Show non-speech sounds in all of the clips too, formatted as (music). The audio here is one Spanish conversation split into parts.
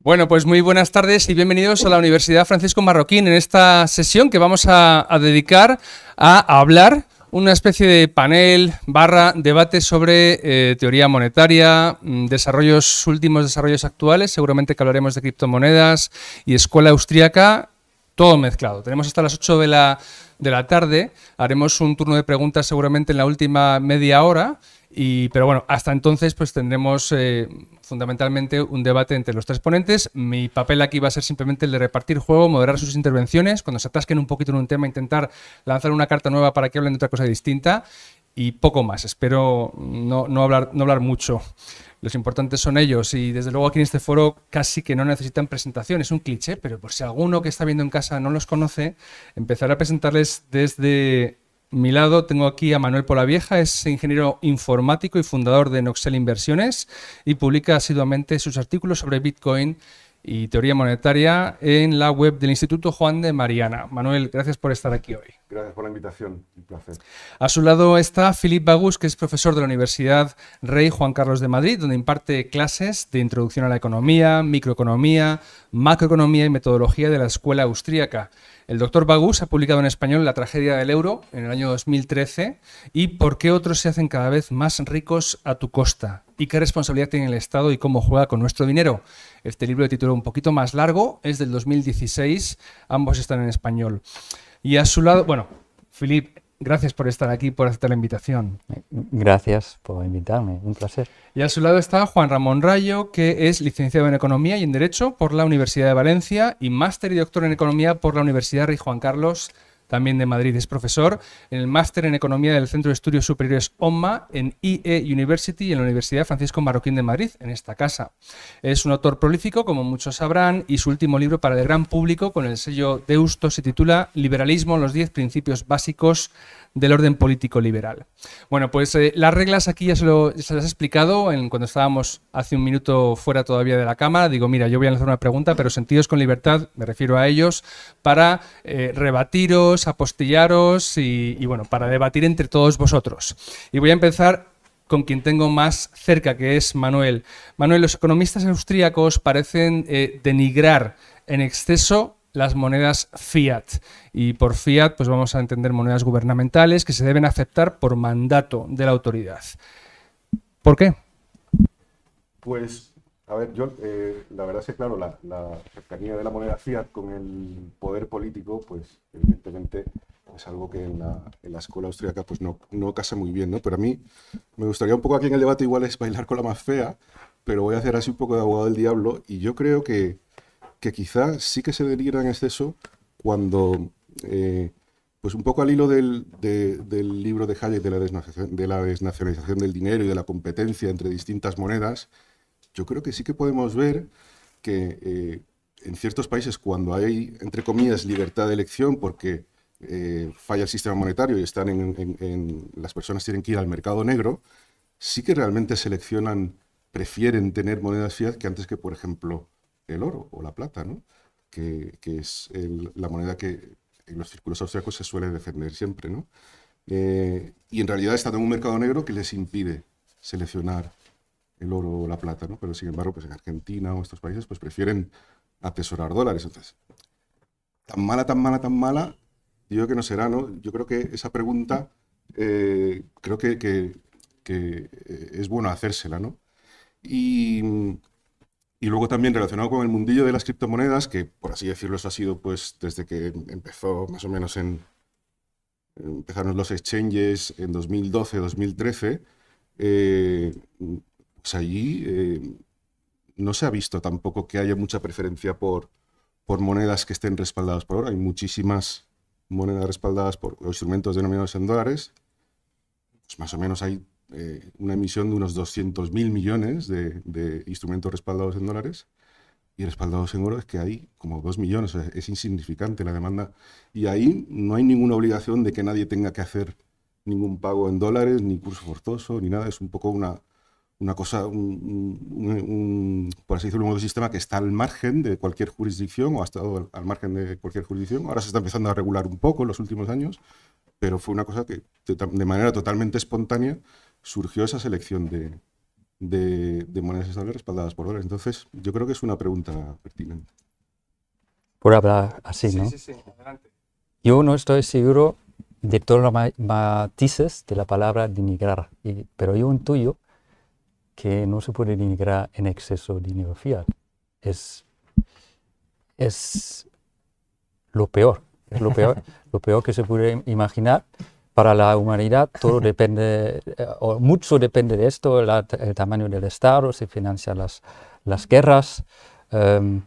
Bueno, pues muy buenas tardes y bienvenidos a la Universidad Francisco Marroquín en esta sesión que vamos a, dedicar a, hablar una especie de panel barra debate sobre eh, teoría monetaria, mm, desarrollos últimos, desarrollos actuales, seguramente que hablaremos de criptomonedas y escuela austríaca, todo mezclado. Tenemos hasta las 8 de la, de la tarde, haremos un turno de preguntas seguramente en la última media hora y, pero bueno, hasta entonces pues tendremos eh, fundamentalmente un debate entre los tres ponentes. Mi papel aquí va a ser simplemente el de repartir juego, moderar sus intervenciones, cuando se atasquen un poquito en un tema, intentar lanzar una carta nueva para que hablen de otra cosa distinta y poco más. Espero no, hablar, no hablar mucho. Los importantes son ellos y desde luego aquí en este foro casi que no necesitan presentación, es un cliché, pero por si alguno que está viendo en casa no los conoce, empezaré a presentarles desde mi lado tengo aquí a Manuel Polavieja, es ingeniero informático y fundador de Noxel Inversiones y publica asiduamente sus artículos sobre Bitcoin y teoría monetaria en la web del Instituto Juan de Mariana. Manuel, gracias por estar aquí hoy. Gracias por la invitación, placer. A su lado está Philip Bagus, que es profesor de la Universidad Rey Juan Carlos de Madrid, donde imparte clases de introducción a la economía, microeconomía, macroeconomía y metodología de la escuela austríaca. El doctor Bagus ha publicado en español La tragedia del euro en el año 2013 y Por qué otros se hacen cada vez más ricos a tu costa y qué responsabilidad tiene el Estado y cómo juega con nuestro dinero. Este libro de título un poquito más largo es del 2016, ambos están en español. Y a su lado, bueno, Filip, gracias por estar aquí, por aceptar la invitación. Gracias por invitarme, un placer. Y a su lado está Juan Ramón Rayo, que es licenciado en Economía y en Derecho por la Universidad de Valencia y máster y doctor en Economía por la Universidad Rey Juan Carlos también de Madrid. Es profesor en el máster en Economía del Centro de Estudios Superiores OMMA en IE University y en la Universidad Francisco Marroquín de Madrid, en esta casa. Es un autor prolífico, como muchos sabrán, y su último libro para el gran público con el sello Deusto se titula Liberalismo, los 10 principios básicos del orden político liberal. Bueno, pues eh, las reglas aquí ya se, lo, las he explicado en, cuando estábamos hace un minuto fuera todavía de la cámara. Digo, mira, yo voy a lanzar una pregunta, pero sentidos con libertad, me refiero a ellos, para eh, rebatiros, apostillaros y, bueno, para debatir entre todos vosotros. Y voy a empezar con quien tengo más cerca, que es Manuel. Manuel, los economistas austríacos parecen eh, denigrar en exceso las monedas fiat. Y por fiat pues vamos a entender monedas gubernamentales que se deben aceptar por mandato de la autoridad. ¿Por qué? Pues, a ver, yo, eh, la verdad es que, claro, la, cercanía de la moneda fiat con el poder político, pues, evidentemente, es algo que en la, escuela austríaca pues no, no casa muy bien, ¿no? Pero a mí me gustaría un poco aquí en el debate igual es bailar con la más fea, pero voy a hacer así un poco de abogado del diablo y yo creo que que quizá sí que se deliran en exceso cuando, eh, pues un poco al hilo del, del libro de Hayek de la, desnacionalización, del dinero y de la competencia entre distintas monedas, yo creo que sí que podemos ver que eh, en ciertos países cuando hay, entre comillas, libertad de elección porque eh, falla el sistema monetario y están las personas tienen que ir al mercado negro, sí que realmente seleccionan, prefieren tener monedas fiat que antes que, por ejemplo, el oro o la plata, que, es la moneda que en los círculos austriacos se suele defender siempre. ¿no? Eh, y en realidad está en un mercado negro que les impide seleccionar el oro o la plata, ¿no? pero sin embargo pues en Argentina o estos países pues prefieren atesorar dólares. Entonces, tan mala, tan mala, tan mala, yo creo que no será, ¿no? Yo creo que esa pregunta, eh, creo que, eh, es bueno hacérsela, ¿no? Y y luego también relacionado con el mundillo de las criptomonedas, que por así decirlo, eso ha sido pues desde que empezó más o menos en... Empezaron los exchanges en 2012, 2013. Eh, pues allí eh, no se ha visto tampoco que haya mucha preferencia por, por monedas que estén respaldadas por ahora Hay muchísimas monedas respaldadas por instrumentos denominados en dólares. Pues más o menos hay eh, una emisión de unos 200.000 millones de, instrumentos respaldados en dólares y respaldados en oro es que hay como 2 millones, es insignificante la demanda. Y ahí no hay ninguna obligación de que nadie tenga que hacer ningún pago en dólares, ni curso forzoso, ni nada, es un poco una, una cosa, un, por así decirlo, un sistema que está al margen de cualquier jurisdicción o ha estado al, margen de cualquier jurisdicción. Ahora se está empezando a regular un poco en los últimos años, pero fue una cosa que de manera totalmente espontánea surgió esa selección de, monedas estables respaldadas por dólares. Entonces, yo creo que es una pregunta pertinente. Por hablar así, ¿no? Sí, sí, adelante. Yo no estoy seguro de todos los matices de la palabra denigrar, y, pero yo intuyo que no se puede denigrar en exceso dinero fiat. Es, es lo peor, es lo peor, (laughs) lo peor que se puede imaginar para la humanidad todo depende, eh, o mucho depende de esto, el tamaño del Estado, se financia las, guerras. Em,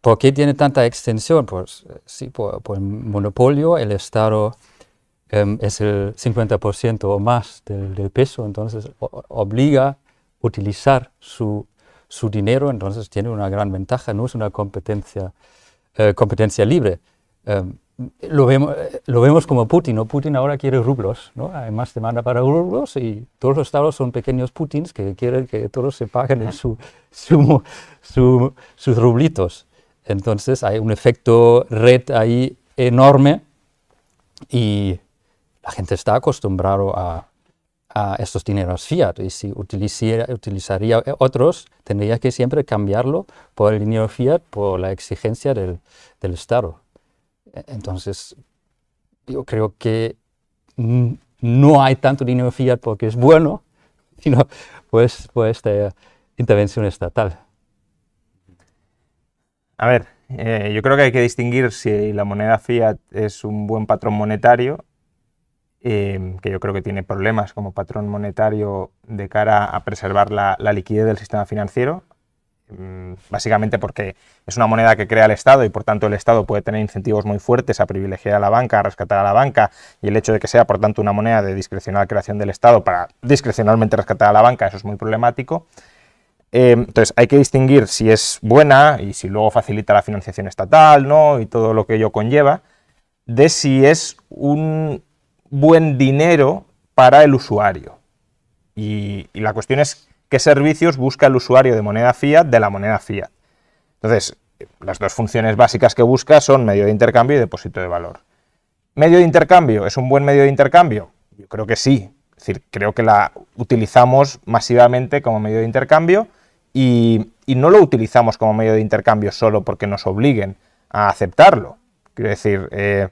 ¿Por qué tiene tanta extensión? Pues eh, sí, por, el monopolio, el Estado em, es el 50% o más del, peso, entonces obliga a utilizar su, dinero, entonces tiene una gran ventaja, no es una competencia, eh, competencia libre. Em, lo vemos, lo vemos como Putin, ¿no? Putin ahora quiere rublos, ¿no? Hay más demanda para rublos y todos los estados son pequeños Putins que quieren que todos se paguen en su, sus rublitos. Entonces hay un efecto red ahí enorme y la gente está acostumbrada a, a estos dineros fiat y si utilizaría otros, tendría que siempre cambiarlo por el dinero fiat por la exigencia del, del Estado. Entonces, yo creo que no hay tanto dinero fiat porque es bueno, (laughs) sino pues, por esta intervención estatal. A ver, eh, yo creo que hay que distinguir si la moneda fiat es un buen patrón monetario, em, que yo creo que tiene problemas como patrón monetario de cara a preservar la liquidez del sistema financiero, Mm, básicamente porque es una moneda que crea el Estado y por tanto el Estado puede tener incentivos muy fuertes a privilegiar a la banca, a rescatar a la banca y el hecho de que sea por tanto una moneda de discrecional creación del Estado para discrecionalmente rescatar a la banca, eso es muy problemático. Eh, entonces hay que distinguir si es buena y si luego facilita la financiación estatal ¿no? y todo lo que ello conlleva, de si es un buen dinero para el usuario. y la cuestión es qué servicios busca el usuario de moneda fiat de la moneda fiat. Entonces, las dos funciones básicas que busca son medio de intercambio y depósito de valor. ¿Medio de intercambio? ¿Es un buen medio de intercambio? Yo creo que sí. Es decir, creo que la utilizamos masivamente como medio de intercambio y, no lo utilizamos como medio de intercambio solo porque nos obliguen a aceptarlo. Quiero decir, eh,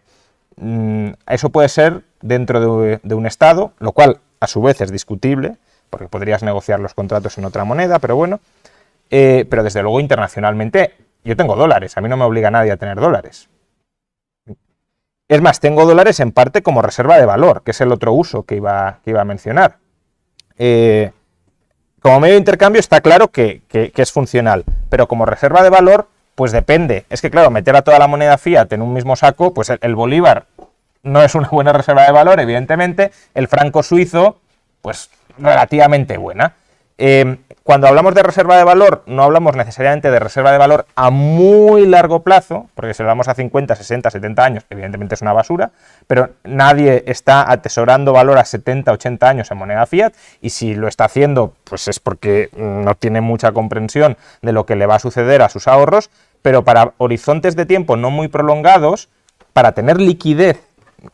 mm, eso puede ser dentro de un estado, lo cual a su vez es discutible, porque podrías negociar los contratos en otra moneda, pero bueno. Eh, pero desde luego internacionalmente yo tengo dólares, a mí no me obliga nadie a tener dólares. Es más, tengo dólares en parte como reserva de valor, que es el otro uso que iba, que iba a mencionar. Eh, como medio de intercambio está claro que, es funcional, pero como reserva de valor, pues depende. Es que claro, meter a toda la moneda fiat en un mismo saco, pues el bolívar no es una buena reserva de valor, evidentemente. El franco suizo, pues relativamente buena. Em, cuando hablamos de reserva de valor, no hablamos necesariamente de reserva de valor a muy largo plazo, porque si lo damos a 50, 60, 70 años, evidentemente es una basura, pero nadie está atesorando valor a 70, 80 años en moneda fiat, y si lo está haciendo, pues es porque no tiene mucha comprensión de lo que le va a suceder a sus ahorros, pero para horizontes de tiempo no muy prolongados, para tener liquidez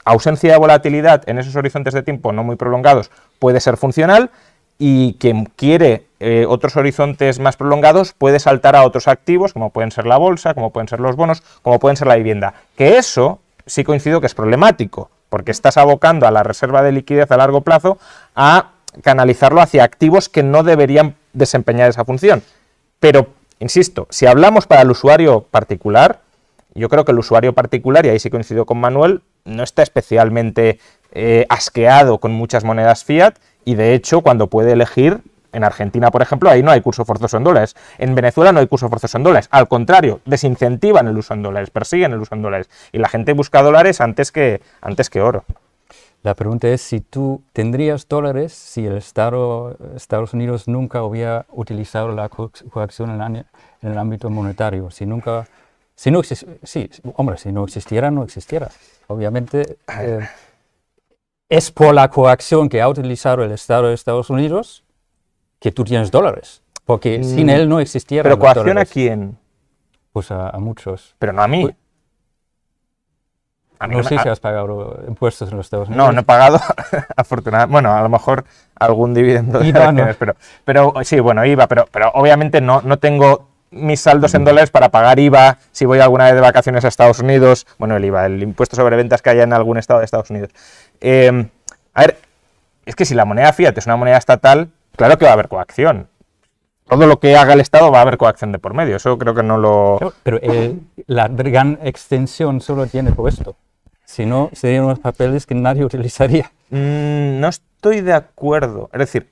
ausencia de volatilidad en esos horizontes de tiempo no muy prolongados puede ser funcional y quien quiere eh, otros horizontes más prolongados puede saltar a otros activos, como pueden ser la bolsa, como pueden ser los bonos, como pueden ser la vivienda. Que eso sí coincido que es problemático, porque estás abocando a la reserva de liquidez a largo plazo a canalizarlo hacia activos que no deberían desempeñar esa función. Pero, insisto, si hablamos para el usuario particular, yo creo que el usuario particular, y ahí sí coincido con Manuel, no está especialmente eh, asqueado con muchas monedas fiat y de hecho cuando puede elegir, en Argentina por ejemplo, ahí no hay curso forzoso en dólares, en Venezuela no hay curso forzoso en dólares, al contrario, desincentivan el uso en dólares, persiguen el uso en dólares y la gente busca dólares antes que, antes que oro. La pregunta es si tú tendrías dólares si el Estado, Estados Unidos nunca hubiera utilizado la coacción en el ámbito monetario, si nunca si no sí, hombre, si no existiera, no existiera. Obviamente, eh, es por la coacción que ha utilizado el Estado de Estados Unidos que tú tienes dólares, porque mm. sin él no existiera. ¿Pero coacción a quién? Pues a, muchos. Pero no a mí. no, sé si has pagado impuestos en los Estados Unidos. No, no he pagado, (laughs) afortunadamente. Bueno, a lo mejor algún dividendo. De pero, pero sí, bueno, IVA, pero, pero obviamente no, no tengo mis saldos en dólares para pagar IVA, si voy alguna vez de vacaciones a Estados Unidos, bueno, el IVA, el impuesto sobre ventas que haya en algún estado de Estados Unidos. Eh, a ver, es que si la moneda fiat es una moneda estatal, claro que va a haber coacción. Todo lo que haga el Estado va a haber coacción de por medio, eso creo que no lo... Pero, eh, la gran extensión solo tiene puesto, si no serían unos papeles que nadie (laughs) utilizaría. Mm, no estoy de acuerdo, es decir,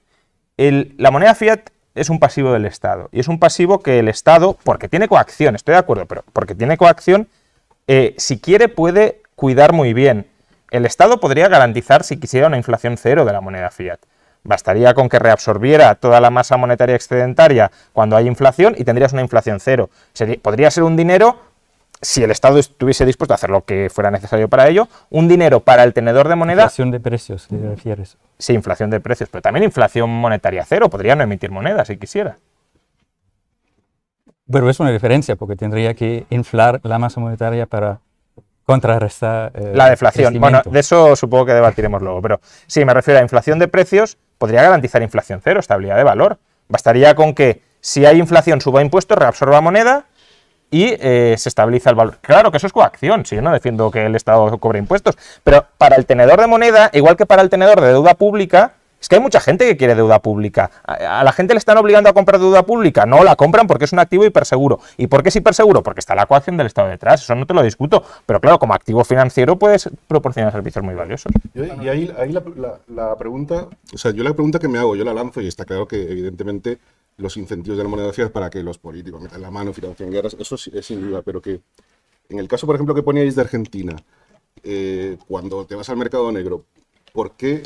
la moneda fiat es un pasivo del Estado. Y es un pasivo que el Estado, porque tiene coacción, estoy de acuerdo, pero porque tiene coacción, eh, si quiere puede cuidar muy bien. El Estado podría garantizar si quisiera una inflación cero de la moneda fiat. Bastaría con que reabsorbiera toda la masa monetaria excedentaria cuando hay inflación y tendrías una inflación cero. podría ser un dinero, si el Estado estuviese dispuesto a hacer lo que fuera necesario para ello, un dinero para el tenedor de moneda. Inflación de precios, ¿Te refieres? Sí, inflación de precios, pero también inflación monetaria cero. Podría no emitir moneda si quisiera. Pero es una diferencia porque tendría que inflar la masa monetaria para contrarrestar. Eh, la deflación. Bueno, de eso supongo que debatiremos luego. Pero si me refiero a inflación de precios, podría garantizar inflación cero, estabilidad de valor. Bastaría con que si hay inflación suba impuestos, reabsorba moneda y eh, se estabiliza el valor. Claro que eso es coacción, si yo no defiendo que el Estado cobre impuestos, pero para el tenedor de moneda, igual que para el tenedor de deuda pública, es que hay mucha gente que quiere deuda pública. A la gente le están obligando a comprar deuda pública. No la compran porque es un activo hiperseguro. ¿Y por qué es hiperseguro? Porque está la coacción del Estado detrás. Eso no te lo discuto. Pero claro, como activo financiero puedes proporcionar servicios muy valiosos. y ahí, la, pregunta, o sea, yo la pregunta que me hago, yo la lanzo y está claro que evidentemente los incentivos de la moneda ciudad para que los políticos metan la mano, financien guerras, eso es, sin duda, pero que en el caso, por ejemplo, que poníais de Argentina, eh, cuando te vas al mercado negro, ¿por qué,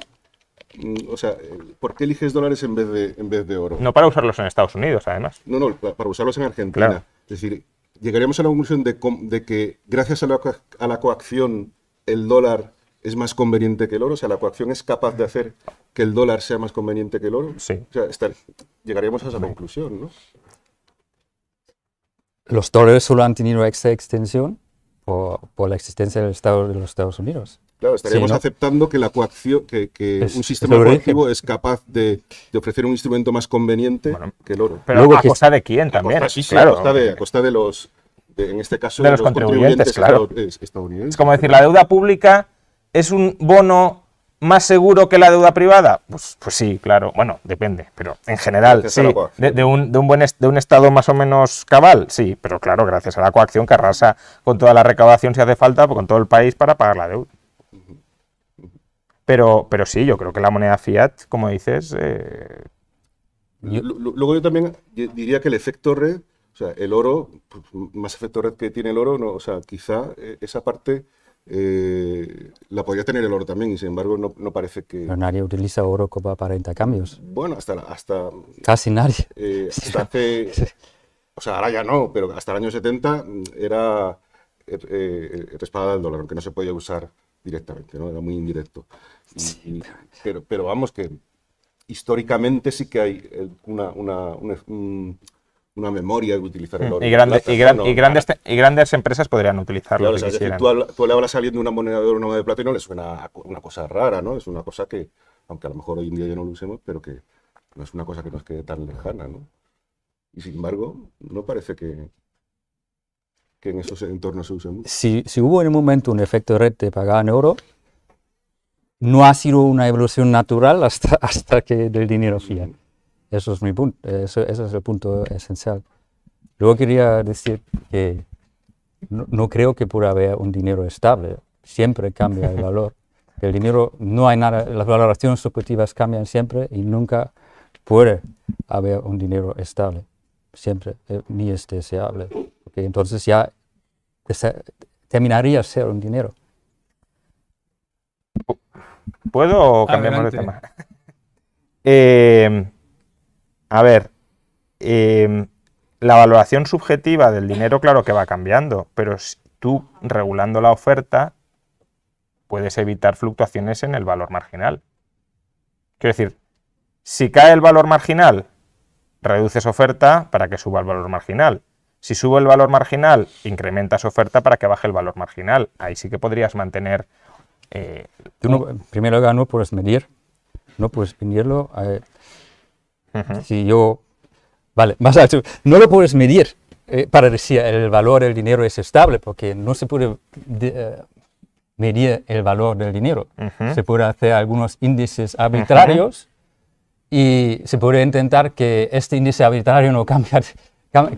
mm, o sea, eh, ¿por qué eliges dólares en vez, de, en vez de oro? No para usarlos en Estados Unidos, además. No, no, para, usarlos en Argentina. Es decir, llegaríamos a la conclusión de, de que gracias a la, a la coacción el dólar es más conveniente que el oro? O sea, ¿la coacción es capaz de hacer que el dólar sea más conveniente que el oro? Sí. O sea, llegaríamos a esa conclusión, ¿no? Los dólares solo han tenido esta extensión por, por, la existencia del Estado de los Estados Unidos. Claro, estaríamos aceptando que la coacción, que, un sistema coactivo es capaz de, ofrecer un instrumento más conveniente que el oro. Pero Luego, a costa de quién también. claro. a, costa de, a costa de los, en este caso, de los, contribuyentes, estadounidenses. Es como decir, la deuda pública es un bono más seguro que la deuda privada? Pues, pues sí, claro. Bueno, depende, pero en general, sí. De, un, buen de un estado más o menos cabal, sí, pero claro, gracias a la coacción que arrasa con toda la recaudación si hace falta, con todo el país para pagar la deuda. Pero, pero sí, yo creo que la moneda fiat, como dices... Eh, luego yo también diría que el efecto red, o sea, el oro, pues, más efecto red que tiene el oro, no, o sea, quizá eh, esa parte eh, la podía tener el oro también, y sin embargo no, parece que... Pero nadie utiliza oro como para intercambios. Bueno, hasta... hasta Casi nadie. Eh, hasta hace... o sea, ahora ya no, pero hasta el año 70 era er, eh, espada del dólar, aunque no se podía usar directamente, ¿no? era muy indirecto. pero, pero vamos que históricamente sí que hay eh, una, una memoria y utilizar el oro. Mm, y, y, grandes, y grandes empresas podrían utilizarlo. si tú, le hablas de una moneda de oro, una de plata le suena una cosa rara, ¿no? Es una cosa que, aunque a lo mejor hoy en día ya no lo usemos, pero que no es una cosa que nos quede tan lejana, ¿no? Y sin embargo, no parece que, que en esos entornos se use mucho. Si, hubo en un momento un efecto de red de pagada en oro, no ha sido una evolución natural hasta, hasta que del dinero fiat. Eso es mi punto, eso, ese es el punto esencial. Luego quería decir que no, creo que pueda haber un dinero estable, siempre cambia el valor. (laughs) El dinero, no hay nada, las valoraciones subjetivas cambian siempre y nunca puede haber un dinero estable, siempre, eh, ni es deseable, porque entonces ya terminaría ser un dinero. ¿Puedo cambiar de tema? (laughs) Eh, a ver, em, la valoración subjetiva del dinero, claro que va cambiando, pero tú regulando la oferta puedes evitar fluctuaciones en el valor marginal. Quiero decir, si cae el valor marginal, reduces oferta para que suba el valor marginal. Si sube el valor marginal, incrementas oferta para que baje el valor marginal. Ahí sí que podrías mantener... Eh, tú primero no puedes medir, no puedes medirlo. a eh, si yo... (laughs) Vale, no lo puedes medir. Eh, para decir el valor del dinero es estable, porque no se puede eh, medir el valor del dinero. Se puede hacer algunos índices arbitrarios y se puede intentar que este índice arbitrario no (laughs) cambie,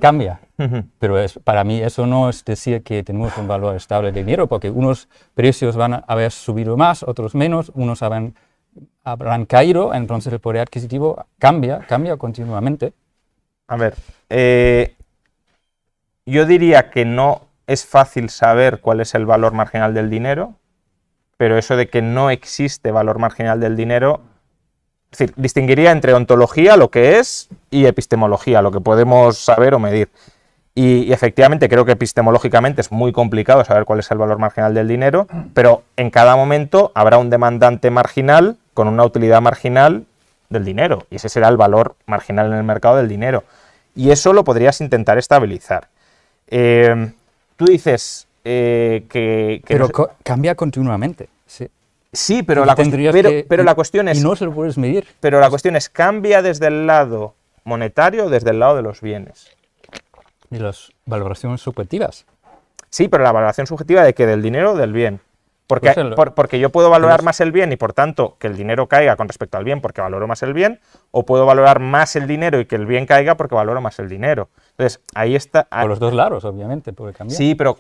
cambia. Pero es, para mí eso no es decir que tenemos un valor estable de dinero, porque unos precios van a haber subido más, otros menos, unos habrán Abraham Cairo, entonces el poder adquisitivo cambia, cambia continuamente. A ver, eh, yo diría que no es fácil saber cuál es el valor marginal del dinero, pero eso de que no existe valor marginal del dinero, es decir, distinguiría entre ontología, lo que es, y epistemología, lo que podemos saber o medir. y, efectivamente creo que epistemológicamente es muy complicado saber cuál es el valor marginal del dinero, pero en cada momento habrá un demandante marginal con una utilidad marginal del dinero, y ese será el valor marginal en el mercado del dinero. Y eso lo podrías intentar estabilizar. Eh, tú dices eh, que, Pero cambia continuamente. Sí. Sí, pero, la, cuestión es... no se lo puedes medir. Pero la cuestión es, ¿cambia desde el lado monetario o desde el lado de los bienes? Y las valoraciones subjetivas. Sí, pero la valoración subjetiva de que del dinero o del bien. Pues porque, yo puedo valorar más el bien y por tanto que el dinero caiga con respecto al bien porque valoro más el bien, o puedo valorar más el dinero y que el bien caiga porque valoro más el dinero. Entonces, ahí está... Ah, por los dos lados, obviamente, el Sí, pero,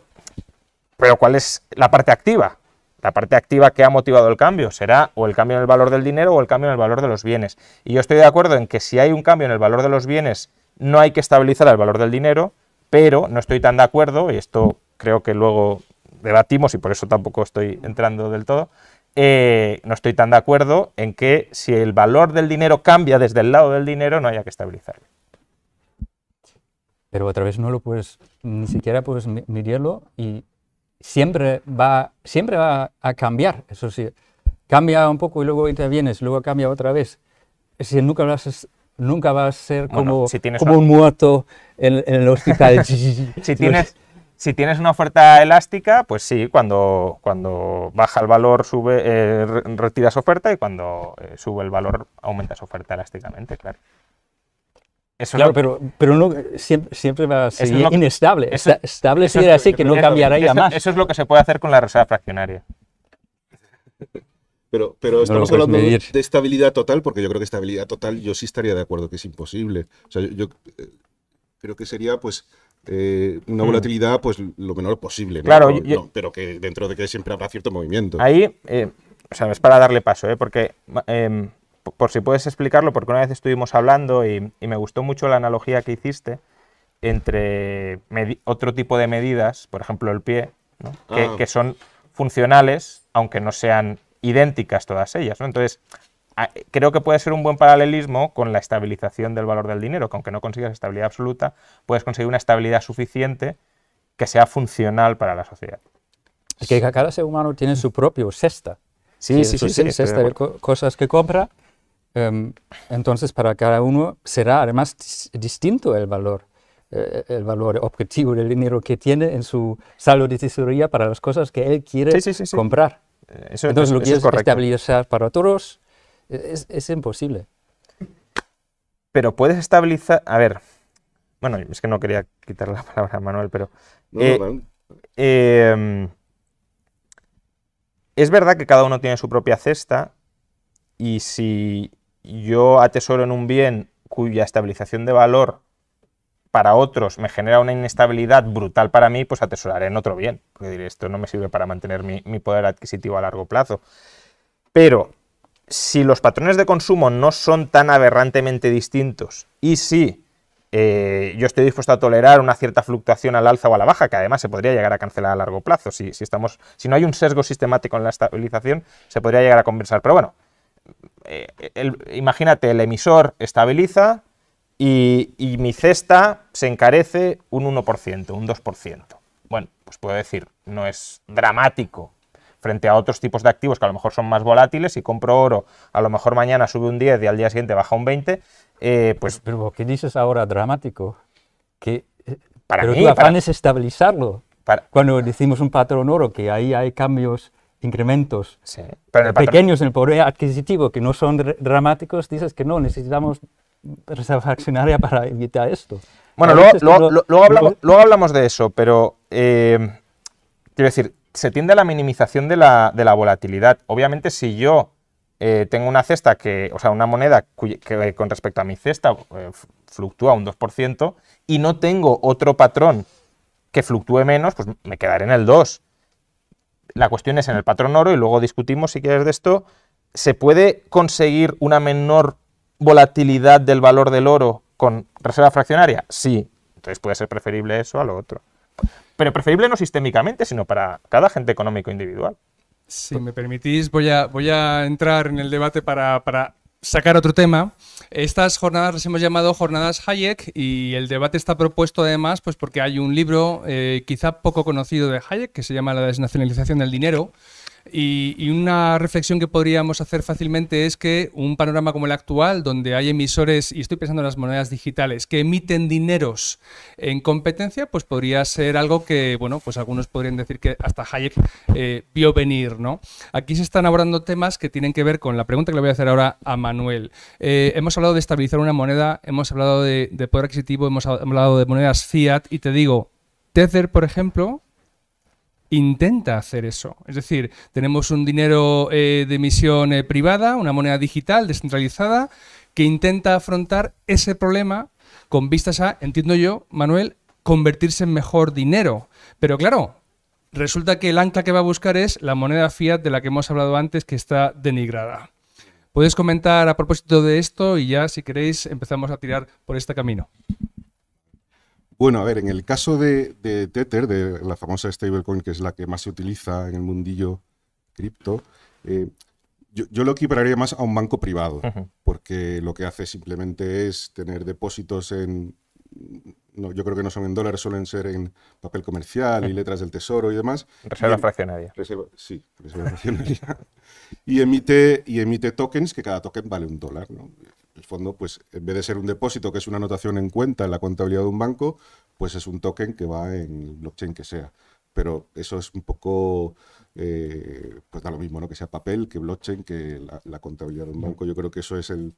pero ¿cuál es la parte activa? La parte activa que ha motivado el cambio será o el cambio en el valor del dinero o el cambio en el valor de los bienes. Y yo estoy de acuerdo en que si hay un cambio en el valor de los bienes, no hay que estabilizar el valor del dinero, pero no estoy tan de acuerdo, y esto creo que luego debatimos y por eso tampoco estoy entrando del todo, eh, no estoy tan de acuerdo en que si el valor del dinero cambia desde el lado del dinero, no haya que estabilizarlo. Pero otra vez no lo puedes, ni siquiera puedes medirlo y siempre va, siempre va a cambiar. Eso sí, cambia un poco y luego intervienes, luego cambia otra vez. nunca vas nunca va a ser como, como un muerto en, en el hospital. (laughs) si, tienes, (laughs) Si tienes una oferta elástica, pues sí, cuando, cuando baja el valor sube, eh, retiras oferta y cuando eh, sube el valor aumentas oferta elásticamente, claro. claro, pero, pero eh, siempre, siempre va a ser inestable. Estable sería así, que no cambiará ya más. Eso es lo que se puede hacer con la reserva fraccionaria. Pero, pero estamos hablando de estabilidad total, porque yo creo que estabilidad total yo sí estaría de acuerdo que es imposible. O sea, yo, eh, creo que sería pues eh, una hmm. volatilidad pues lo menor posible. ¿no? Claro, pero que dentro de que siempre habrá cierto movimiento. Ahí, eh, o sea, es para darle paso, ¿eh? porque em, por si puedes explicarlo, porque una vez estuvimos hablando y, me gustó mucho la analogía que hiciste entre otro tipo de medidas, por ejemplo el pie, ah. que, son funcionales, aunque no sean idénticas todas ellas. ¿no? Entonces, creo que puede ser un buen paralelismo con la estabilización del valor del dinero, que aunque no consigas estabilidad absoluta, puedes conseguir una estabilidad suficiente que sea funcional para la sociedad. que cada ser humano tiene su propio cesta. Sí, sí, sí. sí, cesta de cosas que compra. Em, entonces, para cada uno será además distinto el valor, eh, el valor objetivo del dinero que tiene en su saldo de tesorería para las cosas que él quiere comprar. Eh, eso, entonces, lo que es estabilizar para todos es, imposible. Pero puedes estabilizar. A ver. Bueno, es que no quería quitar la palabra a Manuel, pero. Eh, em, es verdad que cada uno tiene su propia cesta. Y si yo atesoro en un bien cuya estabilización de valor para otros me genera una inestabilidad brutal para mí, pues atesoraré en otro bien. Porque diré, esto no me sirve para mantener mi poder adquisitivo a largo plazo. Pero si los patrones de consumo no son tan aberrantemente distintos y si eh, yo estoy dispuesto a tolerar una cierta fluctuación al alza o a la baja, que además se podría llegar a cancelar a largo plazo, si, estamos, si no hay un sesgo sistemático en la estabilización, se podría llegar a conversar. Pero bueno, eh, imagínate, el emisor estabiliza y, y mi cesta se encarece un 1%, un 2%. Bueno, pues puedo decir, no es dramático frente a otros tipos de activos que a lo mejor son más volátiles. Si compro oro, a lo mejor mañana sube un 10 y al día siguiente baja un 20. Eh, pues, pero, ¿qué dices ahora dramático? Que, eh, para pero mí, tu es estabilizarlo. Cuando decimos un patrón oro, que ahí hay cambios incrementos pequeños en el poder adquisitivo que no son dramáticos, dices que no, necesitamos reserva accionaria para evitar esto. Bueno, luego, luego, luego, hablamos, luego, hablamos, de eso, pero eh, quiero decir, se tiende a la minimización de la, volatilidad. Obviamente, si yo eh, tengo una cesta que, o sea, una moneda que eh, con respecto a mi cesta eh, fluctúa un 2% y no tengo otro patrón que fluctúe menos, pues me quedaré en el 2. La cuestión es en el patrón oro y luego discutimos si quieres de esto, ¿se puede conseguir una menor volatilidad del valor del oro con reserva fraccionaria? Sí, entonces puede ser preferible eso a lo otro pero preferible no sistémicamente, sino para cada agente económico individual. Si me permitís, voy a, voy a entrar en el debate para, sacar otro tema. Estas jornadas las hemos llamado jornadas Hayek y el debate está propuesto además pues porque hay un libro eh, quizá poco conocido de Hayek que se llama La desnacionalización del dinero, y, una reflexión que podríamos hacer fácilmente es que un panorama como el actual, donde hay emisores, y estoy pensando en las monedas digitales, que emiten dineros en competencia, pues podría ser algo que, bueno, pues algunos podrían decir que hasta Hayek eh, vio venir, ¿no? Aquí se están abordando temas que tienen que ver con la pregunta que le voy a hacer ahora a Manuel. Eh, hemos hablado de estabilizar una moneda, hemos hablado de, de poder adquisitivo, hemos hablado de monedas fiat, y te digo, Tether, por ejemplo, intenta hacer eso. Es decir, tenemos un dinero eh, de emisión eh, privada, una moneda digital descentralizada, que intenta afrontar ese problema con vistas a, entiendo yo, Manuel, convertirse en mejor dinero. Pero claro, resulta que el ancla que va a buscar es la moneda fiat de la que hemos hablado antes, que está denigrada. Podéis comentar a propósito de esto y ya, si queréis, empezamos a tirar por este camino. Bueno, a ver, en el caso de, Tether, de la famosa stablecoin, que es la que más se utiliza en el mundillo cripto, eh, yo, lo equipararía más a un banco privado, porque lo que hace simplemente es tener depósitos en... No, yo creo que no son en dólares, suelen ser en papel comercial y letras del tesoro y demás. Reserva em- fraccionaria. sí, reserva fraccionaria. (laughs) y, emite, y emite tokens, que cada token vale un dólar. ¿no? El fondo, pues, en vez de ser un depósito, que es una anotación en cuenta en la contabilidad de un banco, pues es un token que va en blockchain que sea. Pero eso es un poco, eh, pues da lo mismo, ¿no? Que sea papel, que blockchain, que la, contabilidad de un banco. Yo creo que eso es el,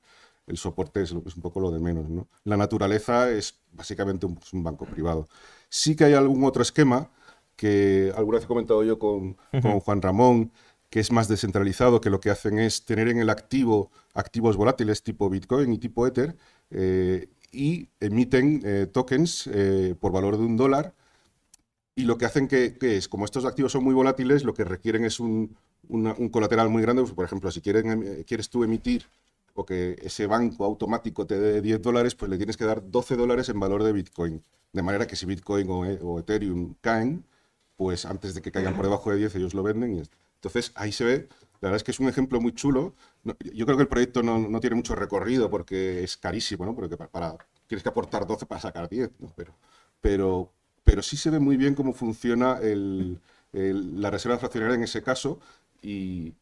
soporte, es, un poco lo de menos, La naturaleza es básicamente un, banco privado. Sí que hay algún otro esquema que alguna vez he comentado yo con Juan Ramón, que es más descentralizado, que lo que hacen es tener en el activo activos volátiles tipo Bitcoin y tipo Ether, eh, y emiten eh, tokens eh, por valor de un dólar. Y lo que hacen que, es, como estos activos son muy volátiles, lo que requieren es un, colateral muy grande. por ejemplo, si quieren, em, quieres tú emitir o que ese banco automático te dé 10 dólares, pues le tienes que dar 12 dólares en valor de Bitcoin. De manera que si Bitcoin o, Ethereum caen, pues antes de que caigan por debajo de 10 ellos lo venden y entonces ahí se ve, la verdad es que es un ejemplo muy chulo. yo creo que el proyecto no, no, tiene mucho recorrido porque es carísimo, ¿no? Porque para, para, tienes que aportar 12 para sacar 10, ¿no? Pero, pero, pero sí se ve muy bien cómo funciona la reserva fraccionaria en ese caso y,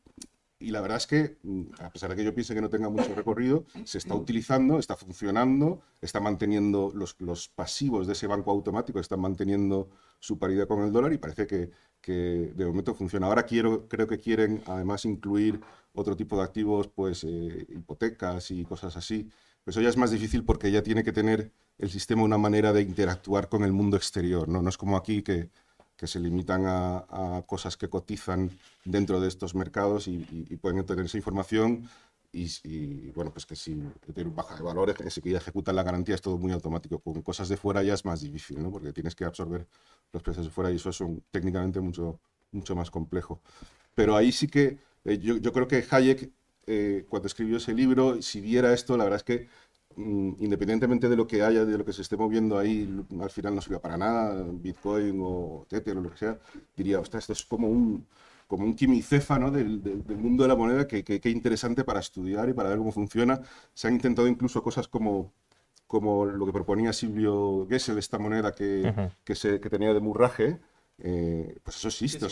y la verdad es que, mm, a pesar de que yo piense que no tenga mucho recorrido, se está utilizando, está funcionando, está manteniendo los, los pasivos de ese banco automático, están manteniendo su paridad con el dólar y parece que, que de momento funciona. Ahora quiero, creo que quieren además incluir otro tipo de activos, pues eh, hipotecas y cosas así. Pues eso ya es más difícil porque ya tiene que tener el sistema una manera de interactuar con el mundo exterior. No, es como aquí que, se limitan a, cosas que cotizan dentro de estos mercados y, pueden obtener esa información y, bueno, pues que si tiene baja de valores, que si ejecutar la garantía es todo muy automático. Con cosas de fuera ya es más difícil, ¿no? Porque tienes que absorber los precios de fuera y eso es un, técnicamente mucho, mucho más complejo. Pero ahí sí que eh, yo, yo, creo que Hayek, eh, cuando escribió ese libro, si viera esto, la verdad es que mm, independientemente de lo que haya, de lo que se esté moviendo ahí, al final no sirva para nada, Bitcoin o Tether o lo que sea, diría, ostras, esto es como un, como un quimicefa, del, mundo de la moneda que, interesante para estudiar y para ver cómo funciona. Se han intentado incluso cosas como, lo que proponía Silvio Gessel, esta moneda que, tenía de murraje. Eh, pues eso existe,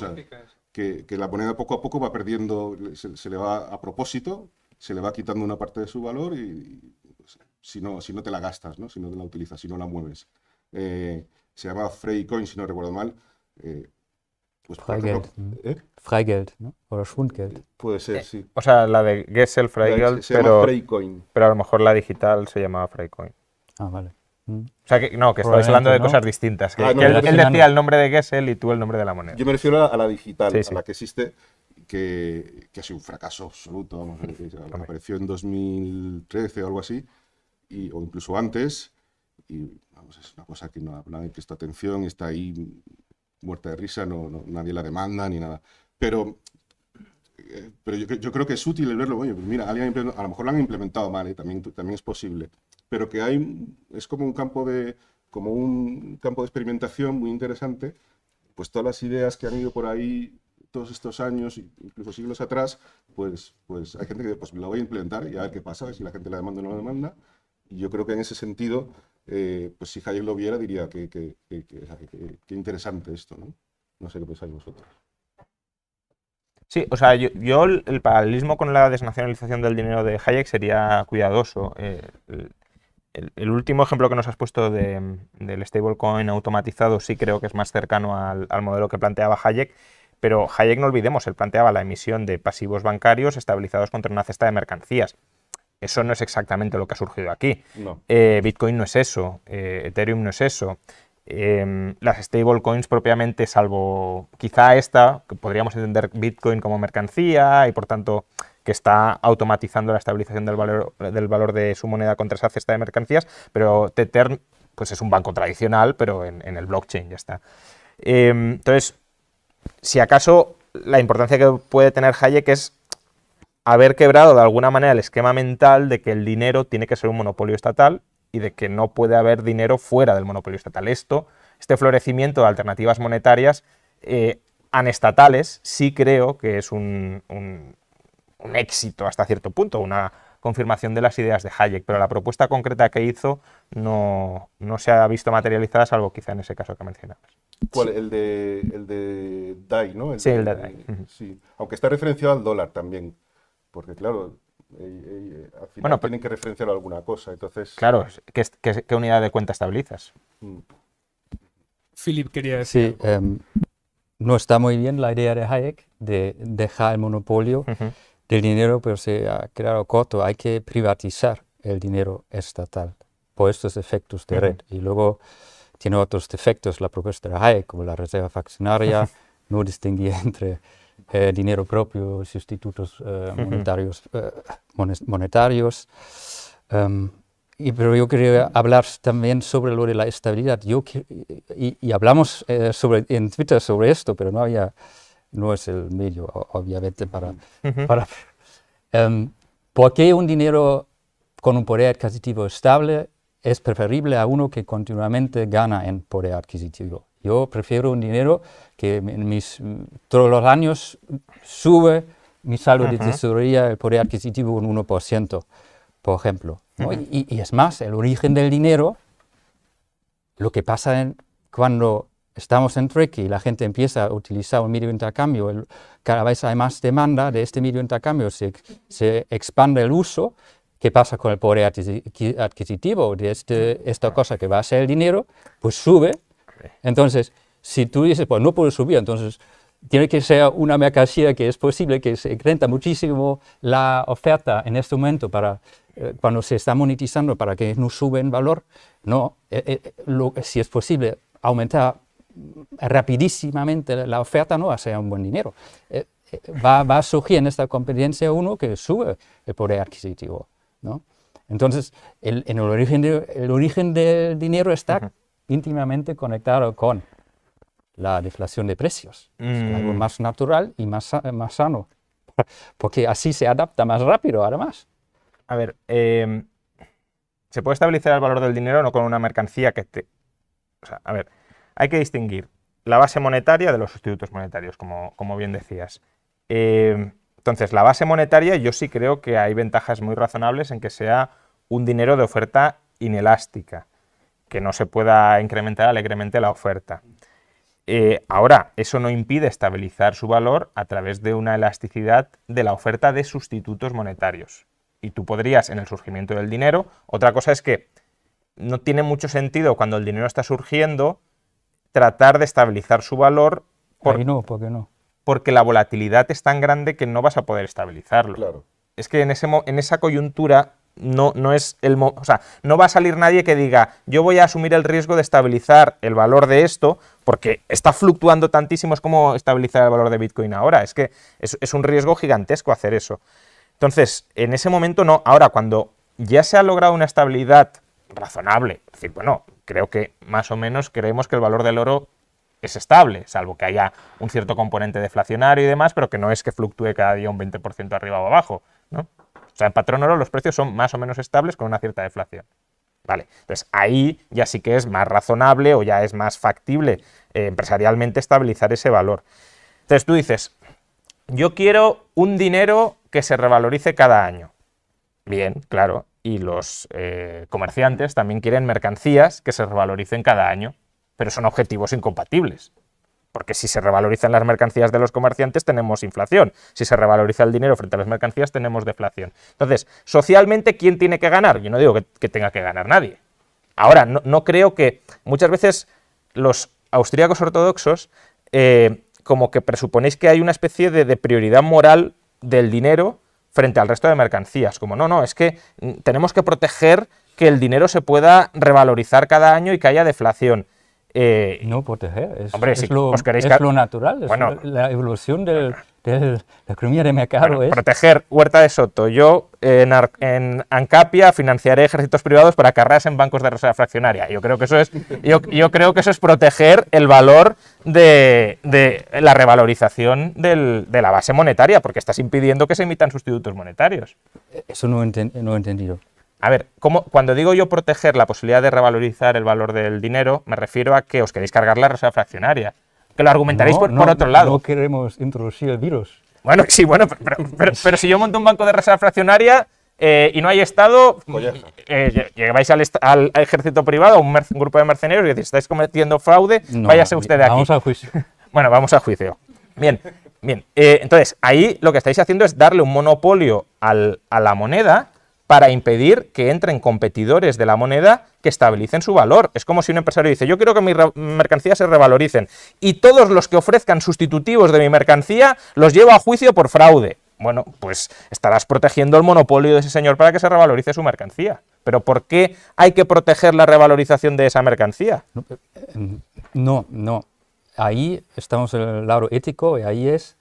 que, la moneda poco a poco va perdiendo, se, le va a propósito, se le va quitando una parte de su valor y, si, no, si no te la gastas, si no la utilizas, si no la mueves. Eh, se llama Frey Coin, si no recuerdo mal. Eh, pues Freigeld. Mm. ¿Eh? Freigeld, ¿no? O Schwundgeld. Eh, puede ser, eh, sí. O sea, la de Gessel, Freigeld, pero, pero a lo mejor la digital se llamaba Freicoin. Ah, vale. Mm. O sea, que, no, que estabais hablando de cosas distintas. Que, ah, él, decía el nombre de Gessel y tú el nombre de la moneda. Yo me refiero a la, digital, a la que existe, que, ha sido un fracaso absoluto. Vamos, apareció en 2013 o algo así, o incluso antes. Y vamos, es una cosa que no ha, prestado atención, está ahí muerta de risa, no, nadie la demanda ni nada. Pero, eh, pero yo, creo que es útil verlo, oye, pues mira, a lo mejor lo han implementado mal, y ¿eh? también, también es posible, pero que hay, es como un campo de, como un campo de experimentación muy interesante, pues todas las ideas que han ido por ahí todos estos años, incluso siglos atrás, pues, pues hay gente que pues, la voy a implementar y a ver qué pasa, si la gente la demanda o no la demanda. Y yo creo que en ese sentido eh, pues si Hayek lo viera diría que, que, interesante esto, ¿no? No sé qué pensáis vosotros. Sí, o sea, yo, el paralelismo con la desnacionalización del dinero de Hayek sería cuidadoso. Eh, el, último ejemplo que nos has puesto del stablecoin automatizado sí creo que es más cercano al, al modelo que planteaba Hayek, pero Hayek, no olvidemos, él planteaba la emisión de pasivos bancarios estabilizados contra una cesta de mercancías. Eso no es exactamente lo que ha surgido aquí. Eh, Bitcoin no es eso, eh, Ethereum no es eso. Em, las stablecoins propiamente, salvo quizá esta, podríamos entender Bitcoin como mercancía y por tanto que está automatizando la estabilización del valor, del valor de su moneda contra esa cesta de mercancías, pero Tether pues es un banco tradicional, pero en, en el blockchain ya está. Em, entonces, si acaso la importancia que puede tener Hayek es haber quebrado de alguna manera el esquema mental de que el dinero tiene que ser un monopolio estatal y de que no puede haber dinero fuera del monopolio estatal. Esto, este florecimiento de alternativas monetarias eh, anestatales, sí creo que es un, éxito hasta cierto punto, una, confirmación de las ideas de Hayek, pero la propuesta concreta que hizo no, se ha visto materializada, salvo quizá en ese caso que mencionabas. ¿Cuál? El, de, DAI, ¿no? sí, el de DAI. Sí, aunque está referenciado al dólar también porque claro, eh, al bueno, tienen que referenciar alguna cosa, entonces... Claro, ¿qué, unidad de cuenta estabilizas? Mm. Philip quería decir. Sí, em, no está muy bien la idea de Hayek de dejar el monopolio del dinero, pero se ha creado corto. Hay que privatizar el dinero estatal por estos efectos de red. Y luego tiene otros defectos la propuesta de Hayek, como la reserva faccionaria, (laughs) no distinguía entre eh, dinero propio, sustitutos eh, monetarios. Eh, monetarios. Em, y, pero yo quería hablar también sobre lo de la estabilidad. Yo, y, hablamos sobre, en Twitter sobre esto, pero no, había, no es el medio, obviamente, para... Em, ¿Por qué un dinero con un poder adquisitivo estable es preferible a uno que continuamente gana en poder adquisitivo? Yo prefiero un dinero que mis, todos los años sube mi saldo de tesorería, el poder adquisitivo, un 1%, por ejemplo. y, es más, el origen del dinero, lo que pasa cuando estamos en Trek y la gente empieza a utilizar un medio de intercambio, cada vez hay más demanda de este medio de intercambio, se, expande el uso, ¿qué pasa con el poder adquisitivo de este, esta cosa que va a ser el dinero? Pues sube entonces, si tú dices, pues no puedo subir, entonces tiene que ser una mercancía que es posible, que se incrementa muchísimo la oferta en este momento para eh, cuando se está monetizando para que no sube en valor. No, eh, eh, si es posible aumentar rapidísimamente la oferta, no va a ser un buen dinero. Va, a surgir en esta competencia uno que sube el poder adquisitivo. Entonces, el, origen, origen del dinero está íntimamente conectado con la deflación de precios. Es mm. algo más natural y más, más sano, (laughs) porque así se adapta más rápido, además. A ver, em, ¿se puede estabilizar el valor del dinero no con una mercancía que te... O sea, a ver, hay que distinguir la base monetaria de los sustitutos monetarios, como, bien decías. Em, entonces, la base monetaria yo sí creo que hay ventajas muy razonables en que sea un dinero de oferta inelástica que no se pueda incrementar alegremente la oferta. Eh, ahora, eso no impide estabilizar su valor a través de una elasticidad de la oferta de sustitutos monetarios. Y tú podrías, en el surgimiento del dinero, otra cosa es que no tiene mucho sentido cuando el dinero está surgiendo tratar de estabilizar su valor. Por, no, qué no? Porque la volatilidad es tan grande que no vas a poder estabilizarlo. Claro. Es que en esa coyuntura no, no es el o sea, no va a salir nadie que diga, yo voy a asumir el riesgo de estabilizar el valor de esto, porque está fluctuando tantísimo, es como estabilizar el valor de Bitcoin ahora, es que es, es un riesgo gigantesco hacer eso. Entonces, en ese momento no, ahora cuando ya se ha logrado una estabilidad razonable, es decir, bueno, creo que más o menos creemos que el valor del oro es estable, salvo que haya un cierto componente deflacionario y demás, pero que no es que fluctúe cada día un 20% arriba o abajo, ¿no? O sea, en patrón oro los precios son más o menos estables con una cierta deflación. Vale, entonces ahí ya sí que es más razonable o ya es más factible eh, empresarialmente estabilizar ese valor. Entonces tú dices, yo quiero un dinero que se revalorice cada año. Bien, claro, y los eh, comerciantes también quieren mercancías que se revaloricen cada año, pero son objetivos incompatibles. Porque si se revalorizan las mercancías de los comerciantes tenemos inflación. Si se revaloriza el dinero frente a las mercancías tenemos deflación. Entonces, socialmente, ¿quién tiene que ganar? Yo no digo que, tenga que ganar nadie. Ahora, no, creo que muchas veces los austríacos ortodoxos eh, como que presuponéis que hay una especie de prioridad moral del dinero frente al resto de mercancías. Como no, no, es que mm, tenemos que proteger que el dinero se pueda revalorizar cada año y que haya deflación. Eh, no proteger, es, lo, natural, la evolución de la economía de mercado. es... Proteger Huerta de Soto. Yo en, Ancapia financiaré ejércitos privados para carreras en bancos de reserva fraccionaria. Yo creo que eso es, yo, creo que eso es proteger el valor de, la revalorización de la base monetaria, porque estás impidiendo que se emitan sustitutos monetarios. Eso no, no he entendido. A ver, cuando digo yo proteger la posibilidad de revalorizar el valor del dinero, me refiero a que os queréis cargar la reserva fraccionaria. Que lo argumentaréis por, otro lado. No queremos introducir el virus. Bueno, sí, bueno, pero, si yo monto un banco de reserva fraccionaria eh, y no hay Estado, pues eh, llegáis al, ejército privado, un, un, grupo de mercenarios y decís, estáis cometiendo fraude, váyase usted de aquí. Vamos a juicio. (laughs) bueno, vamos a juicio. Bien, bien. Eh, entonces, ahí lo que estáis haciendo es darle un monopolio a la moneda para impedir que entren competidores de la moneda que estabilicen su valor. Es como si un empresario dice, yo quiero que mis mercancías se revaloricen y todos los que ofrezcan sustitutivos de mi mercancía los llevo a juicio por fraude. Bueno, pues estarás protegiendo el monopolio de ese señor para que se revalorice su mercancía. Pero ¿por qué hay que proteger la revalorización de esa mercancía? No, eh, no. Ahí estamos en el lado ético y ahí es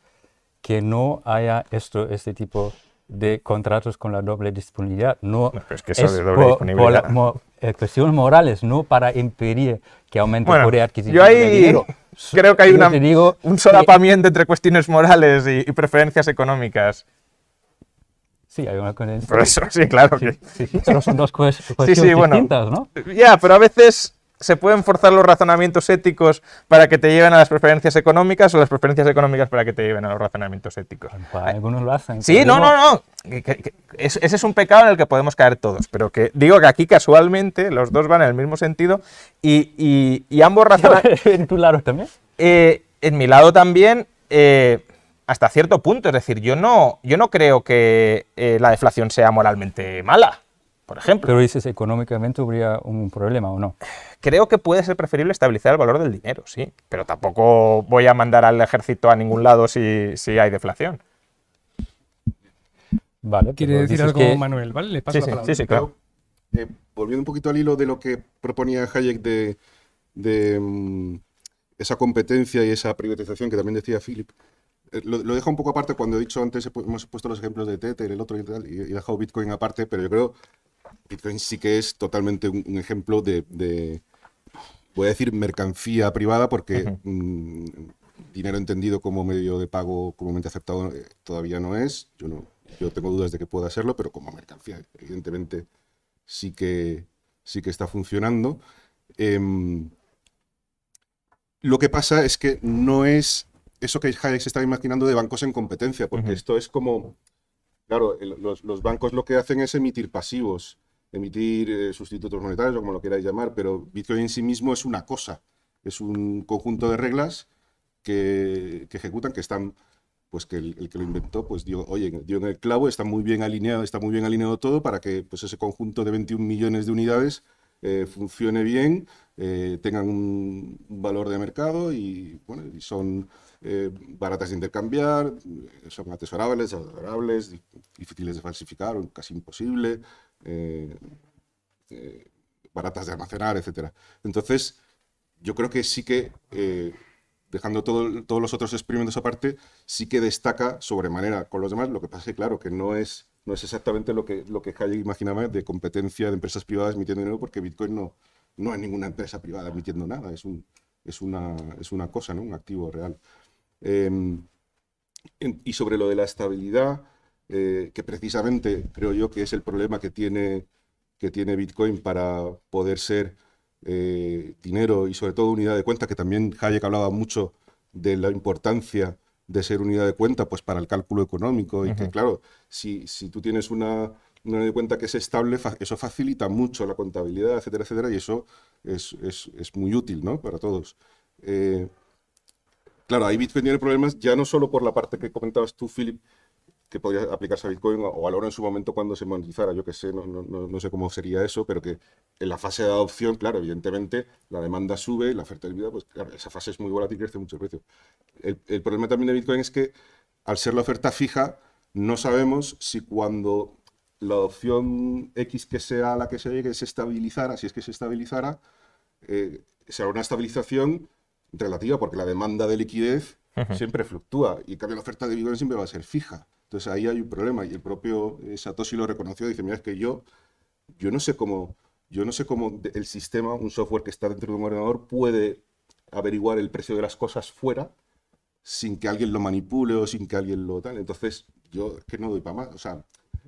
que no haya esto, este tipo de contratos con la doble disponibilidad. No, es que eso de doble por, disponibilidad. Por eh, cuestiones morales, no para impedir que aumente bueno, el poder adquisitivo. Yo ahí de creo que hay una, digo un solapamiento entre cuestiones morales y, preferencias económicas. Sí, hay una coherencia. Pero eso sí, claro. que... sí, son dos cuestiones distintas, ¿no? Ya, pero a veces ¿Se pueden forzar los razonamientos éticos para que te lleven a las preferencias económicas o las preferencias económicas para que te lleven a los razonamientos éticos? algunos lo hacen. Sí, no, no, no. ese es un pecado en el que podemos caer todos, pero que digo que aquí casualmente los dos van en el mismo sentido y, ambos (laughs) razonan... ¿En tu lado también? Eh, en mi lado también, eh, hasta cierto punto. Es decir, yo no, yo no creo que eh, la deflación sea moralmente mala por ejemplo. Pero dices, económicamente habría un problema o no. Creo que puede ser preferible estabilizar el valor del dinero, sí, pero tampoco voy a mandar al ejército a ningún lado si, hay deflación. Vale, pues Quiere decir algo Manuel, ¿vale? Le paso la palabra. Sí, sí, claro. Eh, volviendo un poquito al hilo de lo que proponía Hayek de, mm, esa competencia y esa privatización que también decía Philip, eh, lo, lo, dejo un poco aparte cuando he dicho antes, hemos puesto los ejemplos de Tether, el otro y tal, y, he dejado Bitcoin aparte, pero yo creo Bitcoin sí que es totalmente un, ejemplo de, voy a decir, mercancía privada porque mm, dinero entendido como medio de pago comúnmente aceptado eh, todavía no es. Yo, no, yo tengo dudas de que pueda serlo, pero como mercancía, evidentemente, sí que, sí que está funcionando. Em, lo que pasa es que no es eso que Hayek se está imaginando de bancos en competencia, porque esto es como, claro, los, bancos lo que hacen es emitir pasivos emitir eh, sustitutos monetarios o como lo queráis llamar, pero Bitcoin en sí mismo es una cosa, es un conjunto de reglas que, ejecutan, que están, pues que el, que lo inventó, pues dio, oye, dio en el clavo, está muy bien alineado, está muy bien alineado todo para que pues ese conjunto de 21 millones de unidades eh, funcione bien, eh, tengan un valor de mercado y, bueno, y son baratas de intercambiar, son atesorables, adorables, difíciles de falsificar casi imposible, eh, eh, baratas de almacenar, etc. Entonces, yo creo que sí que, eh, dejando todos los otros experimentos aparte, sí que destaca sobremanera con los demás. Lo que pasa es que, claro, que no es, no es exactamente lo que, lo que imaginaba de competencia de empresas privadas emitiendo dinero, porque Bitcoin no, no es ninguna empresa privada emitiendo nada, es, es, una, es una cosa, ¿no? un activo real. Em, y sobre lo de la estabilidad, eh, que precisamente creo yo que es el problema que tiene, que tiene Bitcoin para poder ser eh, dinero y sobre todo unidad de cuenta, que también Hayek hablaba mucho de la importancia de ser unidad de cuenta pues para el cálculo económico y que claro, si, si tú tienes una, unidad de cuenta que es estable, eso facilita mucho la contabilidad, etcétera, etcétera, y eso es, es, es muy útil ¿no? para todos. Eh, claro, ahí Bitcoin tiene problemas ya no solo por la parte que comentabas tú, Philip, que podría aplicarse a Bitcoin o a lo en su momento cuando se monetizara, yo que sé, no, no, no, sé cómo sería eso, pero que en la fase de adopción, claro, evidentemente la demanda sube, la oferta de vida, pues claro, esa fase es muy volátil y crece mucho el precio. El, problema también de Bitcoin es que al ser la oferta fija, no sabemos si cuando la adopción X que sea la que se llegue se estabilizara, si es que se estabilizara, eh, será una estabilización relativa porque la demanda de liquidez siempre fluctúa y también la oferta de Bitcoin siempre va a ser fija. Entonces ahí hay un problema y el propio eh, Satoshi lo reconoció, dice, mira, es que yo, yo no sé cómo, yo no sé cómo el sistema, un software que está dentro de un ordenador puede averiguar el precio de las cosas fuera sin que alguien lo manipule o sin que alguien lo tal. Entonces yo es que no doy para más, o sea,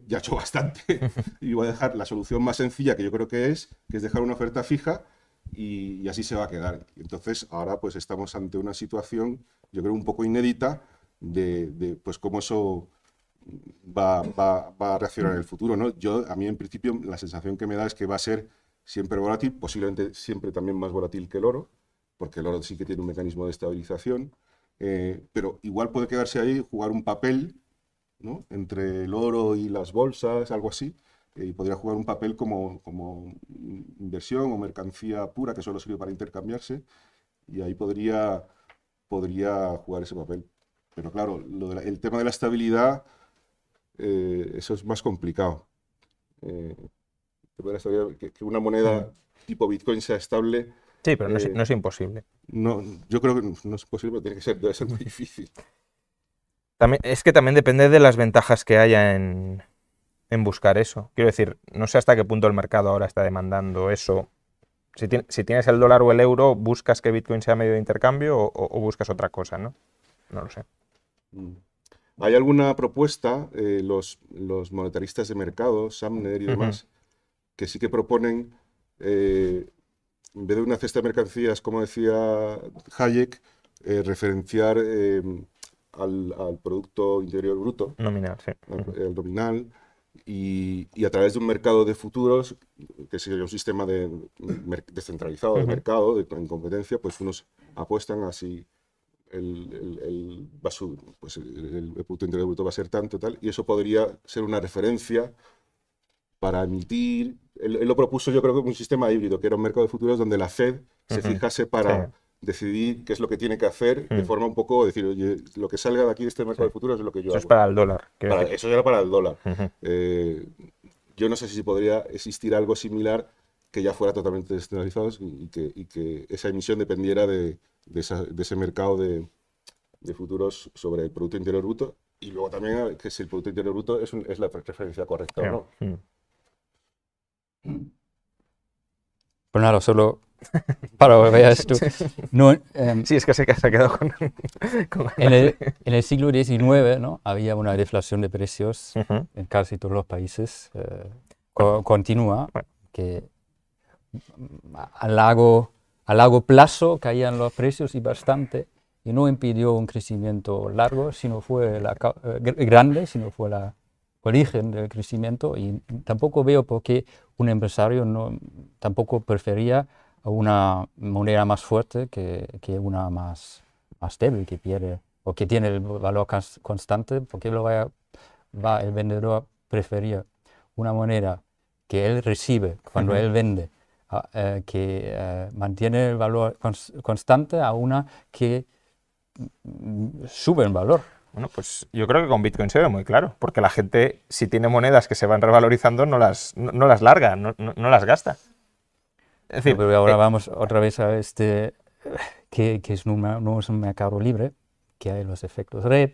ya he hecho (laughs) bastante (laughs) y voy a dejar la solución más sencilla que yo creo que es, que es dejar una oferta fija y, así se va a quedar. Entonces ahora pues estamos ante una situación, yo creo, un poco inédita de, de pues cómo eso va, a reaccionar en el futuro. ¿no? Yo, a mí, en principio, la sensación que me da es que va a ser siempre volátil, posiblemente siempre también más volátil que el oro, porque el oro sí que tiene un mecanismo de estabilización, eh, pero igual puede quedarse ahí, jugar un papel ¿no? entre el oro y las bolsas, algo así, eh, y podría jugar un papel como, inversión o mercancía pura que solo sirve para intercambiarse y ahí podría, podría jugar ese papel. Pero claro, el tema de la estabilidad eh, eso es más complicado. Eh, que, una moneda mm. tipo Bitcoin sea estable. Sí, pero eh, no, es, imposible. No, yo creo que no, es posible, pero tiene que ser, debe ser muy difícil. También, es que también depende de las ventajas que haya en, buscar eso. Quiero decir, no sé hasta qué punto el mercado ahora está demandando eso. Si, si tienes el dólar o el euro, ¿buscas que Bitcoin sea medio de intercambio o, buscas otra cosa, no? No lo sé. Mm. Hay alguna propuesta, eh, los, monetaristas de mercado, Samner y demás, que sí que proponen, eh, en vez de una cesta de mercancías, como decía Hayek, eh, referenciar al, Producto Interior Bruto. Nominal, sí. nominal. Y, a través de un mercado de futuros, que sería un sistema de, descentralizado de, mercado, de, en competencia, pues unos apuestan así el, el, el, va pues, Bruto va a ser tanto, tal, y eso podría ser una referencia para emitir. Él, lo propuso, yo creo que un sistema híbrido, que era un mercado de futuros donde la Fed se fijase para decidir qué es lo que tiene que hacer, de mm. forma un poco decir, oye, lo que salga de aquí de este mercado de futuros es lo que yo eso es para el dólar. Para, eso era para el dólar. Eh, yo no sé si podría existir algo similar que ya fuera totalmente descentralizado y que esa emisión dependiera de, de, ese mercado de, futuros sobre el Producto Interior Bruto y luego también que si el Producto Interior Bruto es, la preferencia correcta o no. Bueno, mm. pues solo para que veas (laughs) em, sí, es que se, ha quedado con... en, el, en, el, siglo XIX ¿no? había una deflación de precios en casi todos los países eh, Continúa que a largo a largo plazo caían los precios y bastante, y no impidió un crecimiento largo, sino fue la, eh, grande, sino fue la origen del crecimiento, y tampoco veo por qué un empresario no, tampoco prefería una moneda más fuerte que, una más, más débil, que pierde o que tiene el valor constante, porque lo va el vendedor prefería una moneda que él recibe cuando él vende Ah, eh, que eh, mantiene el valor constante a una que mm, sube en valor. Bueno, pues yo creo que con Bitcoin se ve muy claro, porque la gente, si tiene monedas que se van revalorizando, no las, no, las larga, no, las gasta. pero ahora eh, vamos otra vez a este, que, es un, no es un mercado libre, que hay los efectos red.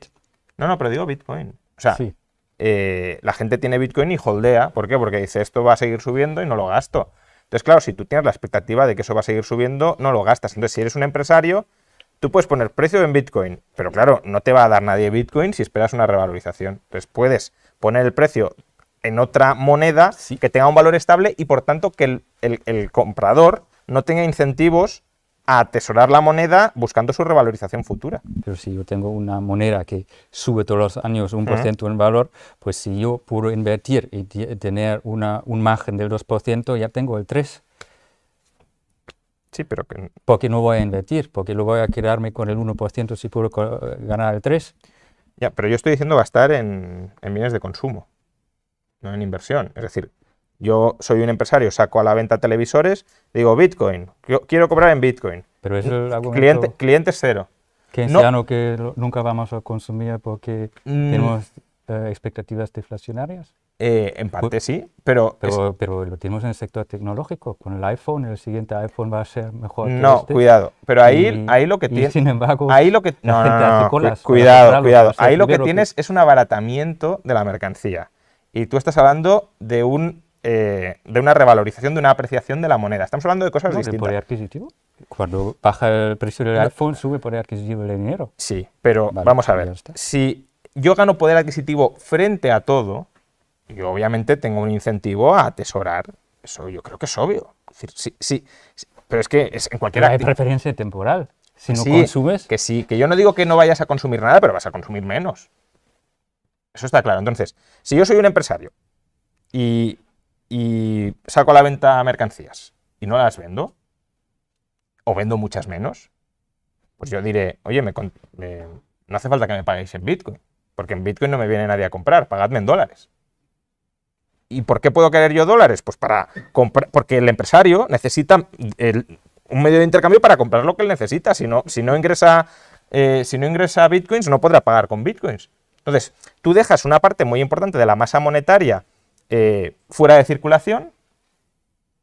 No, no, pero digo Bitcoin. O sea, la gente tiene Bitcoin y holdea. ¿Por qué? Porque dice, esto va a seguir subiendo y no lo gasto. Entonces, claro, si tú tienes la expectativa de que eso va a seguir subiendo, no lo gastas. Entonces, si eres un empresario, tú puedes poner precio en Bitcoin, pero claro, no te va a dar nadie Bitcoin si esperas una revalorización. Entonces, puedes poner el precio en otra moneda que tenga un valor estable y, por tanto, que el comprador no tenga incentivos a atesorar la moneda buscando su revalorización futura. Pero si yo tengo una moneda que sube todos los años un por ciento en valor, pues si yo puedo invertir y tener una, un margen del 2%, ya tengo el 3%. Sí, pero que... Porque no voy a invertir, porque lo voy a quedarme con el 1% si puedo ganar el 3%. Ya, pero yo estoy diciendo gastar en, en bienes de consumo, no en inversión. Es decir, yo soy un empresario, saco a la venta televisores, digo Bitcoin, quiero cobrar en Bitcoin. Pero es el Cliente, clientes cero. Ya no. que nunca vamos a consumir porque mm. tenemos eh, expectativas deflacionarias. Eh, en parte pues, sí, pero, pero, lo tenemos en el sector tecnológico. Con el iPhone, el siguiente iPhone va a ser mejor. No, que este. cuidado. Pero ahí, ahí lo que tienes. ahí lo que, no, Cuidado, cuidado. Ahí lo que tienes es un abaratamiento de la mercancía. Y tú estás hablando de un eh, de una revalorización, de una apreciación de la moneda. Estamos hablando de cosas no, el poder adquisitivo? Cuando baja el precio del iPhone, sube poder adquisitivo del dinero. Sí, pero vamos a ver. Si yo gano poder adquisitivo frente a todo, yo obviamente tengo un incentivo a atesorar. Eso yo creo que es obvio. sí, sí, pero es que es en cualquier... hay preferencia temporal. Si no consumes... Que sí, que yo no digo que no vayas a consumir nada, pero vas a consumir menos. Eso está claro. Entonces, si yo soy un empresario y y saco a la venta mercancías y no las vendo, o vendo muchas menos, pues yo diré, oye, no hace falta que me paguéis en Bitcoin, porque en Bitcoin no me viene nadie a comprar, pagadme en dólares. ¿Y por qué puedo querer yo dólares? Pues para comprar, porque el empresario necesita un medio de intercambio para comprar lo que él necesita. Si no, si no ingresa, eh, si no ingresa bitcoins, no podrá pagar con bitcoins. Entonces, tú dejas una parte muy importante de la masa monetaria eh, fuera de circulación.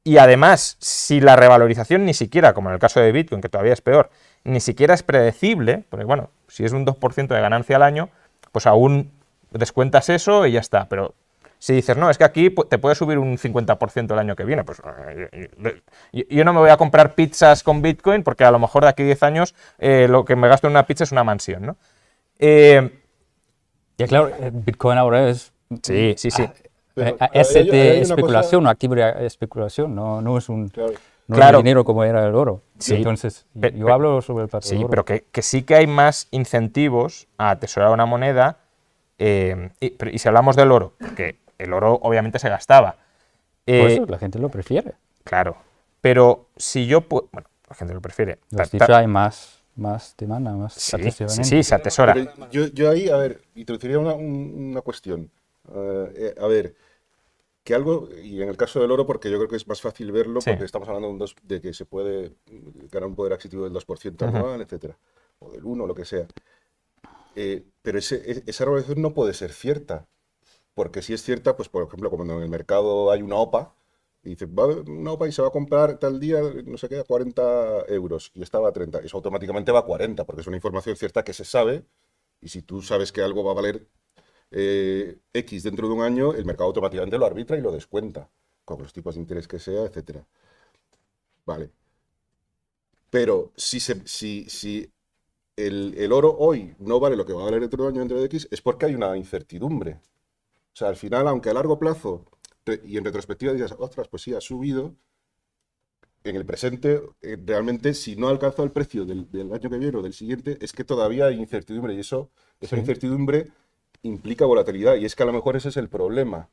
Y además, si la revalorización ni siquiera, como en el caso de Bitcoin, que todavía es peor, ni siquiera es predecible, porque bueno, si es un 2% de ganancia al año, pues aún descuentas eso y ya está. Pero si dices, no, es que aquí te puede subir un 50% el año que viene, pues eh, eh, yo, no me voy a comprar pizzas con Bitcoin porque a lo mejor de aquí a 10 años lo que me gasto en una pizza es una mansión, ¿no? claro, Bitcoin ahora es... Sí, sí, sí. Eh, es de especulación, cosa... activo de especulación, no, no es un... dinero como era el oro. Entonces, yo hablo sobre el patrón Sí, pero que, sí que hay más incentivos a atesorar una moneda. Eh, y, si hablamos del oro, porque el oro obviamente se gastaba. Eh, la gente lo prefiere. Claro. Pero si yo puedo. Bueno, la gente lo prefiere. Los hay más, más demanda, más sí, sí, se atesora. yo, ahí, a ver, introduciría una, una cuestión. Eh, eh, a ver, que algo, y en el caso del oro, porque yo creo que es más fácil verlo, porque estamos hablando de, de, que se puede ganar un poder adquisitivo del 2% anual, etcétera, o del 1, lo que sea. Eh, pero e, esa revelación no puede ser cierta, porque si es cierta, pues por ejemplo, cuando en el mercado hay una OPA, y dice, va una OPA y se va a comprar tal día, no sé qué, a 40 euros, y estaba a 30, eso automáticamente va a 40, porque es una información cierta que se sabe, y si tú sabes que algo va a valer eh, X dentro de un año, el mercado automáticamente lo arbitra y lo descuenta, con los tipos de interés que sea, etc. Vale. Pero si, el, oro hoy no vale lo que va a valer dentro de un año dentro de X, es porque hay una incertidumbre. O sea, al final, aunque a largo plazo y en retrospectiva digas, ostras, pues sí, ha subido, en el presente, eh, realmente, si no alcanzó el precio del, año que viene o del siguiente, es que todavía hay incertidumbre. Y eso, esa incertidumbre implica volatilidad. Y es que a lo mejor ese es el problema,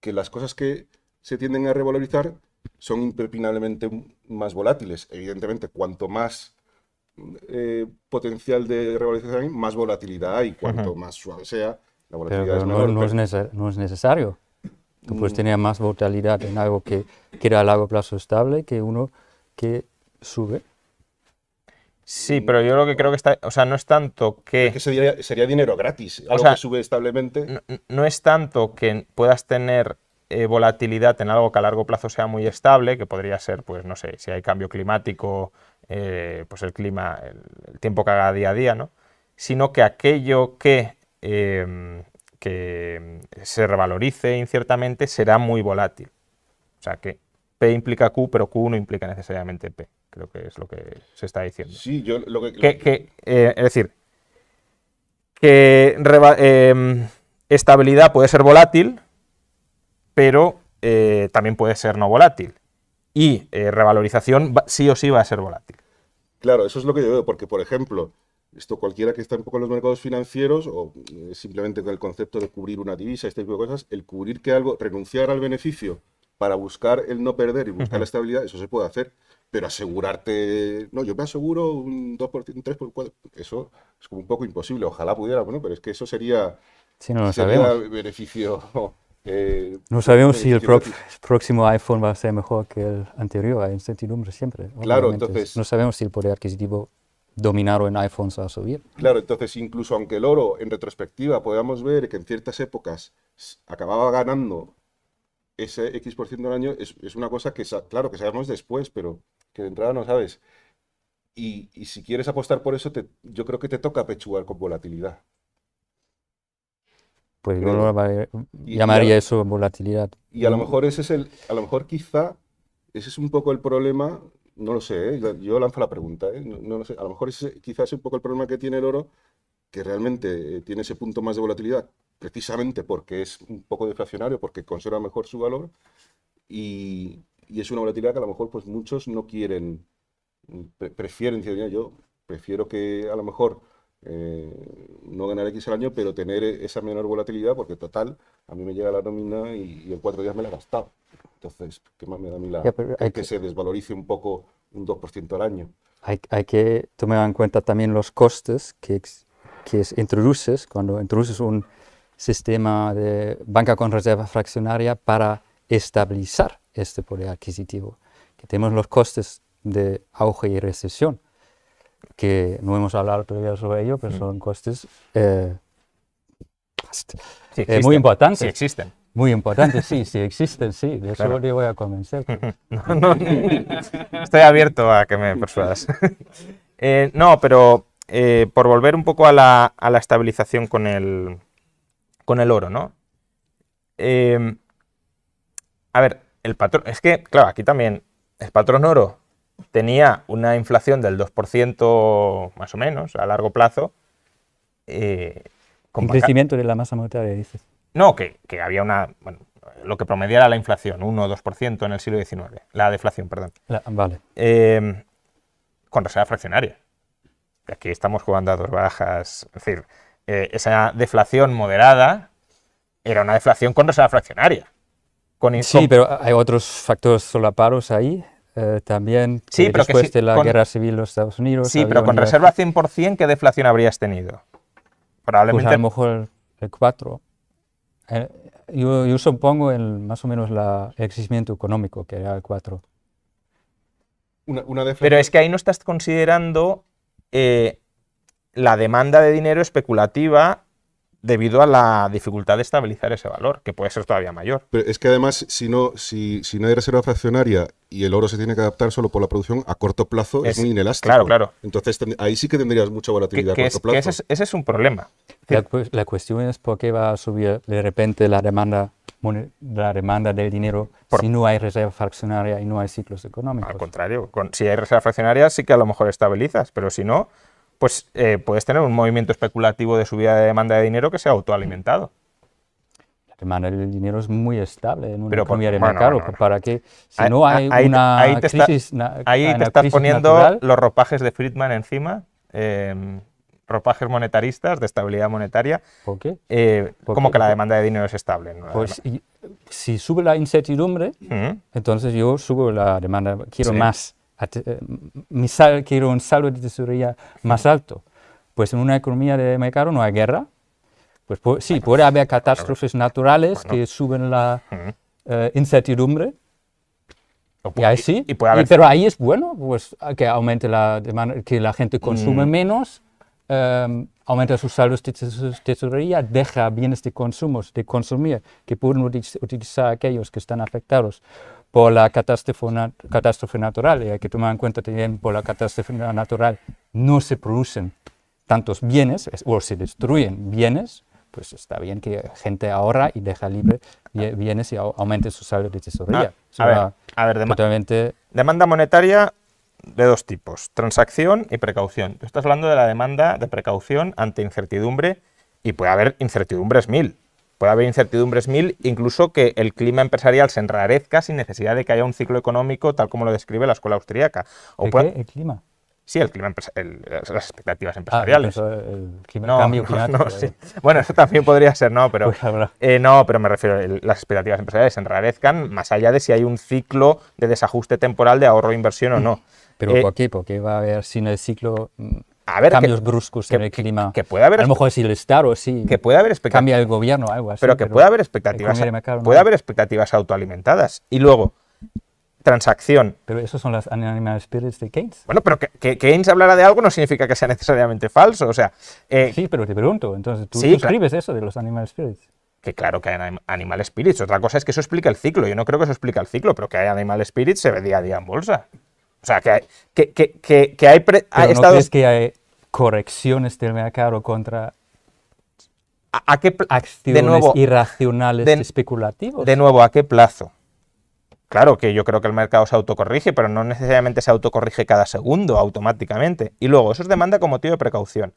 que las cosas que se tienden a revalorizar son imperpinablemente más volátiles. Evidentemente, cuanto más eh, potencial de revalorización hay, más volatilidad hay. Cuanto más suave sea, la volatilidad es No, es necesario. Tú puedes mm. tener más volatilidad en algo que, que era a largo plazo estable que uno que sube. Sí, mm. pero yo lo que creo que está, o sea, no es tanto que... sería, dinero gratis, algo o sea, que sube establemente. No, es tanto que puedas tener eh, volatilidad en algo que a largo plazo sea muy estable, que podría ser, pues no sé, si hay cambio climático, eh, pues el clima, el, tiempo que haga día a día, ¿no? Sino que aquello que, em, que se revalorice inciertamente será muy volátil. O sea, que P implica Q, pero Q no implica necesariamente P. Creo que es lo que se está diciendo. Sí, yo lo que. Eh, es decir, que em, estabilidad puede ser volátil, pero eh, también puede ser no volátil. Y eh, revalorización sí o sí va a ser volátil. Claro, eso es lo que yo veo, porque, por ejemplo, esto cualquiera que está un poco en los mercados financieros o simplemente con el concepto de cubrir una divisa, este tipo de cosas, el cubrir que algo, renunciar al beneficio para buscar el no perder y buscar la estabilidad, eso se puede hacer pero asegurarte, no, yo me aseguro un 2%, un 3%, 4%, eso es como un poco imposible, ojalá pudiera, bueno, pero es que eso sería, sí, no beneficio. (laughs) Eh, no sabemos si el, próximo iPhone va a ser mejor que el anterior, hay incertidumbre siempre. Claro, entonces. No sabemos si el poder adquisitivo dominado en iPhones a subir. Claro, entonces incluso aunque el oro en retrospectiva podamos ver que en ciertas épocas acababa ganando ese X% del año, es, es, una cosa que, claro, que sabemos después, pero que de entrada no sabes. Y, si quieres apostar por eso, te, yo creo que te toca pechugar con volatilidad. Pues yo lo llamaría eso volatilidad. Y a lo mejor ese es el, a lo mejor quizá ese es un poco el problema, no lo sé, ¿eh? yo lanzo la pregunta, ¿eh? no, lo sé. a lo mejor ese, quizá es un poco el problema que tiene el oro, que realmente eh, tiene ese punto más de volatilidad, precisamente porque es un poco deflacionario, porque conserva mejor su valor y, y es una volatilidad que a lo mejor pues muchos no quieren, mm, prefieren, yo prefiero que a lo mejor eh, no ganar X al año, pero tener e, esa menor volatilidad, porque total, a mí me llega la nómina y, en cuatro días me la he gastado. Entonces, ¿qué más me da a mí la, que, se desvalorice un poco un 2% al año? Hay, hay, que tomar en cuenta también los costes que, que introduces cuando introduces un sistema de banca con reserva fraccionaria para estabilizar este poder adquisitivo, que tenemos los costes de auge y recesión, que no hemos hablado todavía sobre ello, pero son costes eh, eh, muy importantes. Sí existen. Muy importantes, sí, sí (laughs) existen, sí. De eso claro. voy a convencer. (laughs) estoy abierto a que me persuadas. (laughs) Eh, no, pero por volver un poco a la, a estabilización con el, con el oro, ¿no? A ver, el patrón, es que, claro, aquí también el patrón oro tenía una inflación del 2% más o menos a largo plazo. ¿Un eh, con crecimiento de la masa monetaria, dices. No, que, había una, bueno, lo que era la inflación, 1 o 2% en el siglo XIX, la deflación, perdón. vale. Em, con reserva fraccionaria. Aquí estamos jugando a dos bajas, es decir, eh, esa deflación moderada era una deflación con reserva fraccionaria sí, pero hay otros factores solaparos ahí. Eh, también después de la guerra civil en los Estados Unidos. Sí, pero con reserva 100%, ¿qué deflación habrías tenido? Probablemente. Pues a lo mejor el 4. Eh, yo, supongo el, más o menos el crecimiento económico, que era el 4. pero es que ahí no estás considerando eh, la demanda de dinero especulativa debido a la dificultad de estabilizar ese valor, que puede ser todavía mayor. Pero es que además, si no, si, no hay reserva fraccionaria y el oro se tiene que adaptar solo por la producción, a corto plazo es, muy inelástico. Claro, claro. Entonces ahí sí que tendrías mucha volatilidad a corto es, plazo. Que ese, es, un problema. La, la, cuestión es por qué va a subir de repente la demanda la demanda del dinero si no hay reserva fraccionaria y no hay ciclos económicos. Al contrario, con, si hay reserva fraccionaria sí que a lo mejor estabilizas, pero si no, pues eh, puedes tener un movimiento especulativo de subida de demanda de dinero que sea autoalimentado. La demanda del dinero es muy estable en una Pero economía de mercado. Para que si no hay una crisis, ahí te estás poniendo los ropajes de Friedman encima. Em, ropajes monetaristas, de estabilidad monetaria. ¿Por qué? Eh, como que la demanda de dinero es estable. Pues si sube la incertidumbre, entonces yo subo la demanda, quiero más. Eh, sal, quiero un saldo de tesorería más alto. Pues en una economía de mercado no hay guerra. Pues sí, puede haber catástrofes naturales que suben la eh, incertidumbre. Y ahí sí, pero ahí es bueno pues, que aumente la que la gente consume mm. menos, em, aumenta sus saldos de tesorería, deja bienes de consumos de consumir que pueden utilizar aquellos que están afectados por la catástrofe, natural, y hay que tomar en cuenta también por la catástrofe natural no se producen tantos bienes o se destruyen bienes, pues está bien que gente ahorra y deja libre bienes y aumente su salario de tesorería. Ah, a, ver, demanda monetaria de dos tipos, transacción y precaución. Tú estás hablando de la demanda de precaución ante incertidumbre y puede haber incertidumbres mil. Puede haber incertidumbres mil, incluso que el clima empresarial se enrarezca sin necesidad de que haya un ciclo económico tal como lo describe la escuela austríaca. O ¿El clima? Sí, el clima las expectativas ah, empresariales. el cambio (laughs) no, eh. Bueno, eso también podría ser, ¿no? Pero, pues, eh, no, pero me refiero, que las expectativas empresariales se enrarezcan más allá de si hay un ciclo de desajuste temporal de ahorro-inversión o no. Pero eh, ¿por qué? ¿Por qué va a haber sin el ciclo mm, a ver, cambios bruscos en el clima. Que puede haber. A lo mejor es el Estado, sí. Que puede haber Cambia el gobierno, algo así. Pero que pueda puede haber expectativas. puede haber expectativas autoalimentadas. Y luego, transacción. Pero esos son las animal spirits de Keynes. Bueno, pero que, Keynes hablara de algo no significa que sea necesariamente falso. O sea. Eh, sí, pero te pregunto, entonces tú, describes eso de los animal spirits que claro que hay animal spirits. Otra cosa es que eso explica el ciclo. Yo no creo que eso explica el ciclo, pero que hay animal spirits se ve día a día en bolsa. O sea, que, hay, que, que, que, hay, Pero ¿no que hay correcciones del mercado contra ¿A, qué acciones de nuevo, irracionales de, especulativos? De nuevo, ¿a qué plazo? Claro que yo creo que el mercado se autocorrige, pero no necesariamente se autocorrige cada segundo automáticamente. Y luego, eso es demanda con motivo de precaución.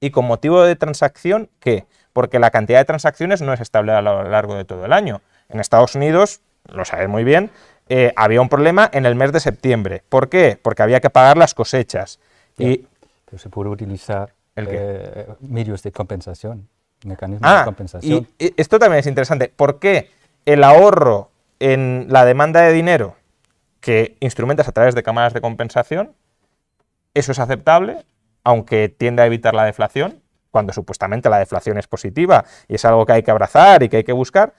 Y con motivo de transacción, ¿qué? Porque la cantidad de transacciones no es estable a lo largo de todo el año. En Estados Unidos, lo sabes muy bien, eh, había un problema en el mes de septiembre. ¿Por qué? Porque había que pagar las cosechas. Y, Pero se puede utilizar ¿El eh, medios de compensación, mecanismos ah, de compensación. Y, e, y esto también es interesante. ¿Por qué el ahorro en la demanda de dinero que instrumentas a través de cámaras de compensación, eso es aceptable, aunque tiende a evitar la deflación, cuando supuestamente la deflación es positiva y es algo que hay que abrazar y que hay que buscar,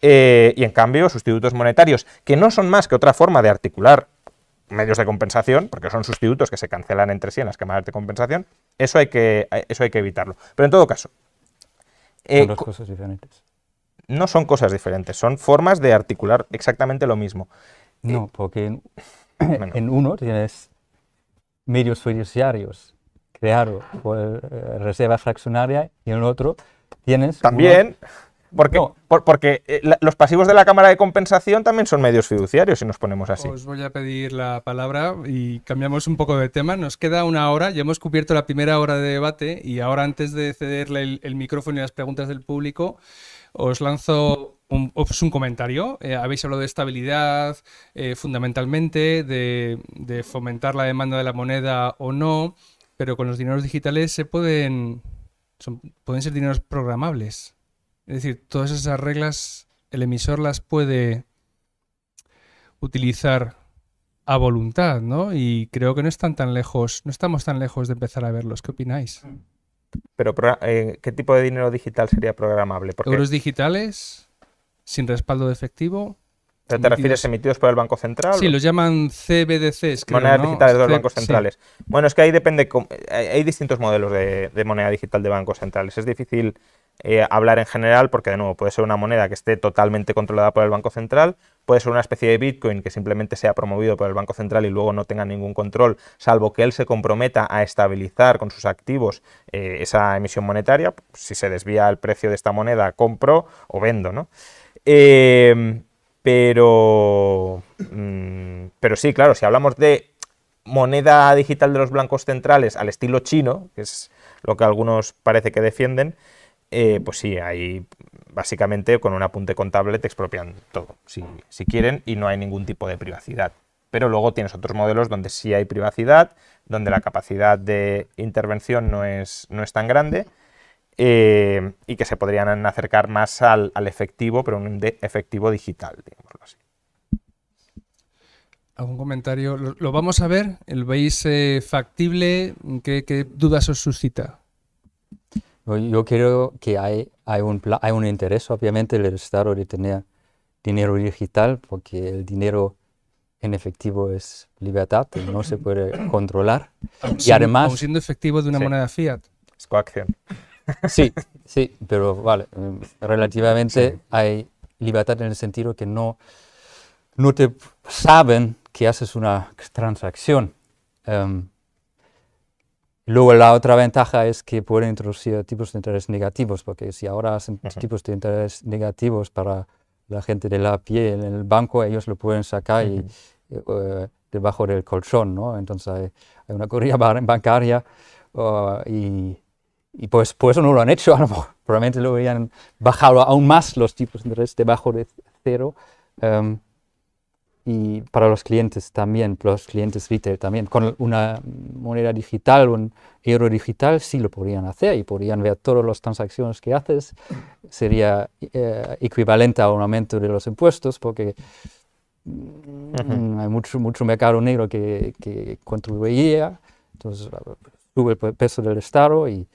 eh, y en cambio, sustitutos monetarios, que no son más que otra forma de articular medios de compensación, porque son sustitutos que se cancelan entre sí en las cámaras de compensación, eso hay que, eso hay que evitarlo. Pero en todo caso... son eh, dos cosas diferentes. No son cosas diferentes, son formas de articular exactamente lo mismo. No, eh, porque (coughs) en, uno tienes medios fiduciarios creados por reserva fraccionaria y en el otro tienes... También... Porque, eh, los pasivos de la Cámara de Compensación también son medios fiduciarios, si nos ponemos así. Os voy a pedir la palabra y cambiamos un poco de tema. Nos queda una hora, ya hemos cubierto la primera hora de debate y ahora antes de cederle el, micrófono y las preguntas del público, os lanzo un, comentario. Eh, habéis hablado de estabilidad eh, fundamentalmente, de, fomentar la demanda de la moneda o no, pero con los dineros digitales se pueden, pueden ser dineros programables. Es decir, todas esas reglas el emisor las puede utilizar a voluntad, ¿no? Y creo que no están tan lejos, no estamos tan lejos de empezar a verlos. ¿Qué opináis? Pero, eh, ¿qué tipo de dinero digital sería programable? Porque... Euros digitales, sin respaldo de efectivo. ¿Te, refieres emitidos por el Banco Central? Sí, los llaman CBDCs. monedas digitales de los bancos centrales. Bueno, es que ahí depende. Eh, hay distintos modelos de moneda digital de bancos centrales. Es difícil eh, hablar en general, porque de nuevo puede ser una moneda que esté totalmente controlada por el Banco Central, puede ser una especie de Bitcoin que simplemente sea promovido por el Banco Central y luego no tenga ningún control, salvo que él se comprometa a estabilizar con sus activos eh, esa emisión monetaria. Pues, si se desvía el precio de esta moneda, compro o vendo, ¿no? Eh, pero, mm, pero sí, claro, si hablamos de moneda digital de los bancos centrales al estilo chino, que es lo que algunos parece que defienden, eh, pues sí, ahí básicamente con un apunte contable te expropian todo, si, quieren, y no hay ningún tipo de privacidad. Pero luego tienes otros modelos donde sí hay privacidad, donde la capacidad de intervención no es, tan grande eh, y que se podrían acercar más al, efectivo, pero un efectivo digital, digamoslo así. ¿Algún comentario? ¿Lo, vamos a ver? ¿El veis eh, factible? ¿Qué dudas os suscita? Yo creo que hay, hay, un, hay un interés, obviamente, el Estado de tener dinero digital, porque el dinero en efectivo es libertad, no se puede (clears throat) controlar. y además... siendo efectivo de una moneda fiat. Es coacción. Sí, sí, pero vale, em, relativamente hay libertad en el sentido que no, no te saben que haces una transacción. Em, Luego la otra ventaja es que pueden introducir tipos de interés negativos, porque si ahora hacen tipos de interés negativos para la gente de la piel en el banco, ellos lo pueden sacar eh, debajo del colchón, ¿no? Entonces hay, una corrida (laughs) bancaria y, pues por eso no lo han hecho, (laughs) a lo mejor, probablemente lo habían bajado aún más los tipos de interés debajo de cero. Em, y para los clientes también, los clientes retail también. Con una moneda digital, un euro digital, sí lo podrían hacer y podrían ver todas las transacciones que haces. Sería eh, equivalente a un aumento de los impuestos porque hay mucho, mucho mercado negro que, que contribuía. Entonces sube el peso del Estado y,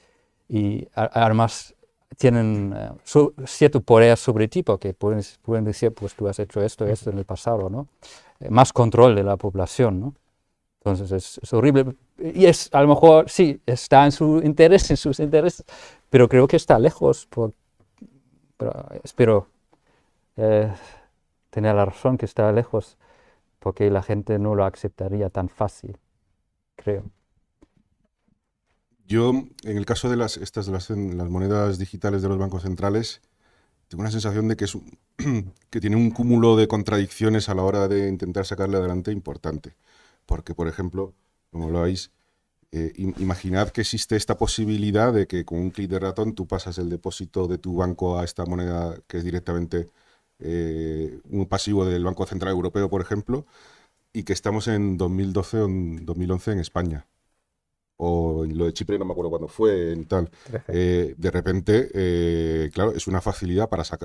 y además tienen eh, su, cierto poder sobre ti, porque pueden, pueden, decir, pues tú has hecho esto, esto en el pasado, ¿no? Eh, más control de la población, ¿no? Entonces es, horrible. Y es, a lo mejor, sí, está en su interés, en sus intereses, pero creo que está lejos. Por, pero espero eh, tener la razón que está lejos, porque la gente no lo aceptaría tan fácil, creo. Yo, en el caso de las, estas, monedas digitales de los bancos centrales, tengo una sensación de que, (clears throat) que tiene un cúmulo de contradicciones a la hora de intentar sacarle adelante importante. Porque, por ejemplo, como lo veis, eh, imaginad que existe esta posibilidad de que con un clic de ratón tú pasas el depósito de tu banco a esta moneda que es directamente eh, un pasivo del Banco Central Europeo, por ejemplo, y que estamos en 2012 o 2011 en España o lo de Chipre no me acuerdo cuándo fue, tal. Eh, de repente, eh, claro, es una facilidad para, hacer,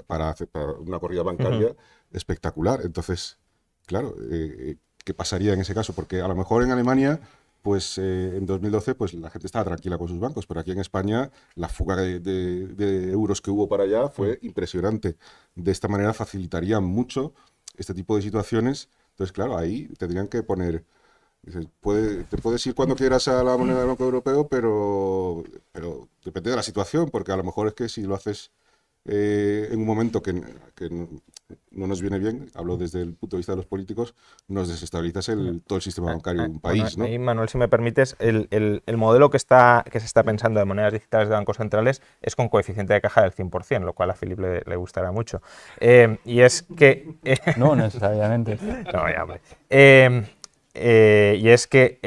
una corrida bancaria espectacular. Entonces, claro, eh, ¿qué pasaría en ese caso? Porque a lo mejor en Alemania pues en 2012 pues la gente estaba tranquila con sus bancos, pero aquí en España la fuga de, de, euros que hubo para allá fue impresionante. De esta manera facilitaría mucho este tipo de situaciones. Entonces, claro, ahí tendrían que poner Puede, te puedes ir cuando quieras a la moneda del Banco Europeo, pero, pero depende de la situación, porque a lo mejor es que si lo haces eh, en un momento que, no, nos viene bien, hablo desde el punto de vista de los políticos, nos desestabilizas el, todo el sistema ah, bancario ah, de un país. ¿no? Manuel, si me permites, el, el, modelo que, está, que se está pensando de monedas digitales de bancos centrales es con coeficiente de caja del 100%, lo cual a Filip le, gustará mucho. Eh, y es que... no necesariamente. (laughs) no, ya, eh, y es que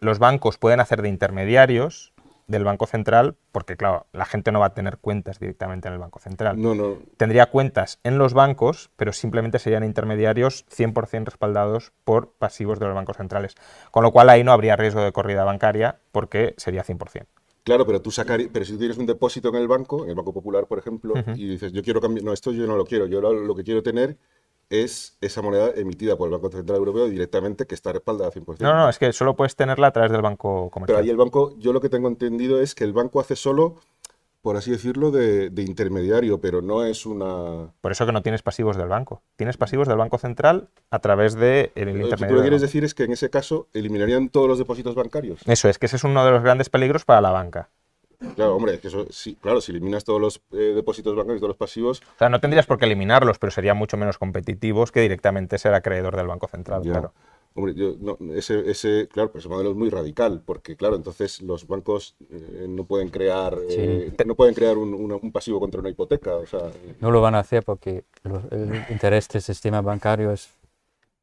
los bancos pueden hacer de intermediarios del Banco Central, porque claro, la gente no va a tener cuentas directamente en el Banco Central. No, no. Tendría cuentas en los bancos, pero simplemente serían intermediarios 100% respaldados por pasivos de los bancos centrales. Con lo cual ahí no habría riesgo de corrida bancaria porque sería 100%. Claro, pero tú sacar, pero si tú tienes un depósito en el banco, en el Banco Popular, por ejemplo, y dices, yo quiero cambiar, no, esto yo no lo quiero, yo lo que quiero tener es esa moneda emitida por el Banco Central Europeo directamente que está respaldada 100%. No, no, es que solo puedes tenerla a través del banco comercial. Pero ahí el banco, yo lo que tengo entendido es que el banco hace solo, por así decirlo, de, intermediario, pero no es una... Por eso que no tienes pasivos del banco. Tienes pasivos del Banco Central a través del de el intermediario. Lo que tú quieres decir es que en ese caso eliminarían todos los depósitos bancarios. Eso es, que ese es uno de los grandes peligros para la banca Claro, hombre, sí, claro, si eliminas todos los eh, depósitos bancarios, todos los pasivos... O sea, no tendrías por qué eliminarlos, pero serían mucho menos competitivos que directamente ser acreedor del Banco Central, claro. Hombre, ese, ese, claro, modelo es muy radical, porque claro, entonces los bancos eh, no pueden crear, eh, no pueden crear un, pasivo contra una hipoteca. O sea, no lo van a hacer porque el interés del sistema bancario es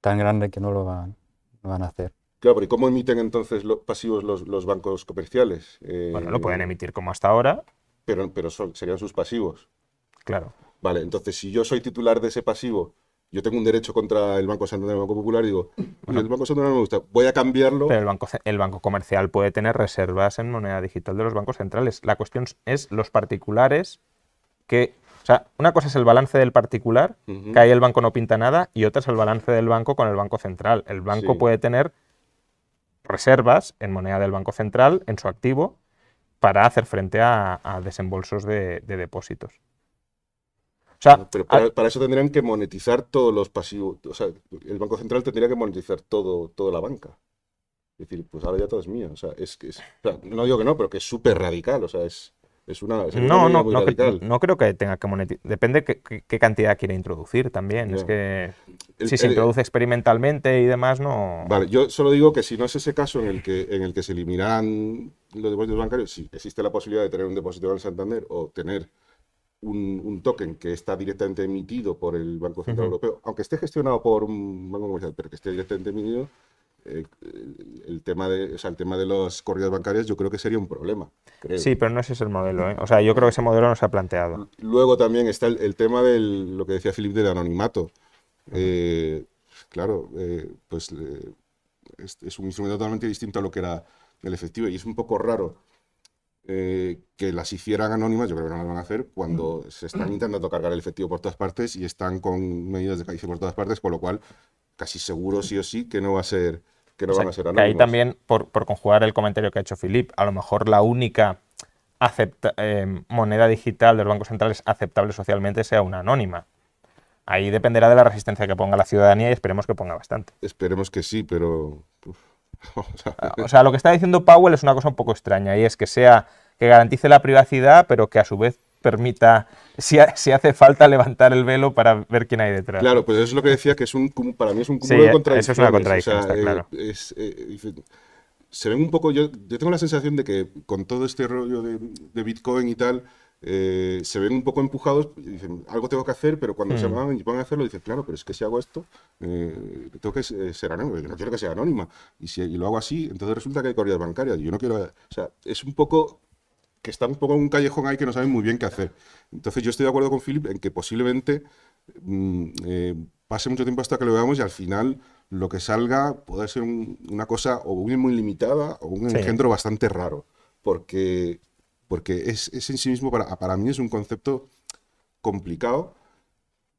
tan grande que no lo van, van a hacer. Claro, pero ¿y cómo emiten entonces los pasivos los, bancos comerciales? Eh, bueno, lo pueden emitir como hasta ahora. Pero, pero serían sus pasivos. Claro. Vale, entonces si yo soy titular de ese pasivo, yo tengo un derecho contra el Banco Santander, el Banco Popular, digo, el Banco Santander no me gusta, voy a cambiarlo. Pero el banco, el banco Comercial puede tener reservas en moneda digital de los bancos centrales. La cuestión es los particulares que o sea, una cosa es el balance del particular, que ahí el banco no pinta nada, y otra es el balance del banco con el banco central. El banco puede tener reservas en moneda del Banco Central, en su activo, para hacer frente a, desembolsos de, depósitos. O sea, para, eso tendrían que monetizar todos los pasivos. O sea, el Banco Central tendría que monetizar todo, toda la banca. Es decir, pues ahora ya todo es mío. O sea, es, que no digo que no, pero que es súper radical. O sea, es, es una, no, no, no, no, creo que tenga que monetizar. Depende qué cantidad quiere introducir también. Es que si se introduce experimentalmente y demás, no. Vale, yo solo digo que si no es ese caso en el que, en el que se eliminarán los depósitos bancarios, si existe la posibilidad de tener un depósito en el Santander o tener un, token que está directamente emitido por el Banco Central Europeo, aunque esté gestionado por un banco comercial, pero que esté directamente emitido, eh, el, tema de, el tema de las corridas bancarias yo creo que sería un problema. Sí, pero no ese es el modelo. ¿eh? O sea, yo creo que ese modelo no se ha planteado. Luego también está el, tema de lo que decía Philip del anonimato. Eh, claro, pues es, un instrumento totalmente distinto a lo que era el efectivo y es un poco raro. que las hicieran anónimas, yo creo que no las van a hacer cuando se están intentando cargar el efectivo por todas partes y están con medidas de caída por todas partes, con lo cual casi seguro sí o sí que no va a ser que ahí también, por, conjugar el comentario que ha hecho Filip, a lo mejor la única eh, moneda digital de los bancos centrales aceptable socialmente sea una anónima. Ahí dependerá de la resistencia que ponga la ciudadanía y esperemos que ponga bastante. Esperemos que sí, pero... (laughs) Ah, o sea, lo que está diciendo Powell es una cosa un poco extraña y es que sea que garantice la privacidad, pero que a su vez permita, si, hace falta, levantar el velo para ver quién hay detrás. Claro, pues eso es lo que decía, que es un, para mí es un cúmulo de Eso es una contradicción, eh, se ven un poco, yo, yo, tengo la sensación de que con todo este rollo de, Bitcoin y tal, eh, se ven un poco empujados dicen, algo tengo que hacer, pero cuando se hmm. van, van a hacerlo, dicen, claro, pero es que si hago esto, eh, tengo que ser anónimo, no quiero que sea anónima. Y si lo hago así, entonces resulta que hay corridas bancarias. Yo no quiero. O sea, es un poco que está un poco en un callejón ahí que no saben muy bien qué hacer. Entonces yo estoy de acuerdo con Philip en que posiblemente mm, eh, pase mucho tiempo hasta que lo veamos y al final lo que salga puede ser una cosa o muy, muy limitada o un engendro bastante raro, porque, porque es, en sí mismo, para, para mí es un concepto complicado,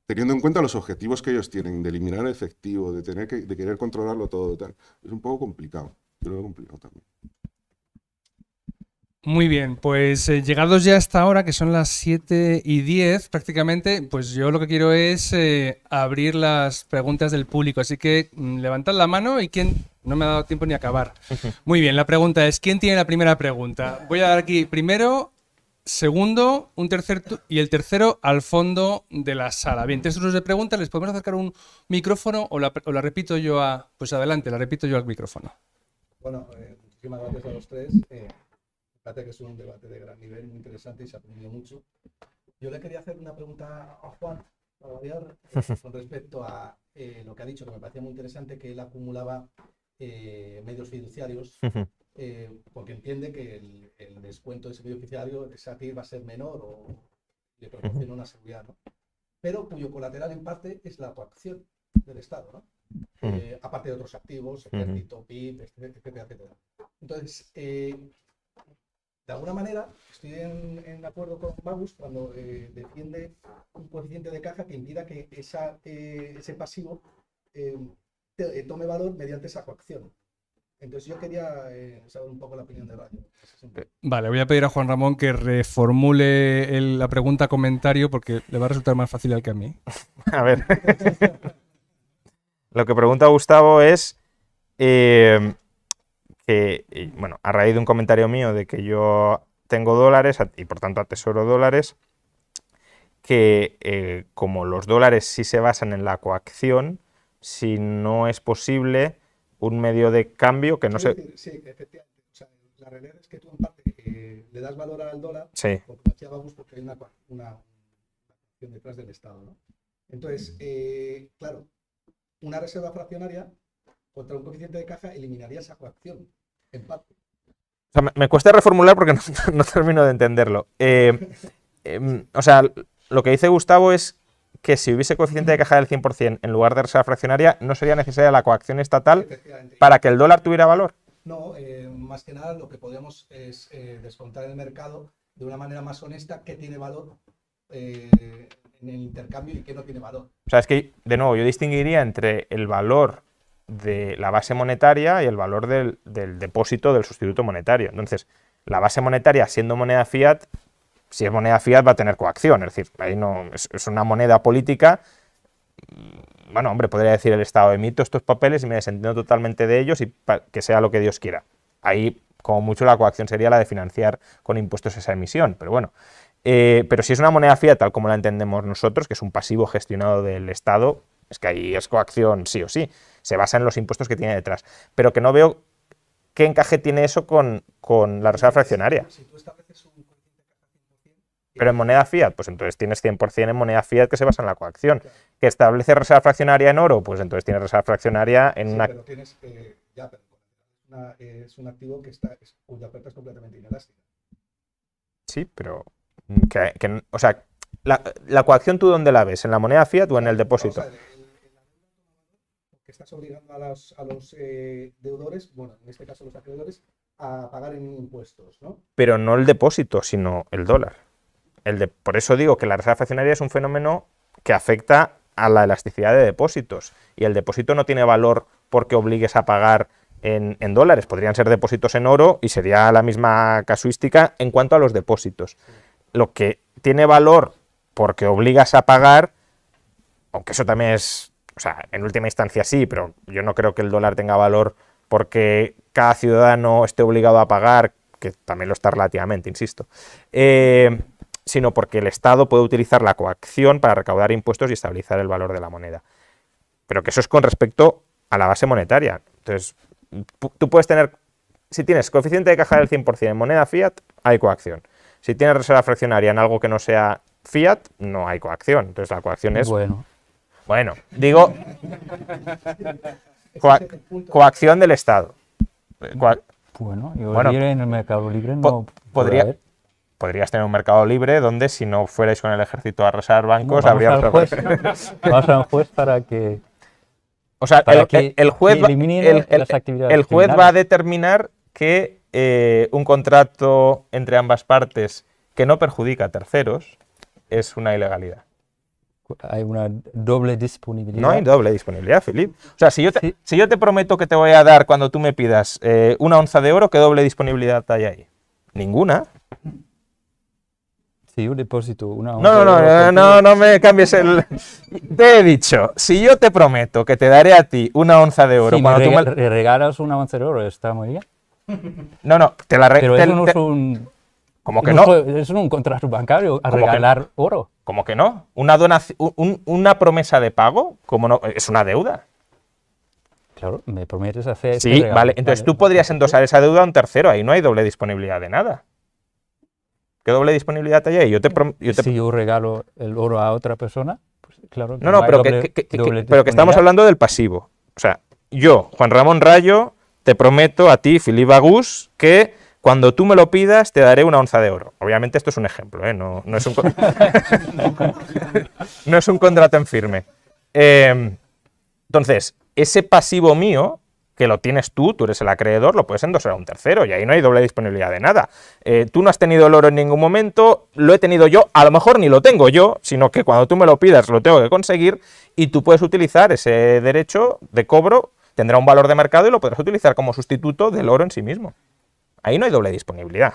teniendo en cuenta los objetivos que ellos tienen, de eliminar el efectivo, de, tener de querer controlarlo todo, tal. es un poco complicado, yo complicado también. Muy bien, pues eh, llegados ya a esta hora, que son las 7 y 10 prácticamente, pues yo lo que quiero es eh, abrir las preguntas del público. Así que mm, levantad la mano y quien. No me ha dado tiempo ni a acabar. (laughs) Muy bien, la pregunta es, ¿quién tiene la primera pregunta? Voy a dar aquí primero, segundo, un tercer y el tercero al fondo de la sala. Bien, tres turnos de preguntas, les podemos acercar un micrófono o la, repito yo a... Pues adelante, la repito yo al micrófono. Bueno, eh, muchísimas gracias a los tres. Parece que es un debate de gran nivel, muy interesante y se ha aprendido mucho. Yo le quería hacer una pregunta a Juan, para variar, eh, con respecto a eh, lo que ha dicho, que me parecía muy interesante, que él acumulaba eh, medios fiduciarios, porque entiende que el, descuento de ese medio fiduciario, de va a ser menor o le proporciona una seguridad, ¿no? Pero cuyo colateral en parte es la coacción del Estado, ¿no? aparte de otros activos, ejército, PIB, etcétera, etcétera. Entonces, de alguna manera, estoy en, acuerdo con Bagus cuando eh, defiende un coeficiente de caja que impida que eh, ese pasivo eh, tome valor mediante esa coacción. Entonces yo quería saber un poco la opinión de Radio. Vale, voy a pedir a Juan Ramón que reformule la pregunta comentario porque le va a resultar más fácil al que a mí. (laughs) A ver. (laughs) Lo que pregunta Gustavo es... Eh, bueno, a raíz de un comentario mío de que yo tengo dólares y por tanto atesoro dólares, que eh, como los dólares sí se basan en la coacción, si no es posible un medio de cambio que no se... sí, efectivamente. O sea, la realidad es que tú en parte eh, le das valor al dólar, sí. porque porque hay una, coacción detrás del Estado. Entonces, claro, una reserva fraccionaria contra un coeficiente de caja eliminaría esa coacción. parte. O sea, me, cuesta reformular porque (laughs) no, termino de entenderlo. Eh, em, o sea, lo que dice Gustavo es que si hubiese coeficiente de caja del 100% en lugar de reserva fraccionaria, no sería necesaria la coacción estatal para que el dólar tuviera valor. No, eh, más que nada lo que podemos es eh, descontar el mercado de una manera más honesta que tiene valor en el intercambio y que no tiene valor. O sea, es que, de nuevo, yo distinguiría entre el valor de la base monetaria y el valor del, depósito del sustituto monetario. Entonces, la base monetaria siendo moneda fiat, si es moneda fiat va a tener coacción, es decir, ahí no es, una moneda política. Bueno, hombre, podría decir el Estado, emito estos papeles y me desentiendo totalmente de ellos y que sea lo que Dios quiera. Ahí, como mucho, la coacción sería la de financiar con impuestos esa emisión, pero bueno. Eh, pero si es una moneda fiat tal como la entendemos nosotros, que es un pasivo gestionado del Estado, es que ahí es coacción sí o sí. Se basa en los impuestos que tiene detrás. Pero que no veo qué encaje tiene eso con, la reserva fraccionaria. Si tú estableces un pero en moneda fiat, pues entonces tienes 100% en moneda fiat que se basa en la coacción. Que establece reserva fraccionaria en oro, pues entonces tienes reserva fraccionaria en sí, una... Pero tienes, eh, ya, es un activo que está, cuya es completamente inelástica. Sí, pero... Que, o sea, la, coacción tú dónde la ves? ¿En la moneda fiat o en el depósito? Eh, estás obligando a, los eh, deudores, bueno, en este caso los acreedores, a pagar en impuestos, ¿no? Pero no el depósito, sino el dólar. El de, por eso digo que la reserva fraccionaria es un fenómeno que afecta a la elasticidad de depósitos. Y el depósito no tiene valor porque obligues a pagar en, dólares. Podrían ser depósitos en oro y sería la misma casuística en cuanto a los depósitos. Lo que tiene valor porque obligas a pagar, aunque eso también es o sea, en última instancia sí, pero yo no creo que el dólar tenga valor porque cada ciudadano esté obligado a pagar, que también lo está relativamente, insisto, eh, sino porque el Estado puede utilizar la coacción para recaudar impuestos y estabilizar el valor de la moneda. Pero que eso es con respecto a la base monetaria. Entonces, tú puedes tener, si tienes coeficiente de caja del 100% en moneda fiat, hay coacción. Si tienes reserva fraccionaria en algo que no sea fiat, no hay coacción. Entonces la coacción es... Bueno bueno, digo coacción del Estado. bueno, yo en el mercado libre no podría, podrías tener un mercado libre donde si no fuerais con el ejército a arrasar bancos, habría otro... juez. a un (laughs) juez para que o sea, el, el, juez, va, a determinar que eh, un contrato entre ambas partes que no perjudica a terceros es una ilegalidad hay una doble disponibilidad. No hay doble disponibilidad, Filip. O sea, si yo, te, si yo te prometo que te voy a dar cuando tú me pidas eh, una onza de oro, ¿qué doble disponibilidad hay ahí? Ninguna. Si un depósito una onza. No, no, de oro no, no, no, no me cambies el. (laughs) te he dicho, si yo te prometo que te daré a ti una onza de oro. Si cuando tú me... regalas una onza de oro, está muy bien. No, no, te la regalas... Pero no es un ¿Cómo que no. Es un contrato bancario a regalar oro. ¿Cómo que no. Una, donación, una promesa de pago como no, es una deuda. Claro, me prometes hacer. Este sí, vale. Entonces tú podrías endosar esa deuda a un tercero. Ahí no hay doble disponibilidad de nada. ¿Qué doble disponibilidad hay ahí? Yo te, Si yo regalo el oro a otra persona, pues claro. Que no, no, no pero, que, pero que estamos hablando del pasivo. O sea, yo, Juan Ramón Rayo, te prometo a ti, Filipe Agus, que cuando tú me lo pidas, te daré una onza de oro. Obviamente esto es un ejemplo, ¿eh? no, es un (laughs) no contrato en firme. Em, entonces, ese pasivo mío, que lo tienes tú, tú eres el acreedor, lo puedes endosar a un tercero y ahí no hay doble disponibilidad de nada. Eh, tú no has tenido el oro en ningún momento, lo he tenido yo, a lo mejor ni lo tengo yo, sino que cuando tú me lo pidas lo tengo que conseguir y tú puedes utilizar ese derecho de cobro, tendrá un valor de mercado y lo podrás utilizar como sustituto del oro en sí mismo. Ahí no hay doble disponibilidad.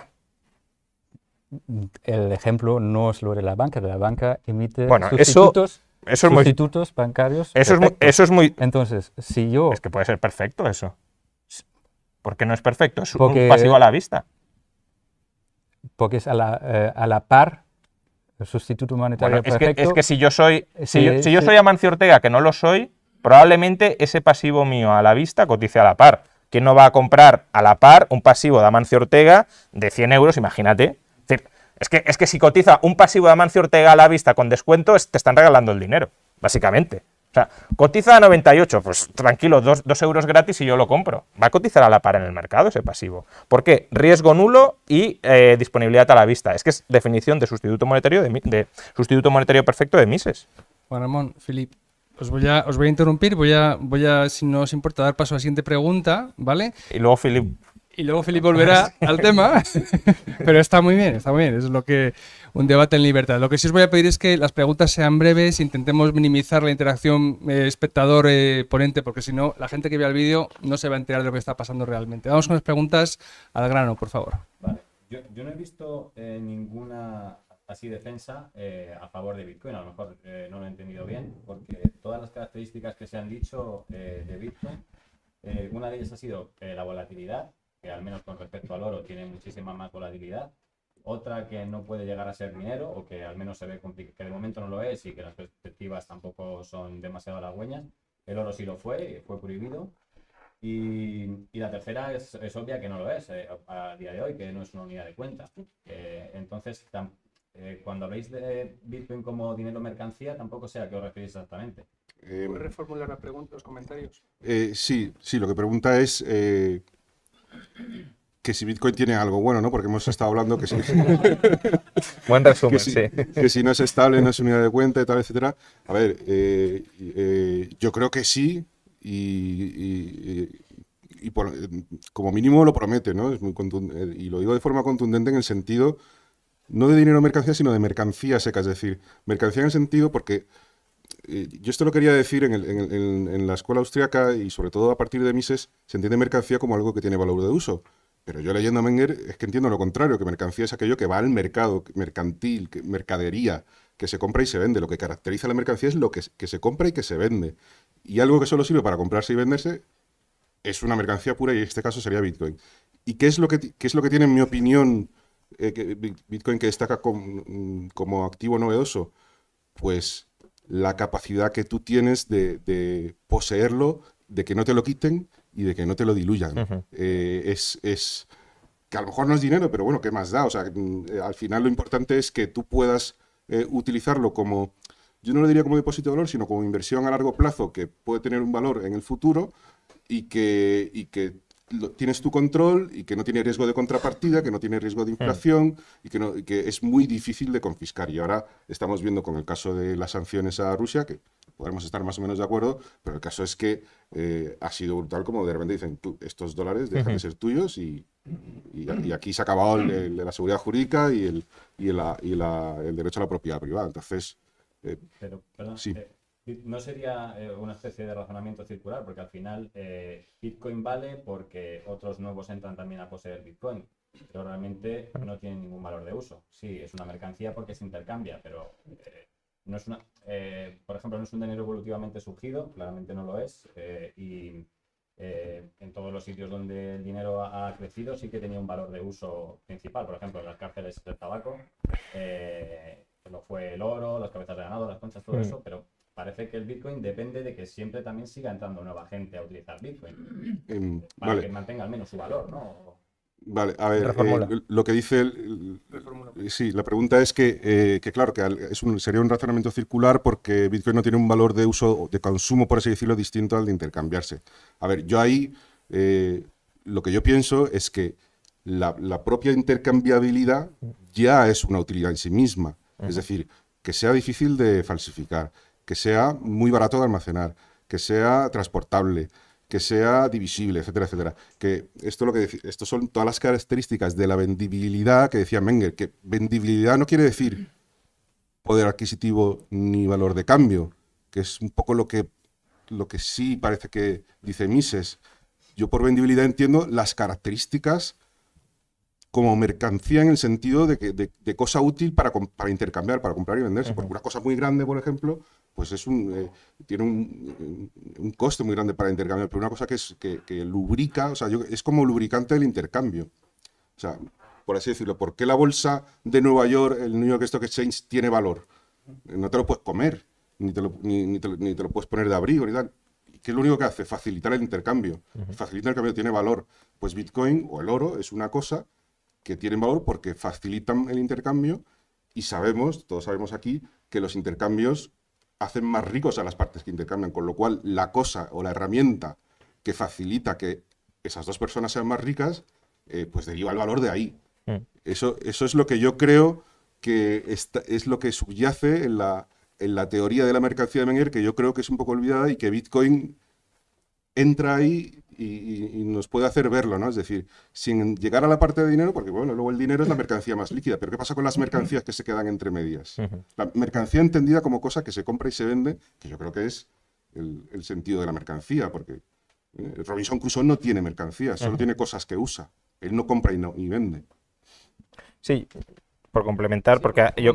El ejemplo no es lo de la banca, la banca emite sustitutos, sustitutos bancarios. Eso es, muy, eso es, muy, Entonces, si yo. Es que puede ser perfecto eso. ¿Por qué no es perfecto? Es un pasivo a la vista. Porque es a la, eh, par el sustituto monetario es Que, es que si yo soy, si, yo soy Amancio Ortega, que no lo soy, probablemente ese pasivo mío a la vista cotice a la par. ¿Quién no va a comprar a la par un pasivo de Amancio Ortega de 100 euros? Imagínate. Es, que, es que si cotiza un pasivo de Amancio Ortega a la vista con descuento, te están regalando el dinero, básicamente. O sea, cotiza a 98, pues tranquilo, 2 euros gratis y yo lo compro. Va a cotizar a la par en el mercado ese pasivo. ¿Por qué? Riesgo nulo y eh, disponibilidad a la vista. Es que es definición de sustituto monetario, de, de sustituto monetario perfecto de Mises. Juan Ramón, Filip, os voy a, interrumpir, voy a, voy a, si no os importa, dar paso a la siguiente pregunta, ¿vale? Y luego Filip. Y luego Filip volverá (laughs) al tema, (laughs) pero está muy bien, está muy bien, es lo que un debate en libertad. Lo que sí os voy a pedir es que las preguntas sean breves, intentemos minimizar la interacción eh, espectador-ponente, eh, porque si no, la gente que vea el vídeo no se va a enterar de lo que está pasando realmente. Vamos con las preguntas al grano, por favor. Yo, no he visto eh, ninguna así defensa eh, a favor de Bitcoin. A lo mejor eh, no lo he entendido bien, porque todas las características que se han dicho eh, de Bitcoin, una de ellas ha sido la volatilidad, que al menos con respecto al oro tiene muchísima más volatilidad. Otra que no puede llegar a ser dinero, o que al menos se ve que de momento no lo es y que las perspectivas tampoco son demasiado halagüeñas. El oro sí lo fue, fue prohibido. Y, la tercera es, obvia que no lo es a, día de hoy, que no es una unidad de cuenta. entonces, eh, cuando habléis de Bitcoin como dinero mercancía, tampoco sé a qué os referís exactamente. Eh, ¿Puedes reformular la pregunta, los comentarios? Eh, sí, sí, lo que pregunta es que si Bitcoin tiene algo bueno, ¿no? Porque hemos estado hablando que si... (laughs) Buen resumen, si, sí. Que si no es estable, no es unidad de cuenta, y etcétera. A ver, yo creo que sí y... como mínimo lo promete, ¿no? Es muy y lo digo de forma contundente en el sentido no de dinero mercancía, sino de mercancía seca, es decir, mercancía en el sentido porque eh, yo esto lo quería decir en, la escuela austriaca y sobre todo a partir de Mises, se entiende mercancía como algo que tiene valor de uso. Pero yo leyendo a Menger es que entiendo lo contrario, que mercancía es aquello que va al mercado, mercantil, mercadería, que se compra y se vende. Lo que caracteriza a la mercancía es lo que, se compra y que se vende. Y algo que solo sirve para comprarse y venderse es una mercancía pura y en este caso sería Bitcoin. ¿Y qué es lo que, qué es lo que tiene, en mi opinión, eh, Bitcoin que destaca mm, como activo novedoso? Pues la capacidad que tú tienes de, poseerlo, de que no te lo quiten y de que no te lo diluyan. Eh, es, que a lo mejor no es dinero, pero bueno, ¿qué más da? O sea, mm, eh, al final lo importante es que tú puedas utilizarlo como, yo no lo diría como depósito de valor, sino como inversión a largo plazo que puede tener un valor en el futuro y que tienes tu control y que no tiene riesgo de contrapartida, que no tiene riesgo de inflación y que, es muy difícil de confiscar. Y ahora estamos viendo con el caso de las sanciones a Rusia, que podemos estar más o menos de acuerdo, pero el caso es que eh, ha sido brutal como de repente dicen, estos dólares dejan de ser tuyos y, aquí se ha acabado la seguridad jurídica y el, derecho a la propiedad privada. Entonces... Eh, perdón, sí. Eh, no sería eh, una especie de razonamiento circular, porque al final eh, Bitcoin vale porque otros nuevos entran también a poseer Bitcoin, pero realmente no tiene ningún valor de uso. Sí, es una mercancía porque se intercambia, pero eh, no es una, por ejemplo, no es un dinero evolutivamente surgido, claramente no lo es, y en todos los sitios donde el dinero ha, crecido sí que tenía un valor de uso principal, por ejemplo, en las cárceles del tabaco. lo fue el oro, las cabezas de ganado, las conchas, todo hmm. eso, pero parece que el Bitcoin depende de que siempre también siga entrando nueva gente a utilizar Bitcoin. Mm. Em, para que mantenga al menos su valor, ¿no? Vale, a ver, eh, lo que dice eh, sí, la pregunta es que, eh, claro, que es sería un razonamiento circular porque Bitcoin no tiene un valor de uso, de consumo, por así decirlo, distinto al de intercambiarse. A ver, yo ahí lo que yo pienso es que la, propia intercambiabilidad ya es una utilidad en sí misma. Es decir, que sea difícil de falsificar, que sea muy barato de almacenar, que sea transportable, que sea divisible, etcétera, etcétera. Que esto lo que son todas las características de la vendibilidad que decía Menger, que vendibilidad no quiere decir poder adquisitivo ni valor de cambio, que es un poco lo que lo que sí parece que dice Mises. Yo por vendibilidad entiendo las características como mercancía en el sentido de, cosa útil para, para, intercambiar, para comprar y venderse. Porque una cosa muy grande, por ejemplo, pues es un, eh, tiene eh, un, coste muy grande para el intercambio. pero una cosa que, es, que, lubrica, o sea, yo, es como lubricante del intercambio. O sea, por así decirlo, ¿por qué la bolsa de Nueva York, el New York Stock Exchange, tiene valor? No te lo puedes comer, ni te lo, puedes poner de abrigo, ni tal. ¿Qué es lo único que hace? Facilitar el intercambio. Facilitar el cambio, tiene valor. Pues Bitcoin o el oro es una cosa que tiene valor porque facilitan el intercambio y sabemos, todos sabemos aquí, que los intercambios hacen más ricos a las partes que intercambian, con lo cual la cosa o la herramienta que facilita que esas dos personas sean más ricas, eh, pues deriva el valor de ahí. Mm. Eso, eso es lo que yo creo que es lo que subyace en la, en la teoría de la mercancía de Menger, que yo creo que es un poco olvidada y que Bitcoin entra ahí y, nos puede hacer verlo, ¿no? Es decir, sin llegar a la parte de dinero, porque bueno, luego el dinero es la mercancía más líquida, pero ¿qué pasa con las mercancías que se quedan entre medias? La mercancía entendida como cosa que se compra y se vende, que yo creo que es el, sentido de la mercancía, porque eh, Robinson Crusoe no tiene mercancías, solo tiene cosas que usa. Él no compra y, no, y vende. Sí, por complementar, porque yo...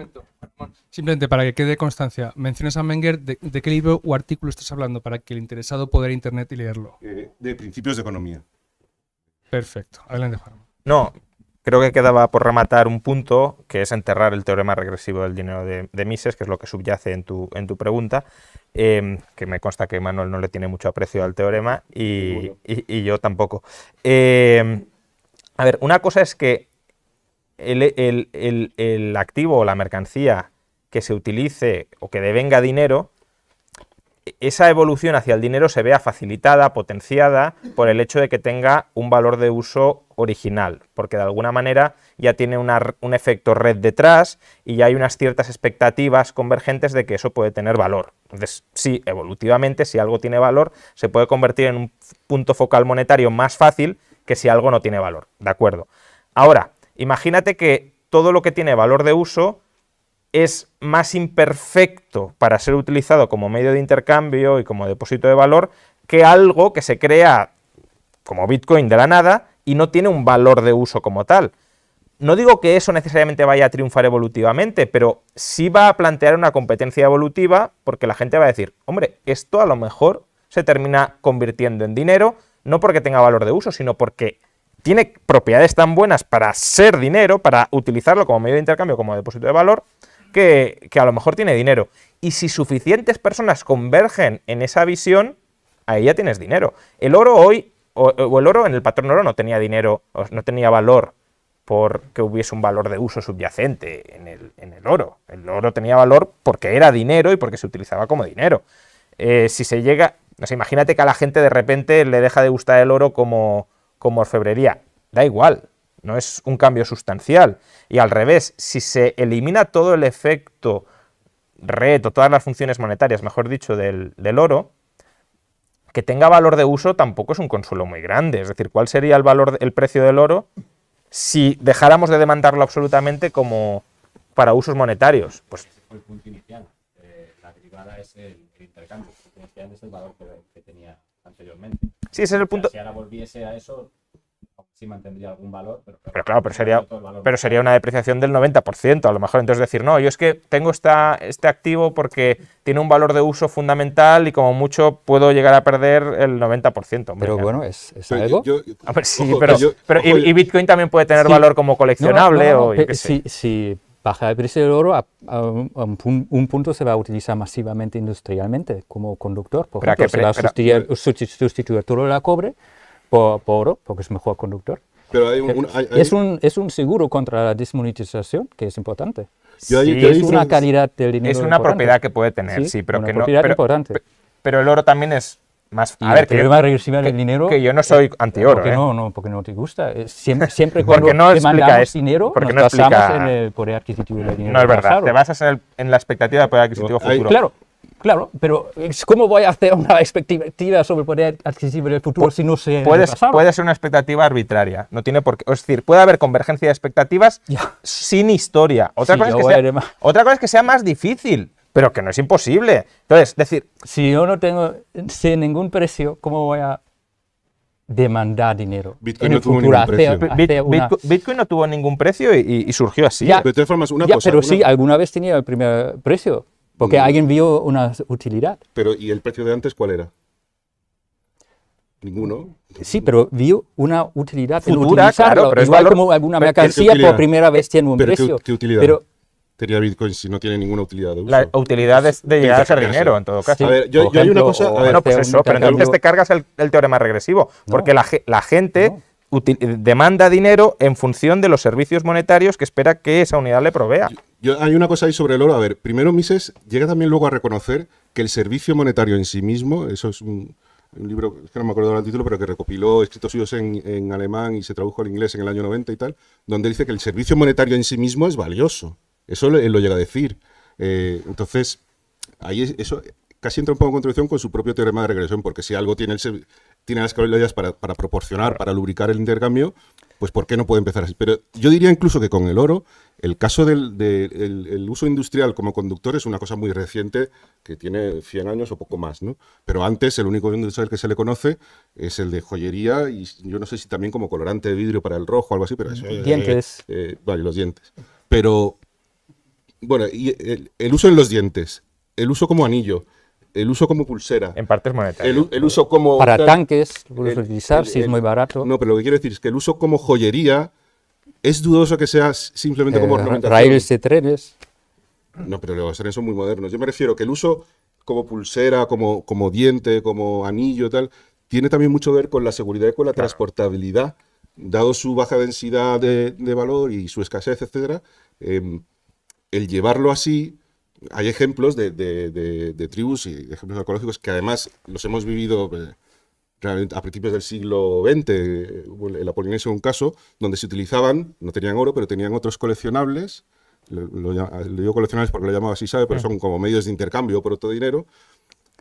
Simplemente para que quede constancia, mencionas a Menger, de, qué libro o artículo estás hablando para que el interesado pueda ir a internet y leerlo? Eh, de principios de economía. Perfecto, adelante, Juan. No, creo que quedaba por rematar un punto, que es enterrar el teorema regresivo del dinero de, Mises, que es lo que subyace en tu, en tu pregunta, em, que me consta que Manuel no le tiene mucho aprecio al teorema y, yo tampoco. Em, a ver, una cosa es que el, activo o la mercancía que se utilice o que devenga dinero, esa evolución hacia el dinero se vea facilitada, potenciada por el hecho de que tenga un valor de uso original, porque de alguna manera ya tiene un efecto red detrás y ya hay unas ciertas expectativas convergentes de que eso puede tener valor. Entonces, sí, evolutivamente, si algo tiene valor, se puede convertir en un punto focal monetario más fácil que si algo no tiene valor. ¿De acuerdo? Ahora, Imagínate que todo lo que tiene valor de uso es más imperfecto para ser utilizado como medio de intercambio y como depósito de valor que algo que se crea como Bitcoin de la nada y no tiene un valor de uso como tal. No digo que eso necesariamente vaya a triunfar evolutivamente, pero sí va a plantear una competencia evolutiva porque la gente va a decir, hombre, esto a lo mejor se termina convirtiendo en dinero, no porque tenga valor de uso, sino porque tiene propiedades tan buenas para ser dinero, para utilizarlo como medio de intercambio, como depósito de valor, que, a lo mejor tiene dinero. Y si suficientes personas convergen en esa visión, ahí ya tienes dinero. El oro hoy, o, el oro en el patrón oro no tenía dinero, no tenía valor porque hubiese un valor de uso subyacente en el, oro. El oro tenía valor porque era dinero y porque se utilizaba como dinero. Eh, si se llega, imagínate que a la gente de repente le deja de gustar el oro como, como orfebrería. Da igual, no es un cambio sustancial. Y al revés, si se elimina todo el efecto reto, todas las funciones monetarias, mejor dicho, del, oro, que tenga valor de uso tampoco es un consuelo muy grande. Es decir, ¿cuál sería el valor, el precio del oro si dejáramos de demandarlo absolutamente como para usos monetarios? Pues el punto inicial, eh, la derivada es el, intercambio. El inicial es el valor que tenía ese es el punto. si ahora volviese a eso, sí mantendría algún valor, pero, claro, pero, sería, una depreciación del 90%. A lo mejor entonces decir, no, yo es que tengo esta, este activo porque tiene un valor de uso fundamental y como mucho puedo llegar a perder el 90%. pero bueno, es, algo. A ver, sí, pero, y, Bitcoin también puede tener valor como coleccionable. o, Sí, sí baja el precio del oro, a, un, punto se va a utilizar masivamente industrialmente como conductor. Por ejemplo, se va a sustituir, todo el cobre por, oro, porque es mejor conductor. Eh, es, un, es un seguro contra la desmonetización que es importante. Yo, es una calidad del dinero. Es una propiedad que puede tener, sí, pero, que no, pero, el oro también es más a ver, que yo, regresiva el dinero. Que yo no soy anti-oro. Porque, ¿eh? no, no, porque no te gusta. Siempre, siempre (laughs) cuando te mandamos dinero, porque nos no basamos en el poder adquisitivo del dinero. No es verdad, te basas en, en, la expectativa del poder adquisitivo futuro. Claro, Claro, pero ¿cómo voy a hacer una (laughs) expectativa sobre el poder adquisitivo del futuro si no se. el pasado? Puede ser una expectativa arbitraria, no tiene por Es decir, puede haber convergencia de expectativas sin historia. otra cosa es que sea más difícil, pero que no es imposible. Entonces, decir... Si yo no tengo, sin ningún precio, ¿cómo voy a demandar dinero. Bitcoin no tuvo ningún precio. Bitcoin no tuvo ningún precio y, surgió así. de todas formas, una cosa, Pero sí, alguna vez tenía el primer precio, porque mm. alguien vio una utilidad. Pero, ¿y el precio de antes cuál era? Ninguno. Sí, pero vio una utilidad Futura, Claro, Igual como alguna mercancía por primera vez tiene un precio. ¿qué, utilidad? de Bitcoin si no tiene ninguna utilidad de La utilidad es de llegar a ser dinero, en todo caso. A ver, yo, hay una cosa. a pues eso, pero entonces te cargas el, teorema regresivo, porque la, gente. demanda dinero en función de los servicios monetarios que espera que esa unidad le provea. Yo, hay una cosa ahí sobre el oro. A ver, primero Mises llega también luego a reconocer que el servicio monetario en sí mismo, eso es un, libro, que no me acuerdo del título, pero que recopiló escritos suyos en, en alemán y se tradujo al inglés en el año 90 y tal, donde dice que el servicio monetario en sí mismo es valioso. Eso él lo llega a decir. Eh, entonces, ahí eso casi entra un poco en contradicción con su propio teorema de regresión, porque si algo tiene, tiene las calorías para, proporcionar, para lubricar el intercambio, pues ¿por qué no puede empezar así? Pero yo diría incluso que con el oro, el caso del, uso industrial como conductor es una cosa muy reciente, que tiene 100 años o poco más, ¿no? Pero antes el único industrial que se le conoce es el de joyería y yo no sé si también como colorante de vidrio para el rojo o algo así, pero Dientes. Eh, eh, vale, los dientes. Pero bueno, y el, uso en los dientes, el uso como anillo, el uso como pulsera. En parte monetarias. El, uso como... Para tanques, puedes utilizar si es muy barato. No, pero lo que quiero decir es que el uso como joyería es dudoso que sea simplemente como eh, de trenes. No, pero los trenes son muy modernos. Yo me refiero que el uso como pulsera, como, como diente, como anillo, tal, tiene también mucho que ver con la seguridad y con la transportabilidad, dado su baja densidad de, valor y su escasez, etcétera. Em, el llevarlo así, hay ejemplos de, de, de tribus y ejemplos arqueológicos que además los hemos vivido eh, realmente a principios del siglo XX, eh, el la Polinesia un caso, donde se utilizaban, no tenían oro, pero tenían otros coleccionables, lo, digo coleccionables porque lo llamaba así, ¿sabe? Pero son como medios de intercambio por otro dinero,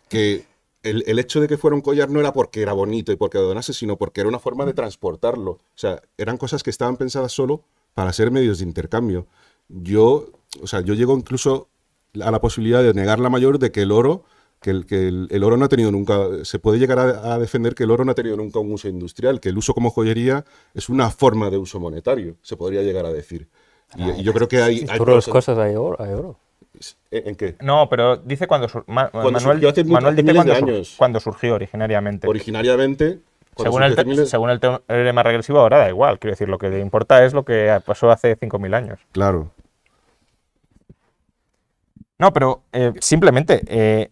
que el, hecho de que fuera un collar no era porque era bonito y porque adornase sino porque era una forma de transportarlo. O sea, eran cosas que estaban pensadas solo para ser medios de intercambio. Yo o sea, yo llego incluso a la posibilidad de negar la mayor de que el oro, que el, que el, oro no ha tenido nunca, se puede llegar a, defender que el oro no ha tenido nunca un uso industrial, que el uso como joyería es una forma de uso monetario, se podría llegar a decir. Y, ah, yo creo que hay... hay cosas, cosas hay oro. ¿eh? ¿En qué? No, pero dice cuando, cuando Manuel, surgió dice cuando, surgió originariamente. Originariamente. Según el, teorema regresivo, ahora da igual. Quiero decir, lo que le importa es lo que pasó hace 5.000 años. Claro. No, pero eh, simplemente... Eh,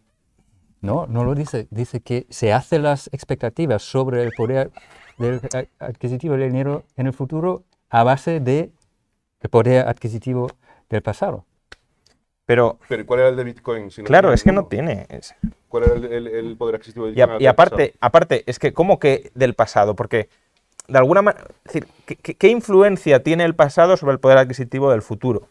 no, no lo dice. Dice que se hacen las expectativas sobre el poder adquisitivo del dinero en el futuro a base del poder adquisitivo del pasado. Pero, pero, ¿cuál era el de Bitcoin? claro, es que no tiene. ¿Cuál era el, poder adquisitivo del pasado? Y, aparte, aparte, es que, ¿cómo que del pasado? Porque, de alguna manera, ¿qué, ¿qué influencia tiene el pasado sobre el poder adquisitivo del futuro?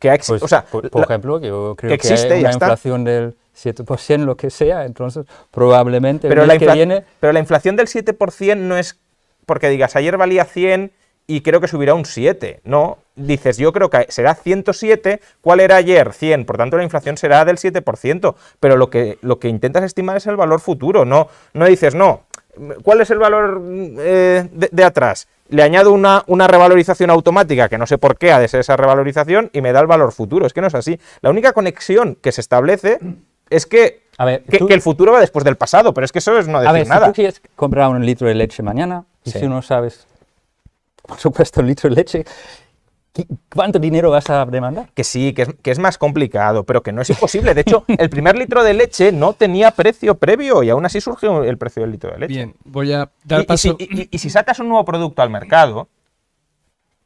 que pues, o sea, por, ejemplo, yo creo que, existe, hay una inflación del 7%, lo que sea, entonces probablemente pero la que viene... Pero la inflación del 7% no es porque digas, ayer valía 100 y creo que subirá un 7, no, dices, yo creo que será 107, ¿cuál era ayer? 100, por tanto la inflación será del 7%, pero lo que, lo que intentas estimar es el valor futuro, no, no dices, no, ¿cuál es el valor mm, eh, de atrás? le añado una, una, revalorización automática, que no sé por qué ha de ser esa revalorización, y me da el valor futuro. Es que no es así. La única conexión que se establece es que, el futuro va después del pasado, pero es que eso es no decir a ver, nada. Si tú quieres comprar un litro de leche mañana, y si uno sabes, por supuesto, un litro de leche, ¿Cuánto dinero vas a demandar? Que sí, que es, que es, más complicado, pero que no es imposible. De hecho, el primer litro de leche no tenía precio previo y aún así surgió el precio del litro de leche. Bien, voy a dar y, paso. Y si, sacas un nuevo producto al mercado,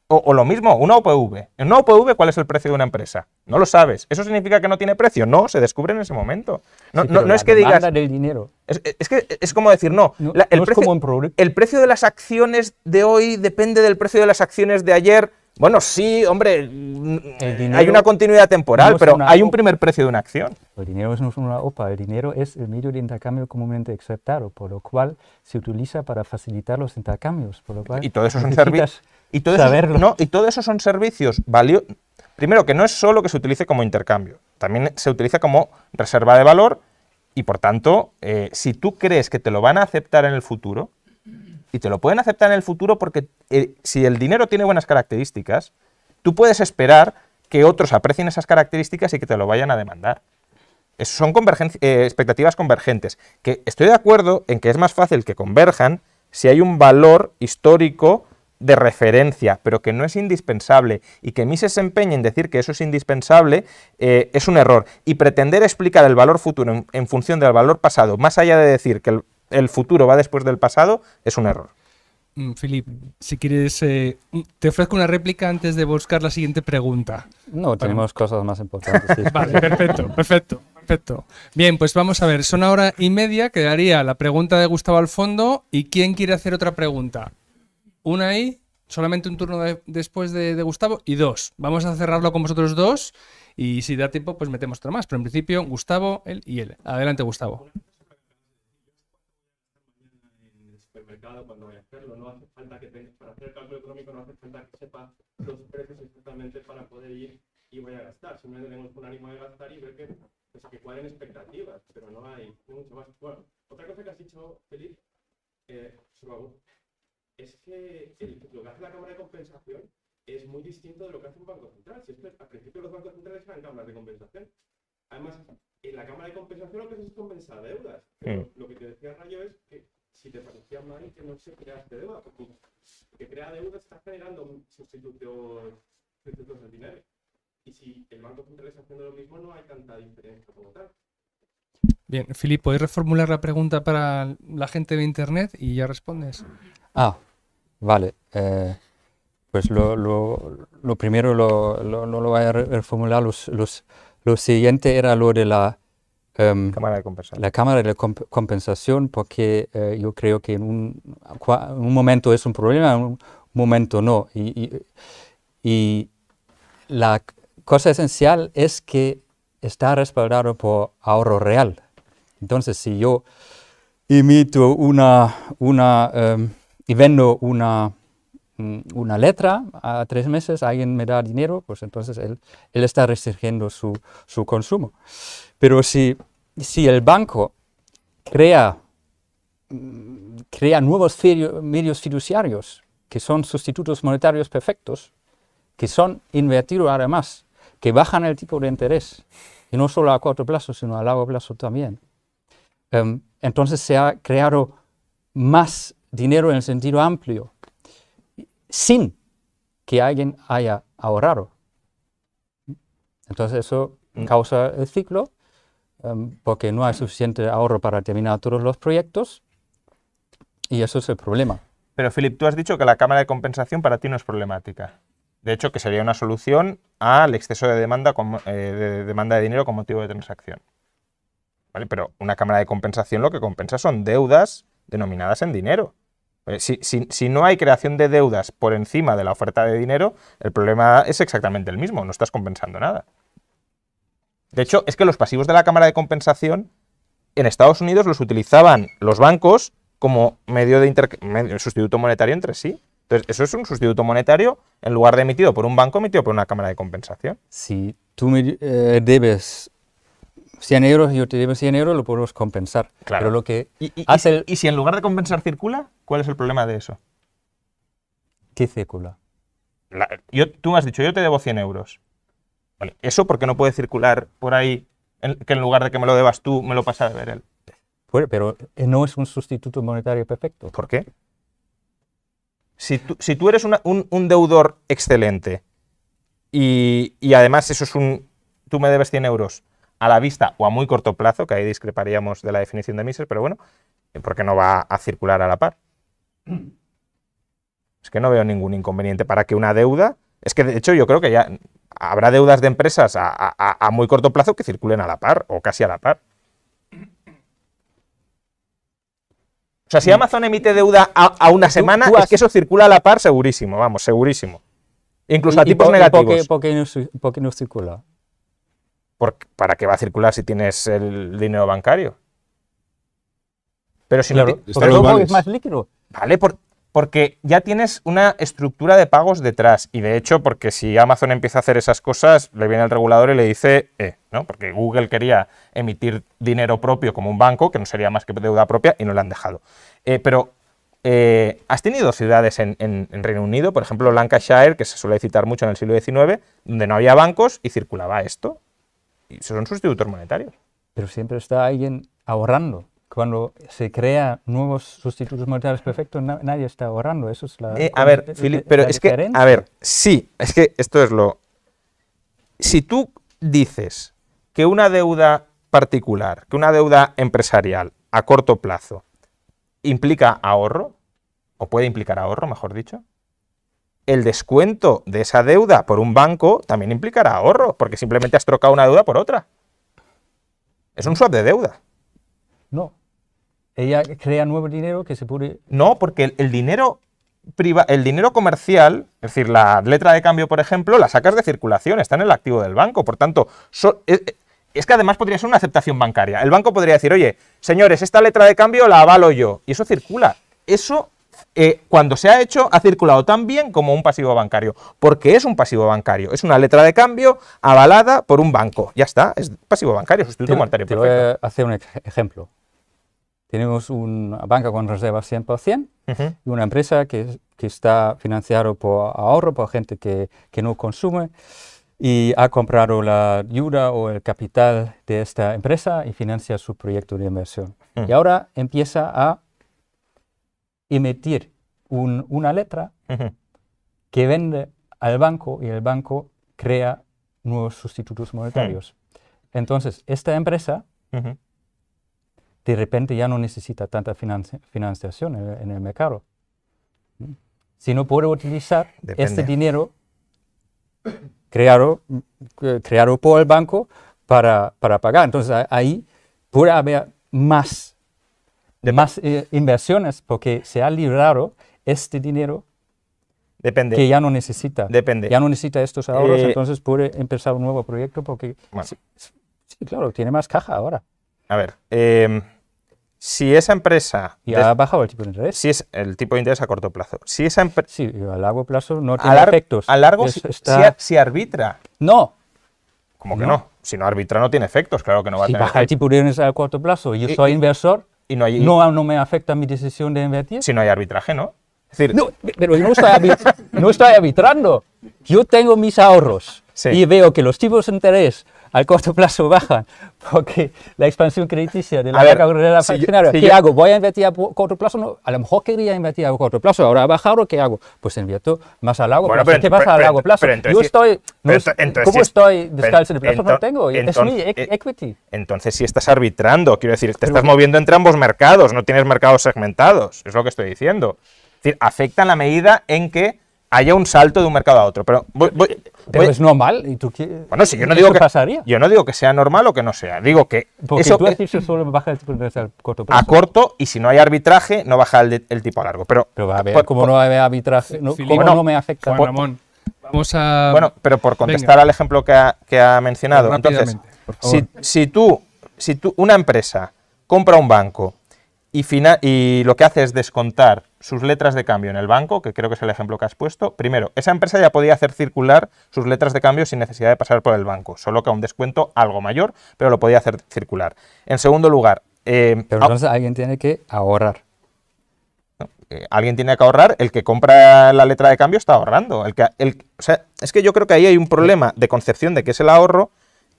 o, lo mismo, una OPV. En una OPV, ¿cuál es el precio de una empresa? No lo sabes. ¿Eso significa que no tiene precio? No, se descubre en ese momento. No, es que digas. Del dinero. Es, que es como decir, no. el precio de las acciones de hoy depende del precio de las acciones de ayer bueno, sí, hombre, mm, eh, hay una continuidad temporal, pero hay un primer precio de una acción. El dinero no es una OPA, el dinero es el medio de intercambio comúnmente aceptado, por lo cual se utiliza para facilitar los intercambios. Por lo cual y todo eso son servicios. Y, no, y todo eso son servicios Primero, que no es solo que se utilice como intercambio, también se utiliza como reserva de valor y, por tanto, eh, si tú crees que te lo van a aceptar en el futuro, y te lo pueden aceptar en el futuro porque eh, si el dinero tiene buenas características, tú puedes esperar que otros aprecien esas características y que te lo vayan a demandar. eso son eh, expectativas convergentes, que estoy de acuerdo en que es más fácil que converjan si hay un valor histórico de referencia, pero que no es indispensable, y que Mises se empeñe en decir que eso es indispensable eh, es un error. Y pretender explicar el valor futuro en, en función del valor pasado, más allá de decir que el el futuro va después del pasado, es un error. Mm, Filip, si quieres, eh, mm, te ofrezco una réplica antes de buscar la siguiente pregunta. No, tenemos cosas más importantes. (laughs) vale, perfecto, perfecto, perfecto. Bien, pues vamos a ver, son una hora y media, quedaría la pregunta de Gustavo al fondo y quién quiere hacer otra pregunta. Una ahí, solamente un turno después de, Gustavo y dos. Vamos a cerrarlo con vosotros dos y si da tiempo, pues metemos otra más. Pero en principio, Gustavo, él y él. Adelante, Gustavo. cuando voy a hacerlo. No hace falta que tengas, para hacer el cálculo económico, no hace falta que sepa los precios exactamente para poder ir y voy a gastar. Simplemente tenemos un ánimo de gastar y ver que, pues, que cuadren expectativas, pero no hay mucho más. Bueno, otra cosa que has dicho, Felipe, eh, es que lo que hace la Cámara de Compensación es muy distinto de lo que hace un banco central. Si es que al principio los bancos centrales eran cámaras de compensación. Además, en la Cámara de Compensación lo que se es compensar deudas. lo que te decía Rayo es que si te parecía mal que no se creaste deuda, porque que crea deuda está generando un sustituto, de de dinero. Y si el Banco Central está haciendo lo mismo, no hay tanta diferencia como tal. Bien, Filip, ¿podéis reformular la pregunta para la gente de Internet y ya respondes? Ah, vale. Eh, pues lo, lo, primero lo, lo, lo voy a reformular. Los, los, lo siguiente era lo de la Em, de La cámara de compensación, porque eh, yo creo que en un, momento es un problema, en un momento no. Y, la cosa esencial es que está respaldado por ahorro real. Entonces, si yo emito una, una em, y vendo una, mm, una letra a tres meses, alguien me da dinero, pues entonces él, él está restringiendo su, su consumo. Pero si, si el banco crea, crea nuevos medios fiduciarios que son sustitutos monetarios perfectos, que son invertidos además, que bajan el tipo de interés, y no solo a corto plazo, sino a largo plazo también. Em, entonces se ha creado más dinero en el sentido amplio, sin que alguien haya ahorrado. Entonces eso mm. causa el ciclo Em, porque no hay suficiente ahorro para terminar todos los proyectos y eso es el problema. Pero Filip, tú has dicho que la cámara de compensación para ti no es problemática. De hecho, que sería una solución al exceso de demanda, eh, de demanda de dinero con motivo de transacción. ¿Vale? Pero una cámara de compensación lo que compensa son deudas denominadas en dinero. Eh, si, no hay creación de deudas por encima de la oferta de dinero, el problema es exactamente el mismo, no estás compensando nada. De hecho, es que los pasivos de la Cámara de Compensación en Estados Unidos los utilizaban los bancos como medio de sustituto monetario entre sí. Entonces, eso es un sustituto monetario en lugar de emitido por un banco, emitido por una cámara de compensación. Si tú me eh, debes 100 euros y yo te debo 100 euros, lo podemos compensar. Claro. Pero lo que ¿Y, hace si en lugar de compensar circula? ¿Cuál es el problema de eso? ¿Qué circula? tú me has dicho, yo te debo 100 euros eso porque no puede circular por ahí que en lugar de que me lo debas tú, me lo pasa a ver él. Pues, pero eh, no es un sustituto monetario perfecto. ¿Por qué? Si tú, eres un, deudor excelente y, además eso es un... Tú me debes 100 euros a la vista o a muy corto plazo, que ahí discreparíamos de la definición de Mises, pero bueno, eh, porque no va a circular a la par. Es que no veo ningún inconveniente para que una deuda, es que de hecho yo creo que ya habrá deudas de empresas a, muy corto plazo que circulen a la par o casi a la par. O sea, si mm. Amazon emite deuda a, una semana, que eso circula a la par segurísimo, vamos, segurísimo. Incluso a tipos negativos. por qué, no, circula? Porque, ¿Para qué va a circular si tienes el dinero bancario? Pero si no... es más líquido. Vale, por, porque ya tienes una estructura de pagos detrás. Y de hecho, porque si Amazon empieza a hacer esas cosas, le viene el regulador y le dice, eh, ¿no? Porque Google quería emitir dinero propio como un banco, que no sería más que deuda propia, y no lo han dejado. Eh, pero eh, has tenido ciudades en, en, Reino Unido, por ejemplo, Lancashire, que se suele citar mucho en el siglo XIX, donde no había bancos y circulaba esto. Y son sustitutos monetarios. Pero siempre está alguien ahorrando cuando se crea nuevos sustitutos monetarios perfectos, nadie está ahorrando. Eso es la. Eh, a ver, pero es que. A ver, sí, es que esto es lo. Si tú dices que una deuda particular, que una deuda empresarial a corto plazo implica ahorro, o puede implicar ahorro, mejor dicho, el descuento de esa deuda por un banco también implicará ahorro, porque simplemente has trocado una deuda por otra. Es un swap de deuda. No, ¿Ella crea nuevo dinero que se puede...? No, porque el, dinero el dinero comercial, es decir, la letra de cambio, por ejemplo, la sacas de circulación, está en el activo del banco. Por tanto, eh, eh, es, que además podría ser una aceptación bancaria. El banco podría decir, oye, señores, esta letra de cambio la avalo yo. Y eso circula. Eso, eh, cuando se ha hecho, ha circulado tan bien como un pasivo bancario. Porque es un pasivo bancario. Es una letra de cambio avalada por un banco. Ya está, es pasivo bancario, sustituto monetario. Te voy a hacer un ejemplo. Tenemos una banca con reservas 100% y una empresa que, que está financiada por ahorro, por gente que, que no consume y ha comprado la ayuda o el capital de esta empresa y financia su proyecto de inversión. Mm. Y ahora empieza a emitir una letra que vende al banco y el banco crea nuevos sustitutos monetarios. Mm. Entonces, esta empresa de repente ya no necesita tanta financiación en, el mercado. sino Si no utilizar este dinero creado, creado por el banco para, para pagar, entonces ahí puede haber más, más eh, inversiones porque se ha librado este dinero Depende. Que ya no necesita. Depende. Ya no necesita estos ahorros, eh, entonces puede empezar un nuevo proyecto porque... Sí, claro, tiene más caja ahora. A ver, em, si esa empresa... Y ha bajado el tipo de interés. Si es el tipo de interés a corto plazo. Si esa sí, a largo plazo no tiene efectos. A largo si, arbitra. No. Como que no. Si no arbitra no tiene efectos, claro que no va a tener. Si baja el tipo de interés a corto plazo, yo soy inversor, y no, me afecta mi decisión de invertir. Si no hay arbitraje, ¿no? Es decir, no, pero yo no estoy, arbitrando. Yo tengo mis ahorros y veo que los tipos de interés al corto plazo (laughs) bajan, porque la expansión crediticia de la carrera banca ¿qué hago? ¿Voy a invertir a corto plazo? No, a lo mejor quería invertir a corto plazo, ahora ha bajado, ¿qué hago? Pues invierto más a largo plazo. ¿Qué pasa al a largo plazo? yo estoy, ¿cómo estoy descalzo de plazo? no tengo, entonces, es mi e- e- equity. Entonces si estás arbitrando, quiero decir, te estás moviendo entre ambos mercados, no tienes mercados segmentados, es lo que estoy diciendo. Es decir, afecta en la medida en que haya un salto de un mercado a otro. Pero, eh, eh, pero es normal. ¿Y tú qué, bueno, si yo no digo que pasaría. Yo no digo que sea normal o que no sea. Digo que Porque tú eh, decís que solo baja el tipo de a corto plazo. A corto y si no hay arbitraje no baja el, tipo a largo. Pero, pero a ver, como no hay arbitraje, no, ¿cómo me afecta. Bueno, Ramón, vamos a. Bueno, pero por contestar al ejemplo que ha, mencionado. Entonces, si, tú, si tú, una empresa compra un banco y lo que hace es descontar sus letras de cambio en el banco, que creo que es el ejemplo que has puesto, primero, esa empresa ya podía hacer circular sus letras de cambio sin necesidad de pasar por el banco, solo que a un descuento algo mayor, pero lo podía hacer circular. En segundo lugar... Eh, pero entonces alguien tiene que ahorrar. Eh, alguien tiene que ahorrar, el que compra la letra de cambio está ahorrando. El que, es que yo creo que ahí hay un problema de concepción de qué es el ahorro.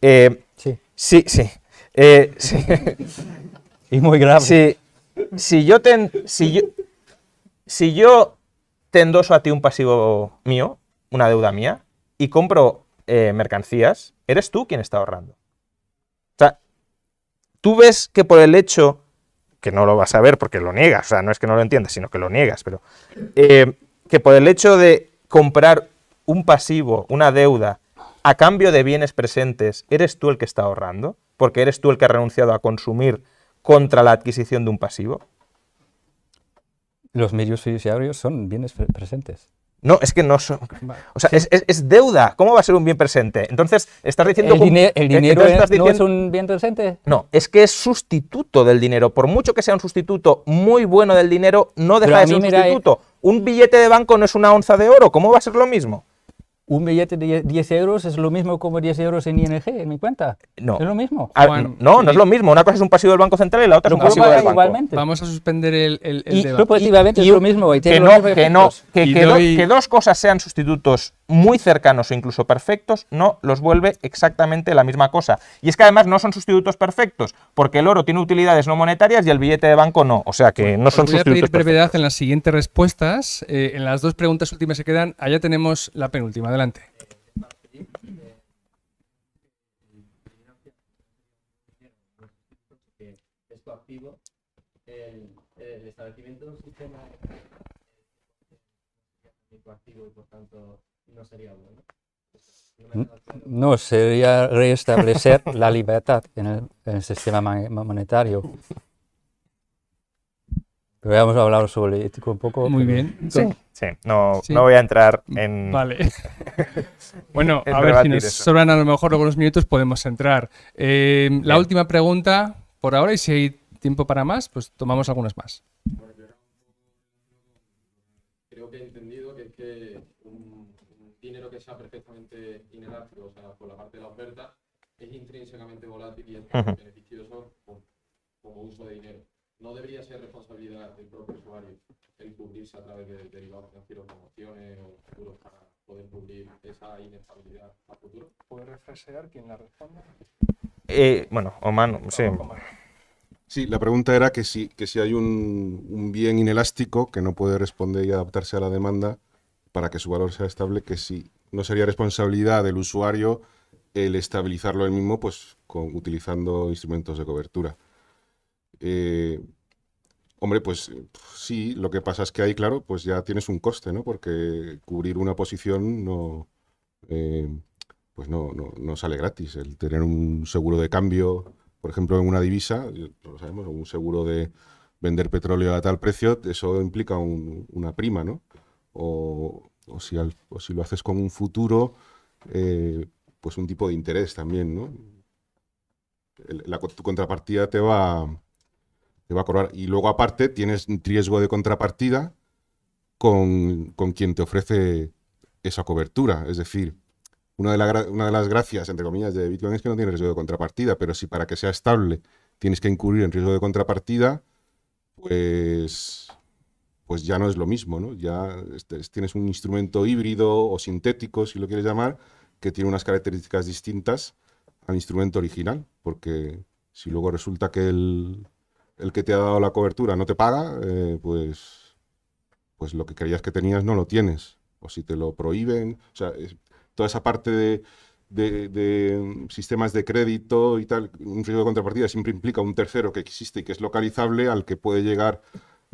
Eh, sí. Sí, sí. (laughs) y muy grave. Si, yo ten, si si yo te endoso a ti un pasivo mío, una deuda mía, y compro eh, mercancías, eres tú quien está ahorrando. O sea, tú ves que por el hecho, que no lo vas a ver porque lo niegas, o sea, no es que no lo entiendas, sino que lo niegas, pero eh, que por el hecho de comprar un pasivo, una deuda, a cambio de bienes presentes, eres tú el que está ahorrando, porque eres tú el que ha renunciado a consumir contra la adquisición de un pasivo. Los medios fiduciarios son bienes presentes. No, es que no son. O sea, es, deuda. ¿Cómo va a ser un bien presente? Entonces, estás diciendo. ¿El, el dinero no es un bien presente? No, es que es sustituto del dinero. Por mucho que sea un sustituto muy bueno del dinero, no deja de ser un sustituto. Un billete de banco no es una onza de oro. ¿Cómo va a ser lo mismo? un billete de 10 euros es lo mismo como 10 euros en ING, en mi cuenta. No. Es lo mismo. Ah, no, no es lo mismo. Una cosa es un pasivo del Banco Central y la otra es un pasivo del banco. Igualmente. Vamos a suspender el, debate. Y, es lo mismo. que, que dos cosas sean sustitutos muy cercanos o incluso perfectos, no los vuelve exactamente la misma cosa. Y es que además no son sustitutos perfectos, porque el oro tiene utilidades no monetarias y el billete de banco no. O sea que no son sustitutos sustitutos. a pedir brevedad en las siguientes respuestas. en las dos preguntas últimas que quedan, allá tenemos la penúltima. Adelante. el, establecimiento de por tanto no sería bueno. No, sería restablecer (laughs) la libertad en el, sistema monetario. Pero a hablar sobre ético un poco. Muy bien. sí. no, no voy a entrar en. Mm, vale. (laughs) bueno, a ver si nos sobran a lo mejor algunos minutos, podemos entrar. Eh, la última pregunta por ahora, y si hay tiempo para más, pues tomamos algunas más. sea perfectamente inelástico, o sea, por la parte de la oferta, es intrínsecamente volátil y es beneficioso como, uso de dinero. No debería ser responsabilidad del propio usuario el cubrirse a través de derivados financieros promociones, o futuros para poder cubrir esa inestabilidad a futuro. ¿Puede refrescar quién la responde? Eh, bueno, Oman, sí. Sí, la pregunta era que si, que si hay un, un, bien inelástico que no puede responder y adaptarse a la demanda para que su valor sea estable, que si no sería responsabilidad del usuario el estabilizarlo él mismo pues, con, utilizando instrumentos de cobertura. Eh, hombre, pues sí, lo que pasa es que ahí, claro, pues ya tienes un coste, ¿no? Porque cubrir una posición no, eh, pues no, no, sale gratis. El tener un seguro de cambio, por ejemplo, en una divisa, eh, lo sabemos, un seguro de vender petróleo a tal precio, eso implica una prima, ¿no? O, o si, lo haces con un futuro, eh, pues un tipo de interés también, ¿no? la, tu contrapartida te va, va a cobrar. Y luego aparte tienes riesgo de contrapartida con, con quien te ofrece esa cobertura. Es decir, una de, una de, las gracias, entre comillas, de Bitcoin es que no tiene riesgo de contrapartida, pero si para que sea estable tienes que incurrir en riesgo de contrapartida, pues pues ya no es lo mismo, ¿no? Ya este, tienes un instrumento híbrido o sintético, si lo quieres llamar, que tiene unas características distintas al instrumento original, porque si luego resulta que el, que te ha dado la cobertura no te paga, eh, pues, pues lo que creías que tenías no lo tienes, o si te lo prohíben, o sea, toda esa parte de, mm, sistemas de crédito y tal, un riesgo de contrapartida siempre implica un tercero que existe y que es localizable al que puede llegar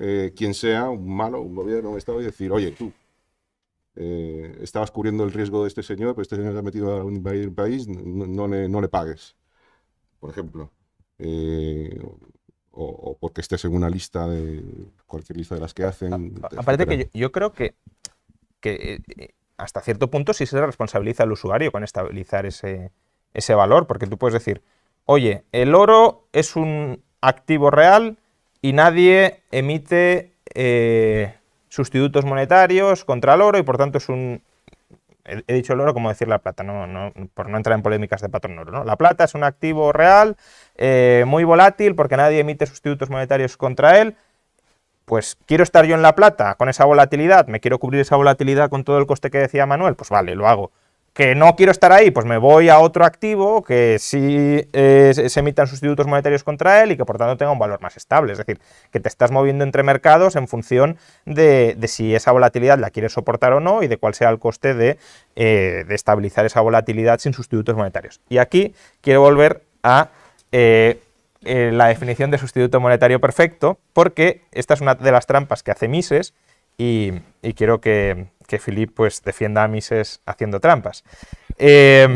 eh, quien sea, un malo, un gobierno, un Estado, y decir, oye, tú, eh, estabas cubriendo el riesgo de este señor, pero este señor se ha metido a un país, no, le, pagues, por ejemplo. Eh, o, porque estés en una lista de cualquier lista de las que hacen. aparte que yo, creo que, hasta cierto punto sí se responsabiliza al usuario con estabilizar ese, ese valor, porque tú puedes decir, oye, el oro es un activo real y nadie emite eh, sustitutos monetarios contra el oro y por tanto es un... He dicho el oro como decir la plata, no, no, por no entrar en polémicas de patrón oro. ¿no? La plata es un activo real, eh, muy volátil, porque nadie emite sustitutos monetarios contra él. Pues quiero estar yo en la plata con esa volatilidad, me quiero cubrir esa volatilidad con todo el coste que decía Manuel, pues vale, lo hago que no quiero estar ahí, pues me voy a otro activo que sí eh, se emitan sustitutos monetarios contra él y que por tanto tenga un valor más estable. Es decir, que te estás moviendo entre mercados en función de, si esa volatilidad la quieres soportar o no y de cuál sea el coste de, eh, estabilizar esa volatilidad sin sustitutos monetarios. Y aquí quiero volver a... Eh, la definición de sustituto monetario perfecto, porque esta es una de las trampas que hace Mises, y, quiero que, que Philip pues, defienda a Mises haciendo trampas. Eh,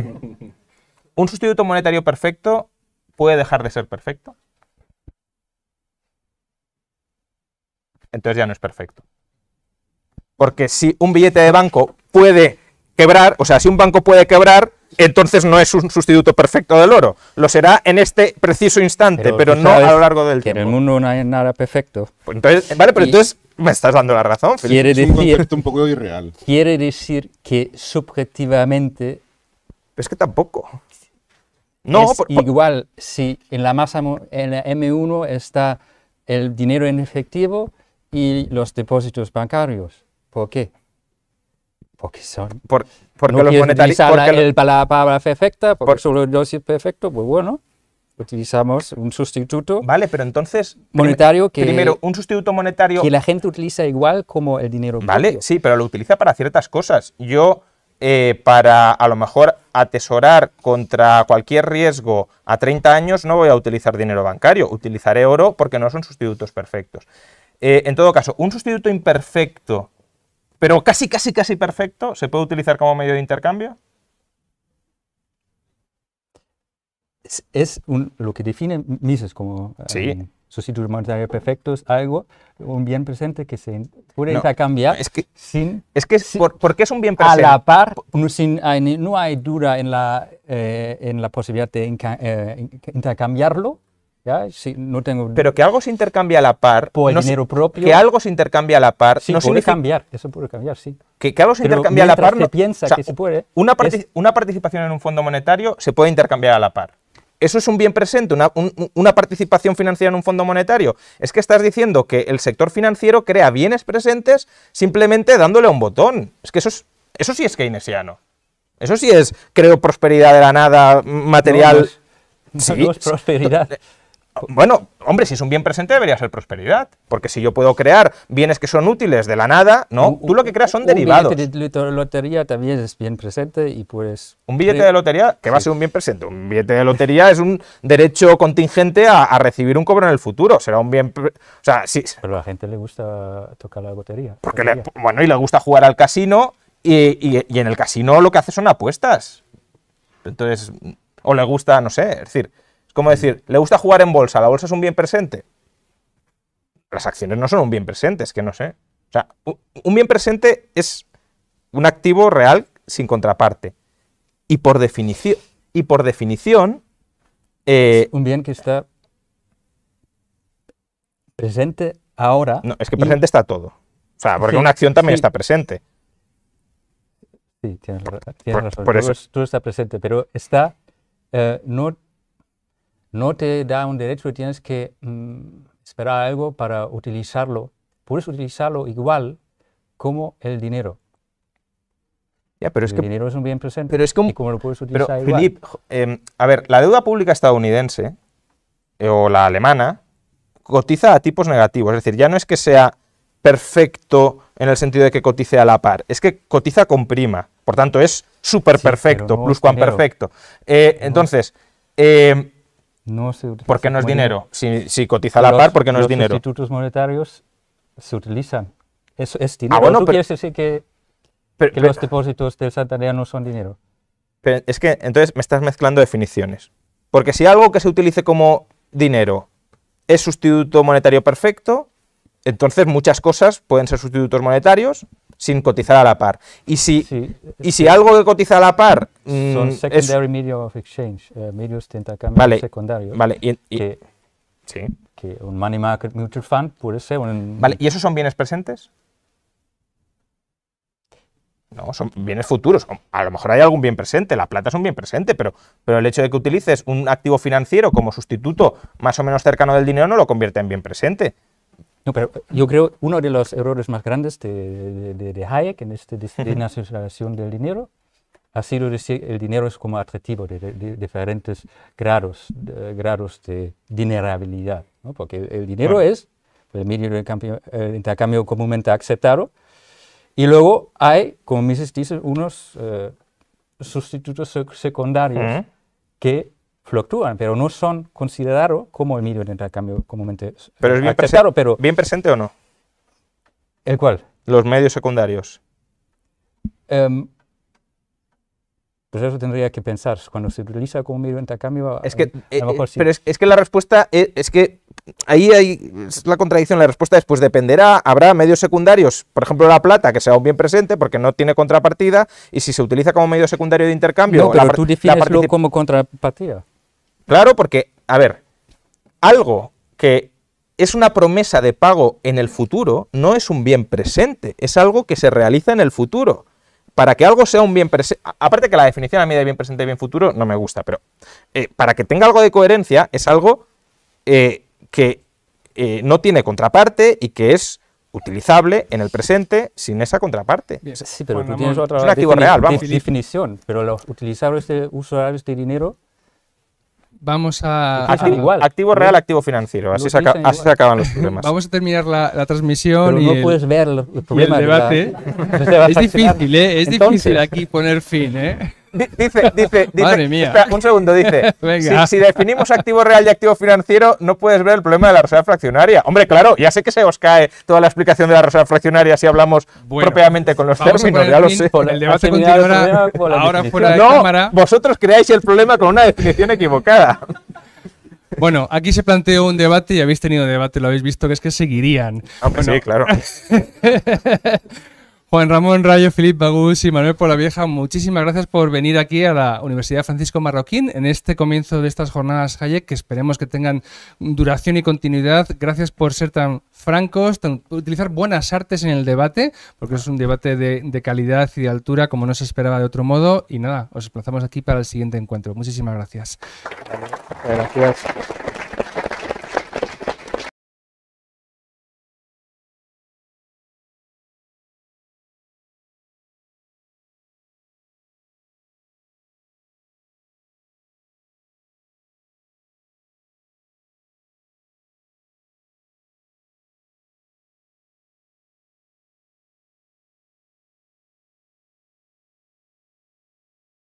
¿Un sustituto monetario perfecto puede dejar de ser perfecto? Entonces ya no es perfecto. Porque si un billete de banco puede quebrar, o sea, si un banco puede quebrar, entonces no es un sustituto perfecto del oro. Lo será en este preciso instante, pero, no a lo largo del tiempo. En el mundo no hay nada perfecto. Pues vale, pero entonces me estás dando la razón. decir, un concepto un poco irreal. Quiere decir que subjetivamente. Es que tampoco. No, es igual si en la masa en la M1 está el dinero en efectivo y los depósitos bancarios. ¿Por qué? Porque son. porque no los el, la palabra perfecta, porque solo no es perfecto, pues bueno. Utilizamos un sustituto. Vale, pero entonces. Monetario que. Primero, un sustituto monetario. Que la gente utiliza igual como el dinero. Vale, sí, pero lo utiliza para ciertas cosas. Yo, eh, para a lo mejor atesorar contra cualquier riesgo a 30 años, no voy a utilizar dinero bancario. Utilizaré oro porque no son sustitutos perfectos. Eh, en todo caso, un sustituto imperfecto pero casi, casi, casi perfecto, ¿se puede utilizar como medio de intercambio? Es, lo que define Mises como sí. Eh, um, perfectos, perfecto, es algo, un bien presente que se puede intercambiar es que, sin... Es que por, qué es un bien presente. A la par, no, sin, hay, eh, no hay duda en la, eh, en la posibilidad de intercambiarlo, pero que algo se intercambia a la par. Por el dinero propio. Que algo se intercambia a la par. no puede cambiar, eso puede cambiar, sí. Que, algo se intercambia a la par. piensa que se puede. Una, participación en un fondo monetario se puede intercambiar a la par. ¿Eso es un bien presente, una, participación financiera en un fondo monetario? Es que estás diciendo que el sector financiero crea bienes presentes simplemente dándole un botón. Es que eso, es, eso sí es keynesiano. Eso sí es, creo, prosperidad de la nada, material... es prosperidad. Bueno, hombre, si es un bien presente debería ser prosperidad, porque si yo puedo crear bienes que son útiles de la nada, ¿no? Tú lo que creas son derivados. Un billete de lotería también es bien presente y pues... Un billete de lotería, que va a ser un bien presente, un billete de lotería es un derecho contingente a, recibir un cobro en el futuro, será un bien... O sea, sí. Pero a la gente le gusta tocar la lotería. Porque, bueno, y le gusta jugar al casino y, y en el casino lo que hace son apuestas. Entonces, o le gusta, no sé, es decir... ¿Cómo decir, ¿le gusta jugar en bolsa? ¿La bolsa es un bien presente? Las acciones no son un bien presente, es que no sé. O sea, un bien presente es un activo real sin contraparte. Y por, definición y por definición... Eh, un bien que está presente ahora... No, es que presente está todo. O sea, porque una acción también está presente. Sí, tienes, razón. Tú, estás presente, pero está eh, no no te da un derecho, y tienes que mm, esperar algo para utilizarlo. Puedes utilizarlo igual como el dinero. Ya, pero es el dinero es un bien presente. Pero es como, y como lo puedes utilizar igual. Em, a ver, la deuda pública estadounidense eh, o la alemana cotiza a tipos negativos. Es decir, ya no es que sea perfecto en el sentido de que cotice a la par, es que cotiza con prima. Por tanto, es súper perfecto, plus cuan perfecto. Eh, entonces, em, no se Porque no es dinero. Si, si cotiza a la par, porque no es dinero. Los sustitutos monetarios se utilizan. Es, es ah, dinero. Ah, bueno, ¿Tú pero, quieres decir que, los depósitos del Santander no son dinero? Pero es que entonces me estás mezclando definiciones. Porque si algo que se utilice como dinero es sustituto monetario perfecto, entonces muchas cosas pueden ser sustitutos monetarios sin cotizar a la par. Y si, y si algo que cotiza a la par son mm, secondary of exchange, eh, medios de intercambio secundario. Vale, y, que, un money market mutual fund puede ser un... Vale, ¿y esos son bienes presentes? No, son bienes futuros. A lo mejor hay algún bien presente, la plata es un bien presente, pero, pero el hecho de que utilices un activo financiero como sustituto más o menos cercano del dinero no lo convierte en bien presente. No, pero yo creo uno de los errores más grandes de, de, de, Hayek en este (laughs) la de del dinero Así lo decía, el dinero es como atractivo de, diferentes grados de, grados de dinerabilidad, ¿no? porque el dinero es pues el medio eh, de intercambio comúnmente aceptado, y luego hay, como Mises dice, unos eh, sustitutos secundarios que fluctúan, pero no son considerados como el medio de intercambio comúnmente pero es bien aceptado. Pero ¿Bien presente o no? ¿El cuál? Los medios secundarios. Em, pues eso tendría que pensar. Cuando se utiliza como medio de intercambio, es que, a, eh, eh, Pero es, que la respuesta e, es, que ahí hay la contradicción. La respuesta es, pues dependerá, habrá medios secundarios, por ejemplo la plata, que sea un bien presente porque no tiene contrapartida, y si se utiliza como medio secundario de intercambio... No, pero la, tú como contrapartida. Claro, porque, a ver, algo que es una promesa de pago en el futuro, no es un bien presente, es algo que se realiza en el futuro para que algo sea un bien presente, aparte que la definición a mí de bien presente y bien futuro no me gusta, pero eh, para que tenga algo de coherencia es algo eh, que eh, no tiene contraparte y que es utilizable en el presente sin esa contraparte. Sí, pero es un activo real, vamos. definición, pero los utilizables de usuarios de dinero vamos a... Activo, igual. activo real, activo financiero. Así, se, acaban los problemas. (laughs) vamos a terminar la, transmisión. y no puedes ver debate. (laughs) es difícil, ¿eh? Es difícil aquí poner fin, ¿eh? dice, dice, (laughs) dice, un segundo, dice. (laughs) Si, definimos activo real y activo financiero, no puedes ver el problema de la reserva fraccionaria. Hombre, claro, ya sé que se os cae toda la explicación de la reserva fraccionaria si hablamos propiamente con los términos, ya lo sé. El debate ahora fuera de cámara. Vosotros creáis el problema con una definición equivocada. Bueno, aquí se planteó un debate y habéis tenido debate, lo habéis visto, que es que seguirían. Aunque sí, claro. (laughs) Juan Ramón Rayo, Filip Bagús y Manuel Vieja, muchísimas gracias por venir aquí a la Universidad Francisco Marroquín en este comienzo de estas jornadas Hayek, que esperemos que tengan duración y continuidad. Gracias por ser tan francos, tan, utilizar buenas artes en el debate, porque es un debate de, calidad y de altura como no se esperaba de otro modo. Y nada, os desplazamos aquí para el siguiente encuentro. Muchísimas Gracias.